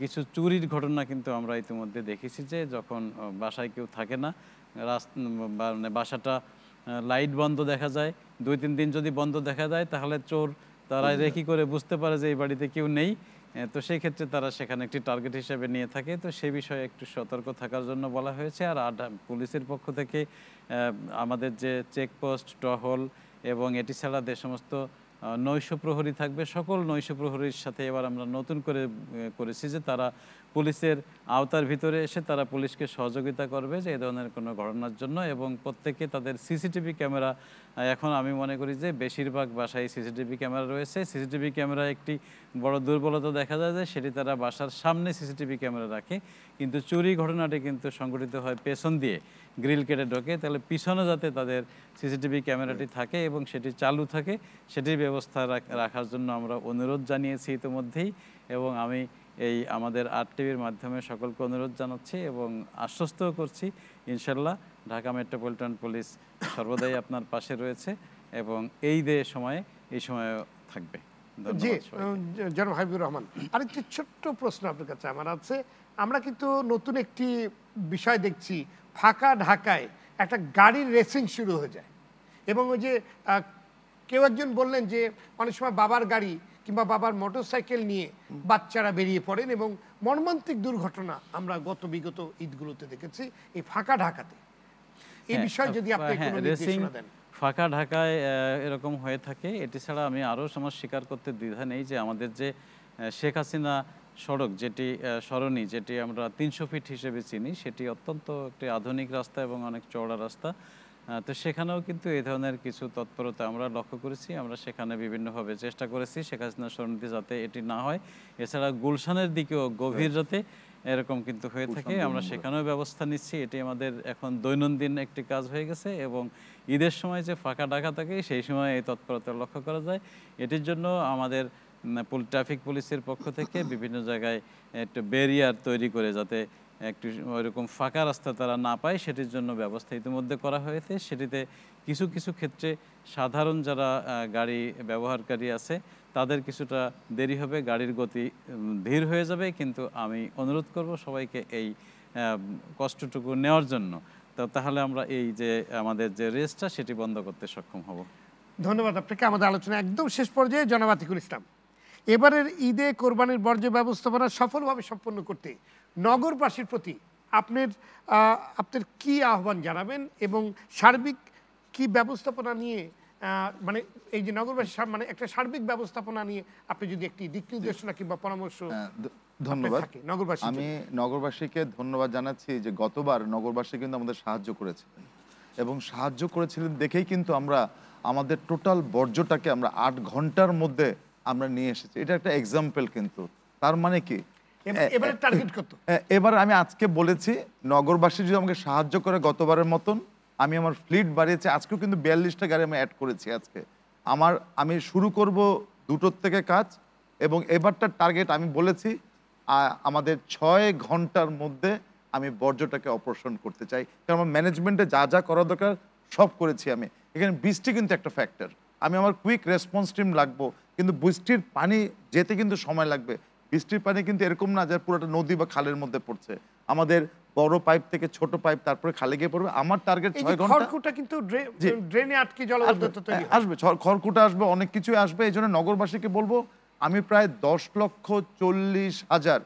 কিছু চুরির ঘটনা কিন্তু আমরা ইতিমধ্যে দেখেছি যে যখন বাসায় কেউ থাকে না মানে বাসাটা লাইট বন্ধ দেখা যায় দুই তিন দিন যদি বন্ধ দেখা যায় তাহলে চোর তারা রেখি করে বুঝতে পারে যে এই বাড়িতে কেউ নেই তো সেই ক্ষেত্রে তারা সেখানে একটি টার্গেট হিসেবে নিয়ে থাকে তো সে বিষয়ে একটু সতর্ক থাকার জন্য বলা হয়েছে আর পুলিশের পক্ষ থেকে আমাদের যে চেকপোস্ট টহল এবং এটি ছাড়া যে সমস্ত নৈশ প্রহরী থাকবে সকল নৈশ প্রহরীর সাথে এবার আমরা নতুন করে করেছি যে তারা পুলিশের আওতার ভিতরে এসে তারা পুলিশকে সহযোগিতা করবে যে এ ধরনের কোনো ঘটনার জন্য এবং প্রত্যেকে তাদের সিসিটিভি ক্যামেরা এখন আমি মনে করি যে বেশিরভাগ বাসায় সিসিটিভি ক্যামেরা রয়েছে সিসিটিভি ক্যামেরা একটি বড় দুর্বলতা দেখা যায় যে সেটি তারা বাসার সামনে সিসিটিভি ক্যামেরা রাখে কিন্তু চুরি ঘটনাটি কিন্তু সংঘটিত হয় পেছন দিয়ে গ্রিল কেটে ঢোকে তাহলে পিছনে যাতে তাদের সিসিটিভি ক্যামেরাটি থাকে এবং সেটি চালু থাকে সেটির ব্যবস্থা রাখার জন্য আমরা অনুরোধ জানিয়েছি ইতিমধ্যেই এবং আমি এই আমাদের আর টিভির মাধ্যমে সকলকে অনুরোধ জানাচ্ছি এবং আশ্বস্তও করছি ইনশাল্লাহ ঢাকা মেট্রোপলিটন পুলিশ সর্বদাই আপনার পাশে রয়েছে এবং এই দে সময়ে এই সময়ে থাকবে জি জনাব হাবিবুর রহমান আরেকটি ছোট্ট প্রশ্ন আপনার কাছে আমার আছে আমরা কিন্তু নতুন একটি বিষয় দেখছি ফাঁকা ঢাকায় একটা গাড়ির রেসিং শুরু হয়ে যায় এবং ওই যে কেউ একজন বললেন যে অনেক সময় বাবার গাড়ি কিংবা বাবার মোটরসাইকেল নিয়ে বাচ্চারা বেরিয়ে পড়েন এবং মর্মান্তিক দুর্ঘটনা আমরা গত বিগত ঈদগুলোতে দেখেছি এই ফাঁকা ঢাকাতে এই হ্যাঁ, বিষয়ে যদি আপনি হ্যাঁ, দেন ফাঁকা ঢাকায় এরকম হয়ে থাকে এটি ছাড়া আমি আরও সমাজ স্বীকার করতে দ্বিধা নেই যে আমাদের যে শেখ হাসিনা সড়ক যেটি সরণি যেটি আমরা তিনশো ফিট হিসেবে চিনি সেটি অত্যন্ত একটি আধুনিক রাস্তা এবং অনেক চওড়া রাস্তা তো সেখানেও কিন্তু এই ধরনের কিছু তৎপরতা আমরা লক্ষ্য করেছি আমরা সেখানে বিভিন্নভাবে চেষ্টা করেছি শেখ হাসিনা সরণিতে যাতে এটি না হয় এছাড়া গুলশানের দিকেও গভীর যাতে হ্যাঁ। এরকম কিন্তু হয়ে থাকে আমরা সেখানেও ব্যবস্থা নিচ্ছি এটি আমাদের এখন দৈনন্দিন একটি কাজ হয়ে গেছে এবং ঈদের সময় যে ফাঁকা ডাকা থাকে সেই সময় এই তৎপরতা লক্ষ্য করা যায় এটির জন্য আমাদের ট্রাফিক পুলিশের পক্ষ থেকে বিভিন্ন জায়গায় একটু ব্যারিয়ার তৈরি করে যাতে একটু ওইরকম ফাঁকা রাস্তা তারা না পায় সেটির জন্য ব্যবস্থা ইতিমধ্যে করা হয়েছে সেটিতে কিছু কিছু ক্ষেত্রে সাধারণ যারা গাড়ি ব্যবহারকারী আছে তাদের কিছুটা দেরি হবে গাড়ির গতি ধীর হয়ে যাবে কিন্তু আমি অনুরোধ করব সবাইকে এই কষ্টটুকু নেওয়ার জন্য তো তাহলে আমরা এই যে আমাদের যে রেসটা সেটি বন্ধ করতে সক্ষম হব ধন্যবাদ আপনাকে আমাদের আলোচনা একদম শেষ পর্যায়ে জনাবাতিকুল ইসলাম এবারের ঈদে কোরবানির বর্জ্য ব্যবস্থাপনা সফলভাবে সম্পন্ন করতে নগরবাসীর প্রতি আপনার আপনার কি আহ্বান জানাবেন এবং সার্বিক কি ব্যবস্থাপনা নিয়ে মানে এই যে নগরবাসী মানে একটা সার্বিক ব্যবস্থাপনা নিয়ে আপনি যদি একটি দিক নির্দেশনা কিংবা পরামর্শ ধন্যবাদ আমি নগরবাসীকে ধন্যবাদ জানাচ্ছি যে গতবার নগরবাসী কিন্তু আমাদের সাহায্য করেছিলেন এবং সাহায্য করেছিলেন দেখেই কিন্তু আমরা আমাদের টোটাল বর্জ্যটাকে আমরা আট ঘন্টার মধ্যে আমরা নিয়ে এসেছি এটা একটা এক্সাম্পল কিন্তু তার মানে কি এবার টার্গেট কত আমি আজকে বলেছি নগরবাসী যদি আমাকে সাহায্য করে গতবারের মতন আমি আমার ফ্লিট বাড়িয়েছি আজকেও কিন্তু বিয়াল্লিশটা গাড়ি আমি অ্যাড করেছি আজকে আমার আমি শুরু করব দুটোর থেকে কাজ এবং এবারটার টার্গেট আমি বলেছি আমাদের ছয় ঘন্টার মধ্যে আমি বর্জ্যটাকে অপারেশন করতে চাই কারণ আমার ম্যানেজমেন্টে যা যা করা দরকার সব করেছি আমি এখানে বৃষ্টি কিন্তু একটা ফ্যাক্টর আমি আমার কুইক রেসপন্স টিম লাগবো কিন্তু বৃষ্টির পানি যেতে কিন্তু সময় লাগবে বৃষ্টির পানি কিন্তু এরকম না যে পুরোটা নদী বা খালের মধ্যে পড়ছে আমাদের বড় পাইপ থেকে ছোট পাইপ তারপরে খালে গিয়ে পড়বে আমার টার্গেট ছয় ঘন্টা কিন্তু ড্রেনে আটকে জলাবদ্ধতা আসবে খড়কুটা আসবে অনেক কিছু আসবে এই জন্য নগরবাসীকে বলবো আমি প্রায় দশ লক্ষ চল্লিশ হাজার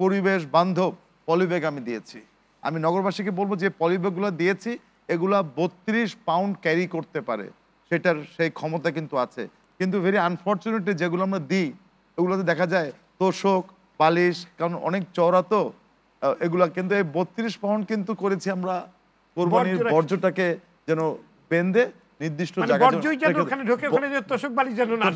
পরিবেশ বান্ধব পলিব্যাগ আমি দিয়েছি আমি নগরবাসীকে বলবো যে পলিব্যাগগুলো দিয়েছি এগুলা বত্রিশ পাউন্ড ক্যারি করতে পারে সেটার সেই ক্ষমতা কিন্তু আছে কিন্তু ভেরি আনফর্চুনেটলি যেগুলো আমরা দিই ওগুলোতে দেখা যায় তোষক পালিশ কারণ অনেক চওড়া তো এগুলা কিন্তু এই বত্রিশ পাউন্ড কিন্তু করেছি আমরা কোরবানির বর্জ্যটাকে যেন বেঁধে নির্দিষ্ট মানে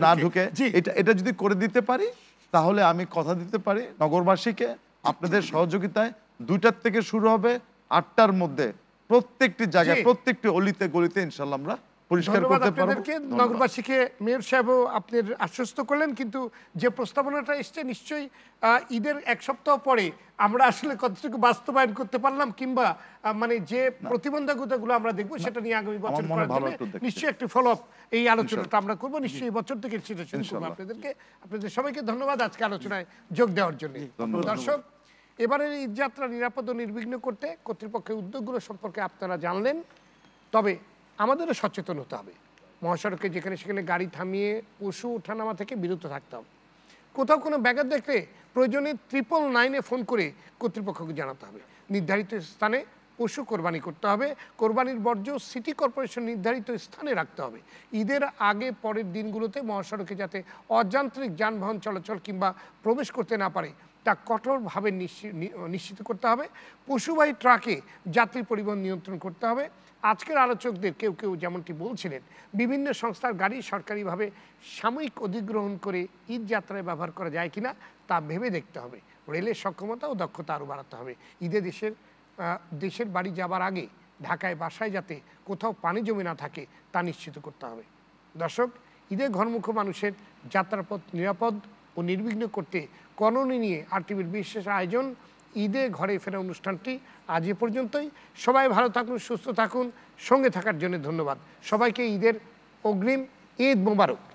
না ঢুকে এটা এটা যদি করে দিতে পারি তাহলে আমি কথা দিতে পারি নগরবাসীকে আপনাদের সহযোগিতায় দুইটার থেকে শুরু হবে আটটার মধ্যে প্রত্যেকটি জায়গায় প্রত্যেকটি অলিতে গলিতে ইনশাল্লাহ আমরা পরিষ্কার করতে পারবো নগরবাসীকে মেয়র সাহেব আপনি আশ্বস্ত করলেন কিন্তু যে প্রস্তাবনাটা এসছে নিশ্চয়ই ঈদের এক সপ্তাহ পরে আমরা আসলে কতটুকু বাস্তবায়ন করতে পারলাম কিংবা মানে যে প্রতিবন্ধকতা গুলো আমরা দেখবো সেটা নিয়ে আগামী বছর নিশ্চয়ই একটি ফলো আপ এই আলোচনাটা আমরা করবো নিশ্চয়ই বছর থেকে সেটা শুরু করবো আপনাদেরকে আপনাদের সবাইকে ধন্যবাদ আজকে আলোচনায় যোগ দেওয়ার জন্য দর্শক এবারের ঈদযাত্রা নিরাপদ ও নির্বিঘ্ন করতে কর্তৃপক্ষের উদ্যোগগুলো সম্পর্কে আপনারা জানলেন তবে আমাদেরও সচেতন হতে হবে মহাসড়কে যেখানে সেখানে গাড়ি থামিয়ে পশু ওঠানামা থেকে বিরত থাকতে হবে কোথাও কোনো ব্যাঘাত দেখলে প্রয়োজনে ট্রিপল নাইনে ফোন করে কর্তৃপক্ষকে জানাতে হবে নির্ধারিত স্থানে পশু কোরবানি করতে হবে কোরবানির বর্জ্য সিটি কর্পোরেশন নির্ধারিত স্থানে রাখতে হবে ঈদের আগে পরের দিনগুলোতে মহাসড়কে যাতে অযান্ত্রিক যানবাহন চলাচল কিংবা প্রবেশ করতে না পারে তা কঠোরভাবে নিশ্চিত করতে হবে পশুবাহী ট্রাকে যাত্রী পরিবহন নিয়ন্ত্রণ করতে হবে আজকের আলোচকদের কেউ কেউ যেমনটি বলছিলেন বিভিন্ন সংস্থার গাড়ি সরকারিভাবে সাময়িক অধিগ্রহণ করে ঈদ যাত্রায় ব্যবহার করা যায় কিনা তা ভেবে দেখতে হবে রেলের সক্ষমতা ও দক্ষতা আরও বাড়াতে হবে ঈদে দেশের দেশের বাড়ি যাবার আগে ঢাকায় বাসায় যাতে কোথাও পানি জমে না থাকে তা নিশ্চিত করতে হবে দর্শক ঈদের ঘরমুখ মানুষের যাত্রাপথ নিরাপদ ও নির্বিঘ্ন করতে করণী নিয়ে টিভির বিশেষ আয়োজন ঈদে ঘরে ফেরা অনুষ্ঠানটি আজ এ পর্যন্তই সবাই ভালো থাকুন সুস্থ থাকুন সঙ্গে থাকার জন্য ধন্যবাদ সবাইকে ঈদের অগ্রিম ঈদ মোবারক